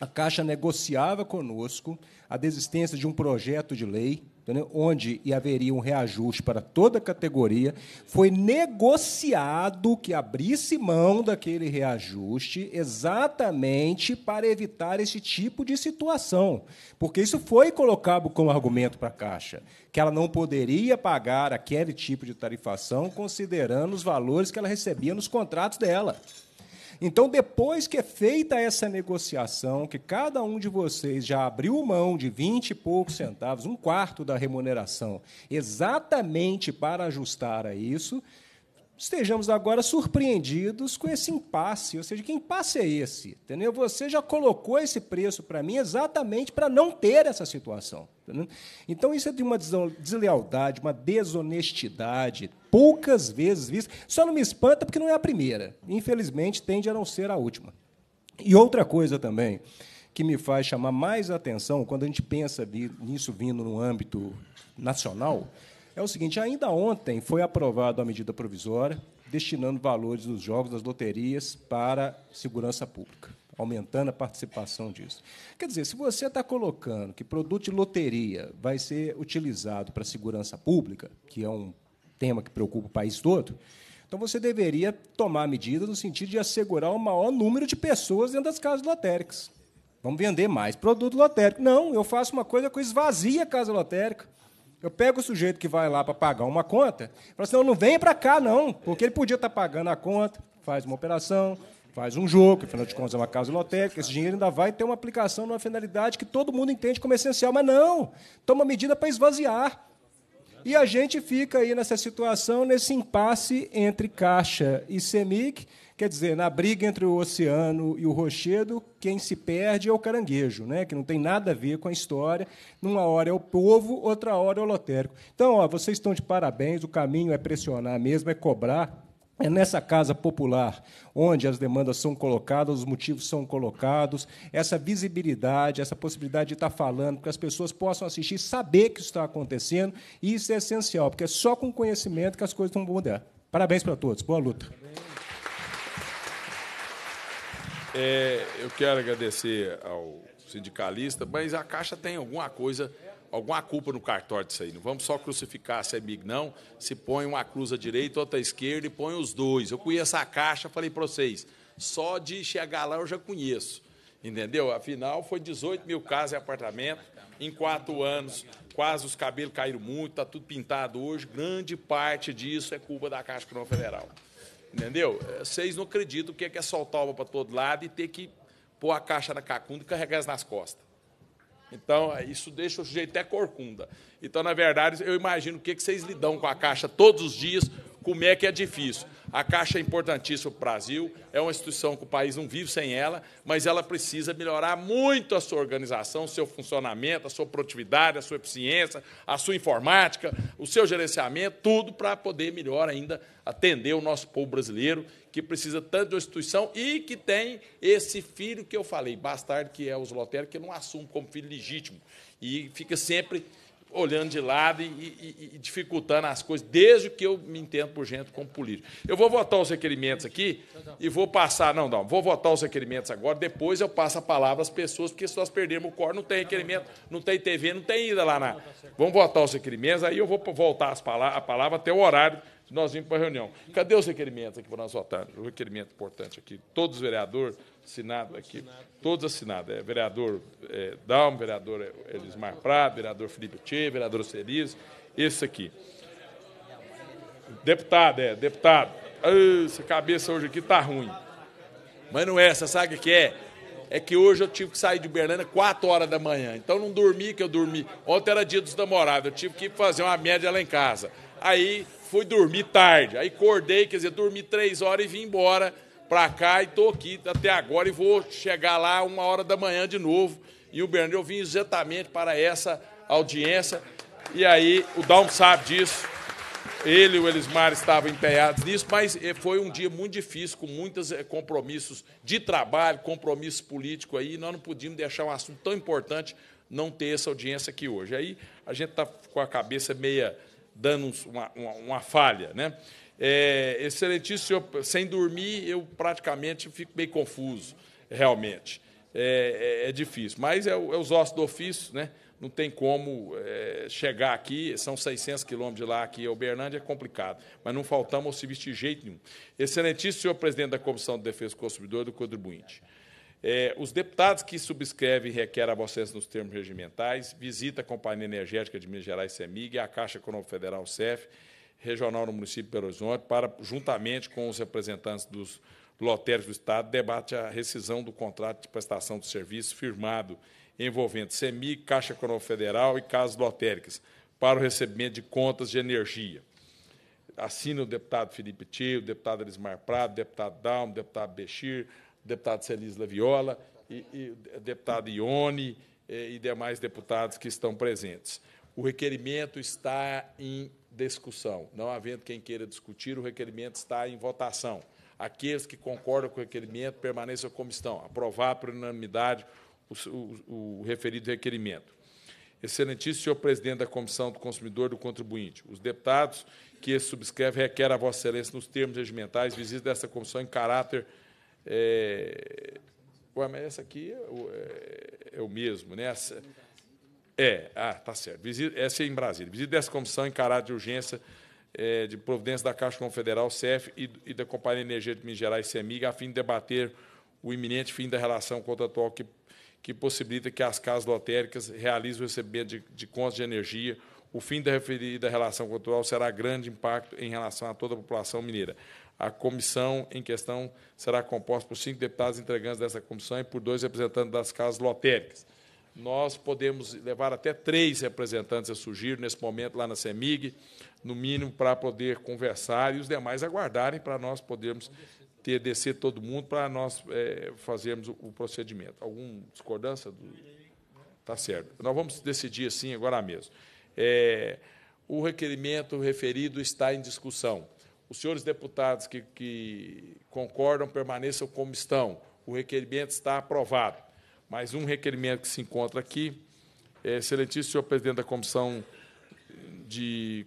a Caixa negociava conosco a desistência de um projeto de lei, entendeu? onde haveria um reajuste para toda a categoria, foi negociado que abrisse mão daquele reajuste exatamente para evitar esse tipo de situação. Porque isso foi colocado como argumento para a Caixa, que ela não poderia pagar aquele tipo de tarifação considerando os valores que ela recebia nos contratos dela. Então, depois que é feita essa negociação, que cada um de vocês já abriu mão de 20 e poucos centavos, um quarto da remuneração, exatamente para ajustar a isso, estejamos agora surpreendidos com esse impasse. Ou seja, que impasse é esse? Entendeu? Você já colocou esse preço para mim exatamente para não ter essa situação. Entendeu? Então, isso é de uma deslealdade, uma desonestidade poucas vezes visto. Só não me espanta porque não é a primeira. Infelizmente, tende a não ser a última. E outra coisa também que me faz chamar mais atenção quando a gente pensa nisso vindo no âmbito nacional é o seguinte: ainda ontem foi aprovada a medida provisória destinando valores dos jogos das loterias para segurança pública, aumentando a participação disso. Quer dizer, se você está colocando que produto de loteria vai ser utilizado para segurança pública, que é um tema que preocupa o país todo, então você deveria tomar medidas no sentido de assegurar o maior número de pessoas dentro das casas lotéricas. Vamos vender mais produto lotérico. Não, eu faço uma coisa que esvazia a casa lotérica. Eu pego o sujeito que vai lá para pagar uma conta, fala assim, não, não venha para cá, não, porque ele podia estar tá pagando a conta, faz uma operação, faz um jogo, afinal de contas é uma casa lotérica, esse dinheiro ainda vai ter uma aplicação numa finalidade que todo mundo entende como essencial, mas não, toma medida para esvaziar. E a gente fica aí nessa situação, nesse impasse entre Caixa e Semic, quer dizer, na briga entre o oceano e o rochedo, quem se perde é o caranguejo, né? que não tem nada a ver com a história. Numa hora é o povo, outra hora é o lotérico. Então, ó, vocês estão de parabéns, o caminho é pressionar mesmo, é cobrar é nessa casa popular onde as demandas são colocadas, os motivos são colocados, essa visibilidade, essa possibilidade de estar falando, que as pessoas possam assistir, saber que isso está acontecendo, e isso é essencial, porque é só com conhecimento que as coisas vão mudar. Parabéns para todos, boa luta. É, eu quero agradecer ao sindicalista, mas a Caixa tem alguma coisa alguma culpa no cartório disso aí. Não vamos só crucificar se é mig, não. Se põe uma cruz à direita, outra à esquerda e põe os dois. Eu conheço a caixa, falei para vocês. Só de chegar lá eu já conheço. Entendeu? Afinal, foi 18 mil casas e apartamento em quatro anos. Quase os cabelos caíram muito, está tudo pintado hoje. Grande parte disso é culpa da Caixa Econômica Federal. Entendeu? Eh, vocês não acreditam o que é, que é soltar uma para todo lado e ter que pôr a caixa na cacunda e carregar nas costas. Então, é, isso deixa o sujeito até corcunda. Então, na verdade, eu imagino o que vocês lidam com a Caixa todos os dias, como é que é difícil. A Caixa é importantíssima para o Brasil, é uma instituição que o país não vive sem ela, mas ela precisa melhorar muito a sua organização, o seu funcionamento, a sua produtividade, a sua eficiência, a sua informática, o seu gerenciamento, tudo para poder melhor ainda atender o nosso povo brasileiro, que precisa tanto de uma instituição e que tem esse filho que eu falei, bastardo, que é os lotéricos, que não assume como filho legítimo. E fica sempre olhando de lado e, e, e, dificultando as coisas, desde que eu me entendo por gente como político. Eu vou votar os requerimentos aqui e vou passar. Não, não, vou votar os requerimentos agora, depois eu passo a palavra às pessoas, porque se nós perdermos o cor, não tem requerimento, não tem TV, não tem ida lá na. Vamos votar os requerimentos, aí eu vou voltar as palavras, a palavra até o horário nós vimos para a reunião. Cadê os requerimentos aqui para nós votarmos? O requerimento importante aqui, todos os vereadores assinado aqui, todos assinados. É, vereador é, Dalmo, vereador é, Elismar Prado, vereador Felipe Tchê, vereador Ceriz, esse aqui. Deputado, é, deputado. Ah, essa cabeça hoje aqui está ruim. Mas não é, essa, sabe o que é? É que hoje eu tive que sair de Berlândia 4 horas da manhã. Então não dormi que eu dormi. Ontem era dia dos namorados, eu tive que fazer uma média lá em casa. Aí fui dormir tarde. Aí acordei, quer dizer, dormi três horas e vim embora para cá e tô aqui até agora e vou chegar lá uma hora da manhã de novo. E o Bernardo, eu vim exatamente para essa audiência. E aí o Down sabe disso. Ele e o Elismar estavam empenhados nisso, mas eh, foi um dia muito difícil, com muitos eh, compromissos de trabalho, compromisso político aí, e nós não podíamos deixar um assunto tão importante não ter essa audiência aqui hoje. Aí a gente está com a cabeça meia dando uma, uma, uma falha. Né? É, excelentíssimo, sem dormir, eu praticamente fico meio confuso, realmente. É, é, é difícil, mas é, é os ossos do ofício, né? não tem como é, chegar aqui, são 600 quilômetros de lá aqui o Uberlândia, é complicado, mas não faltamos ao serviço de jeito nenhum. Excelentíssimo senhor presidente da Comissão de Defesa do Consumidor e do Contribuinte, é, os deputados que subscrevem e requerem a vocês nos termos regimentais, visita a Companhia Energética de Minas Gerais, CEMIG, a Caixa Econômica Federal, CEF, regional no município de Belo Horizonte, para, juntamente com os representantes dos lotéricos do Estado, debate a rescisão do contrato de prestação de serviço firmado envolvendo CEMIG, Caixa Econômica Federal e casas lotéricas, para o recebimento de contas de energia. Assina o deputado Felipe Tio, o deputado Elismar Prado, o deputado Dalmo, o deputado Bexir, deputado Celis Laviola, e, e deputado Ione eh, e, demais deputados que estão presentes. O requerimento está em discussão. Não havendo quem queira discutir, o requerimento está em votação. Aqueles que concordam com o requerimento permaneçam como estão. Aprovar por unanimidade o, o, o referido requerimento. Excelentíssimo senhor presidente da Comissão do Consumidor e do Contribuinte, os deputados que subscrevem subscreve requerem a Vossa Excelência, nos termos regimentais, visita desta comissão em caráter é, ué, mas essa aqui é o, é, é o mesmo, né? Essa, é, ah, tá certo. Visita, essa é em Brasília. Visita dessa comissão em caráter de urgência é, de providência da Caixa Confederal, CEF, e, e da Companhia de Energia de Minas Gerais, CEMIG, a fim de debater o iminente fim da relação contratual que, que possibilita que as casas lotéricas realizem o recebimento de, de contas de energia. O fim da referida relação contratual será grande impacto em relação a toda a população mineira. A comissão em questão será composta por cinco deputados integrantes dessa comissão e por dois representantes das casas lotéricas. Nós podemos levar até três representantes, a surgir nesse momento, lá na CEMIG, no mínimo, para poder conversar e os demais aguardarem para nós podermos ter descer todo mundo para nós é, fazermos o, o, procedimento. Alguma discordância? Do... Tá certo. Nós vamos decidir assim agora mesmo. É, o requerimento referido está em discussão. Os senhores deputados que, que concordam permaneçam como estão. O requerimento está aprovado. Mais um requerimento que se encontra aqui. É, excelentíssimo senhor presidente da Comissão de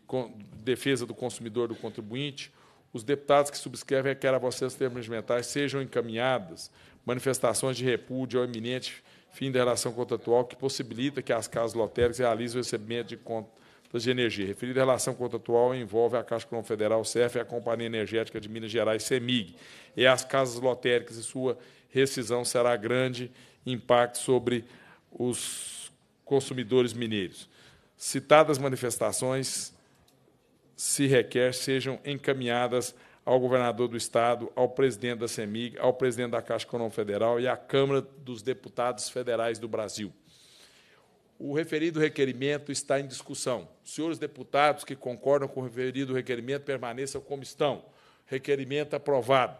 Defesa do Consumidor e do Contribuinte, os deputados que subscrevem requerem a vocês termos mentais sejam encaminhadas manifestações de repúdio ao iminente fim da relação contratual que possibilita que as casas lotéricas realizem o recebimento de contas de energia. Referida relação contratual envolve a Caixa Econômica Federal, CEF, e a Companhia Energética de Minas Gerais, CEMIG, e as casas lotéricas, e sua rescisão será grande impacto sobre os consumidores mineiros. Citadas manifestações, se requer, sejam encaminhadas ao governador do Estado, ao presidente da CEMIG, ao presidente da Caixa Econômica Federal e à Câmara dos Deputados Federais do Brasil. O referido requerimento está em discussão. Senhores deputados que concordam com o referido requerimento, permaneçam como estão. Requerimento aprovado.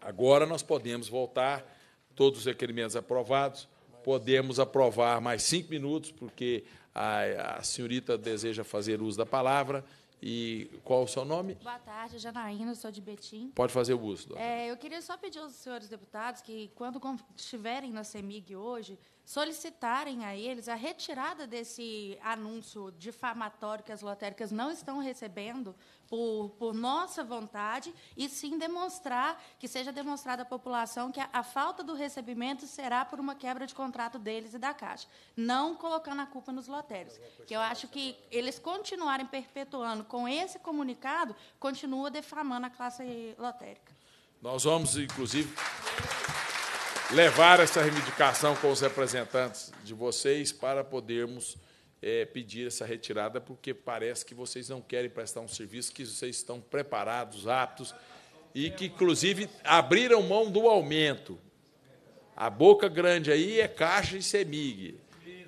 Agora nós podemos voltar, todos os requerimentos aprovados, podemos aprovar mais cinco minutos, porque a, a senhorita deseja fazer uso da palavra. E qual o seu nome? Boa tarde, Janaína, sou de Betim. Pode fazer o uso. É, eu queria só pedir aos senhores deputados que, quando estiverem na CEMIG hoje, solicitarem a eles a retirada desse anúncio difamatório que as lotéricas não estão recebendo por, por, nossa vontade, e sim demonstrar, que seja demonstrada à população que a, a, falta do recebimento será por uma quebra de contrato deles e da Caixa, não colocando a culpa nos lotérios. Que eu acho que eles continuarem perpetuando com esse comunicado, continua defamando a classe lotérica. Nós vamos, inclusive, levar essa reivindicação com os representantes de vocês para podermos é, pedir essa retirada, porque parece que vocês não querem prestar um serviço que vocês estão preparados, aptos, e que, inclusive, abriram mão do aumento. A boca grande aí é Caixa e Semig.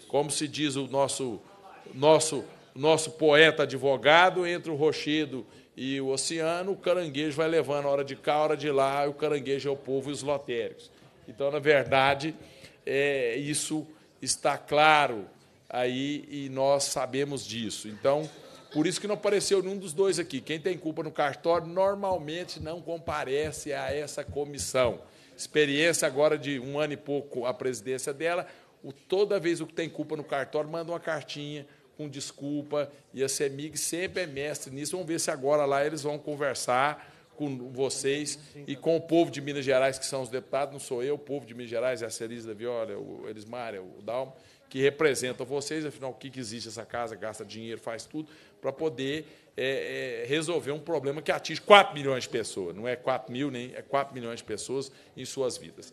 Como se diz o nosso, nosso, nosso poeta advogado, entre o rochedo e o oceano, o caranguejo vai levando a hora de cá, a hora de lá, e o caranguejo é o povo e os lotéricos. Então, na verdade, é, isso está claro aí e nós sabemos disso. Então, por isso que não apareceu nenhum dos dois aqui. Quem tem culpa no cartório normalmente não comparece a essa comissão. Experiência agora de um ano e pouco a presidência dela, o, toda vez o que tem culpa no cartório manda uma cartinha com desculpa, e a CEMIG sempre é mestre nisso. Vamos ver se agora lá eles vão conversar com vocês e com o povo de Minas Gerais, que são os deputados, não sou eu, o povo de Minas Gerais, é a Cerise da Viola, é o Elismar, é o Dalmo, que representam vocês, afinal, o que, que existe essa casa, gasta dinheiro, faz tudo, para poder é, é, resolver um problema que atinge 4 milhões de pessoas, não é 4 mil, nem é 4 milhões de pessoas em suas vidas.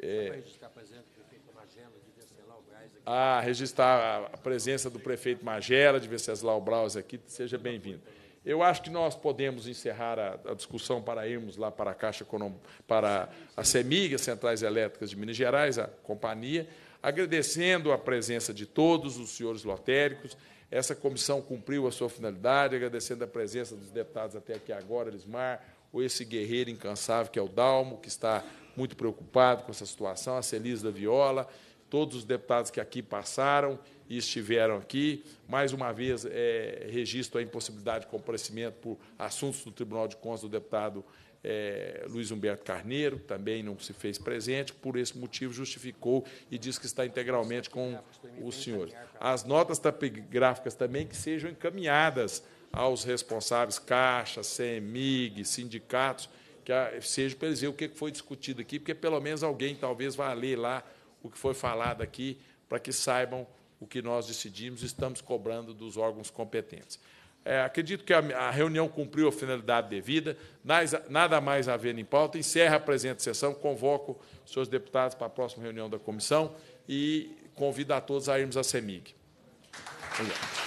É, registrar, Magela, de aqui. Ah, registrar a presença do prefeito Magela, de Venceslau Braz aqui, seja bem-vindo. Eu acho que nós podemos encerrar a, a, discussão para irmos lá para a Caixa Econômica, para a CEMIG, Centrais Elétricas de Minas Gerais, a companhia, agradecendo a presença de todos os senhores lotéricos. Essa comissão cumpriu a sua finalidade, agradecendo a presença dos deputados até aqui agora, Lismar, ou esse guerreiro incansável que é o Dalmo, que está muito preocupado com essa situação, a Celis da Viola, todos os deputados que aqui passaram e estiveram aqui. Mais uma vez, é, registro a impossibilidade de comparecimento por assuntos do Tribunal de Contas do deputado é, Luiz Humberto Carneiro também não se fez presente, por esse motivo justificou e diz que está integralmente com os senhores. As notas tapigráficas também que sejam encaminhadas aos responsáveis, Caixa, CEMIG, sindicatos, que seja para dizer o que foi discutido aqui, porque pelo menos alguém talvez vá ler lá o que foi falado aqui, para que saibam o que nós decidimos e estamos cobrando dos órgãos competentes. É, acredito que a, a, reunião cumpriu a finalidade devida, nas, nada mais a ver em pauta. Encerra a presente sessão, convoco os seus deputados para a próxima reunião da comissão e convido a todos a irmos à CEMIG. Obrigado.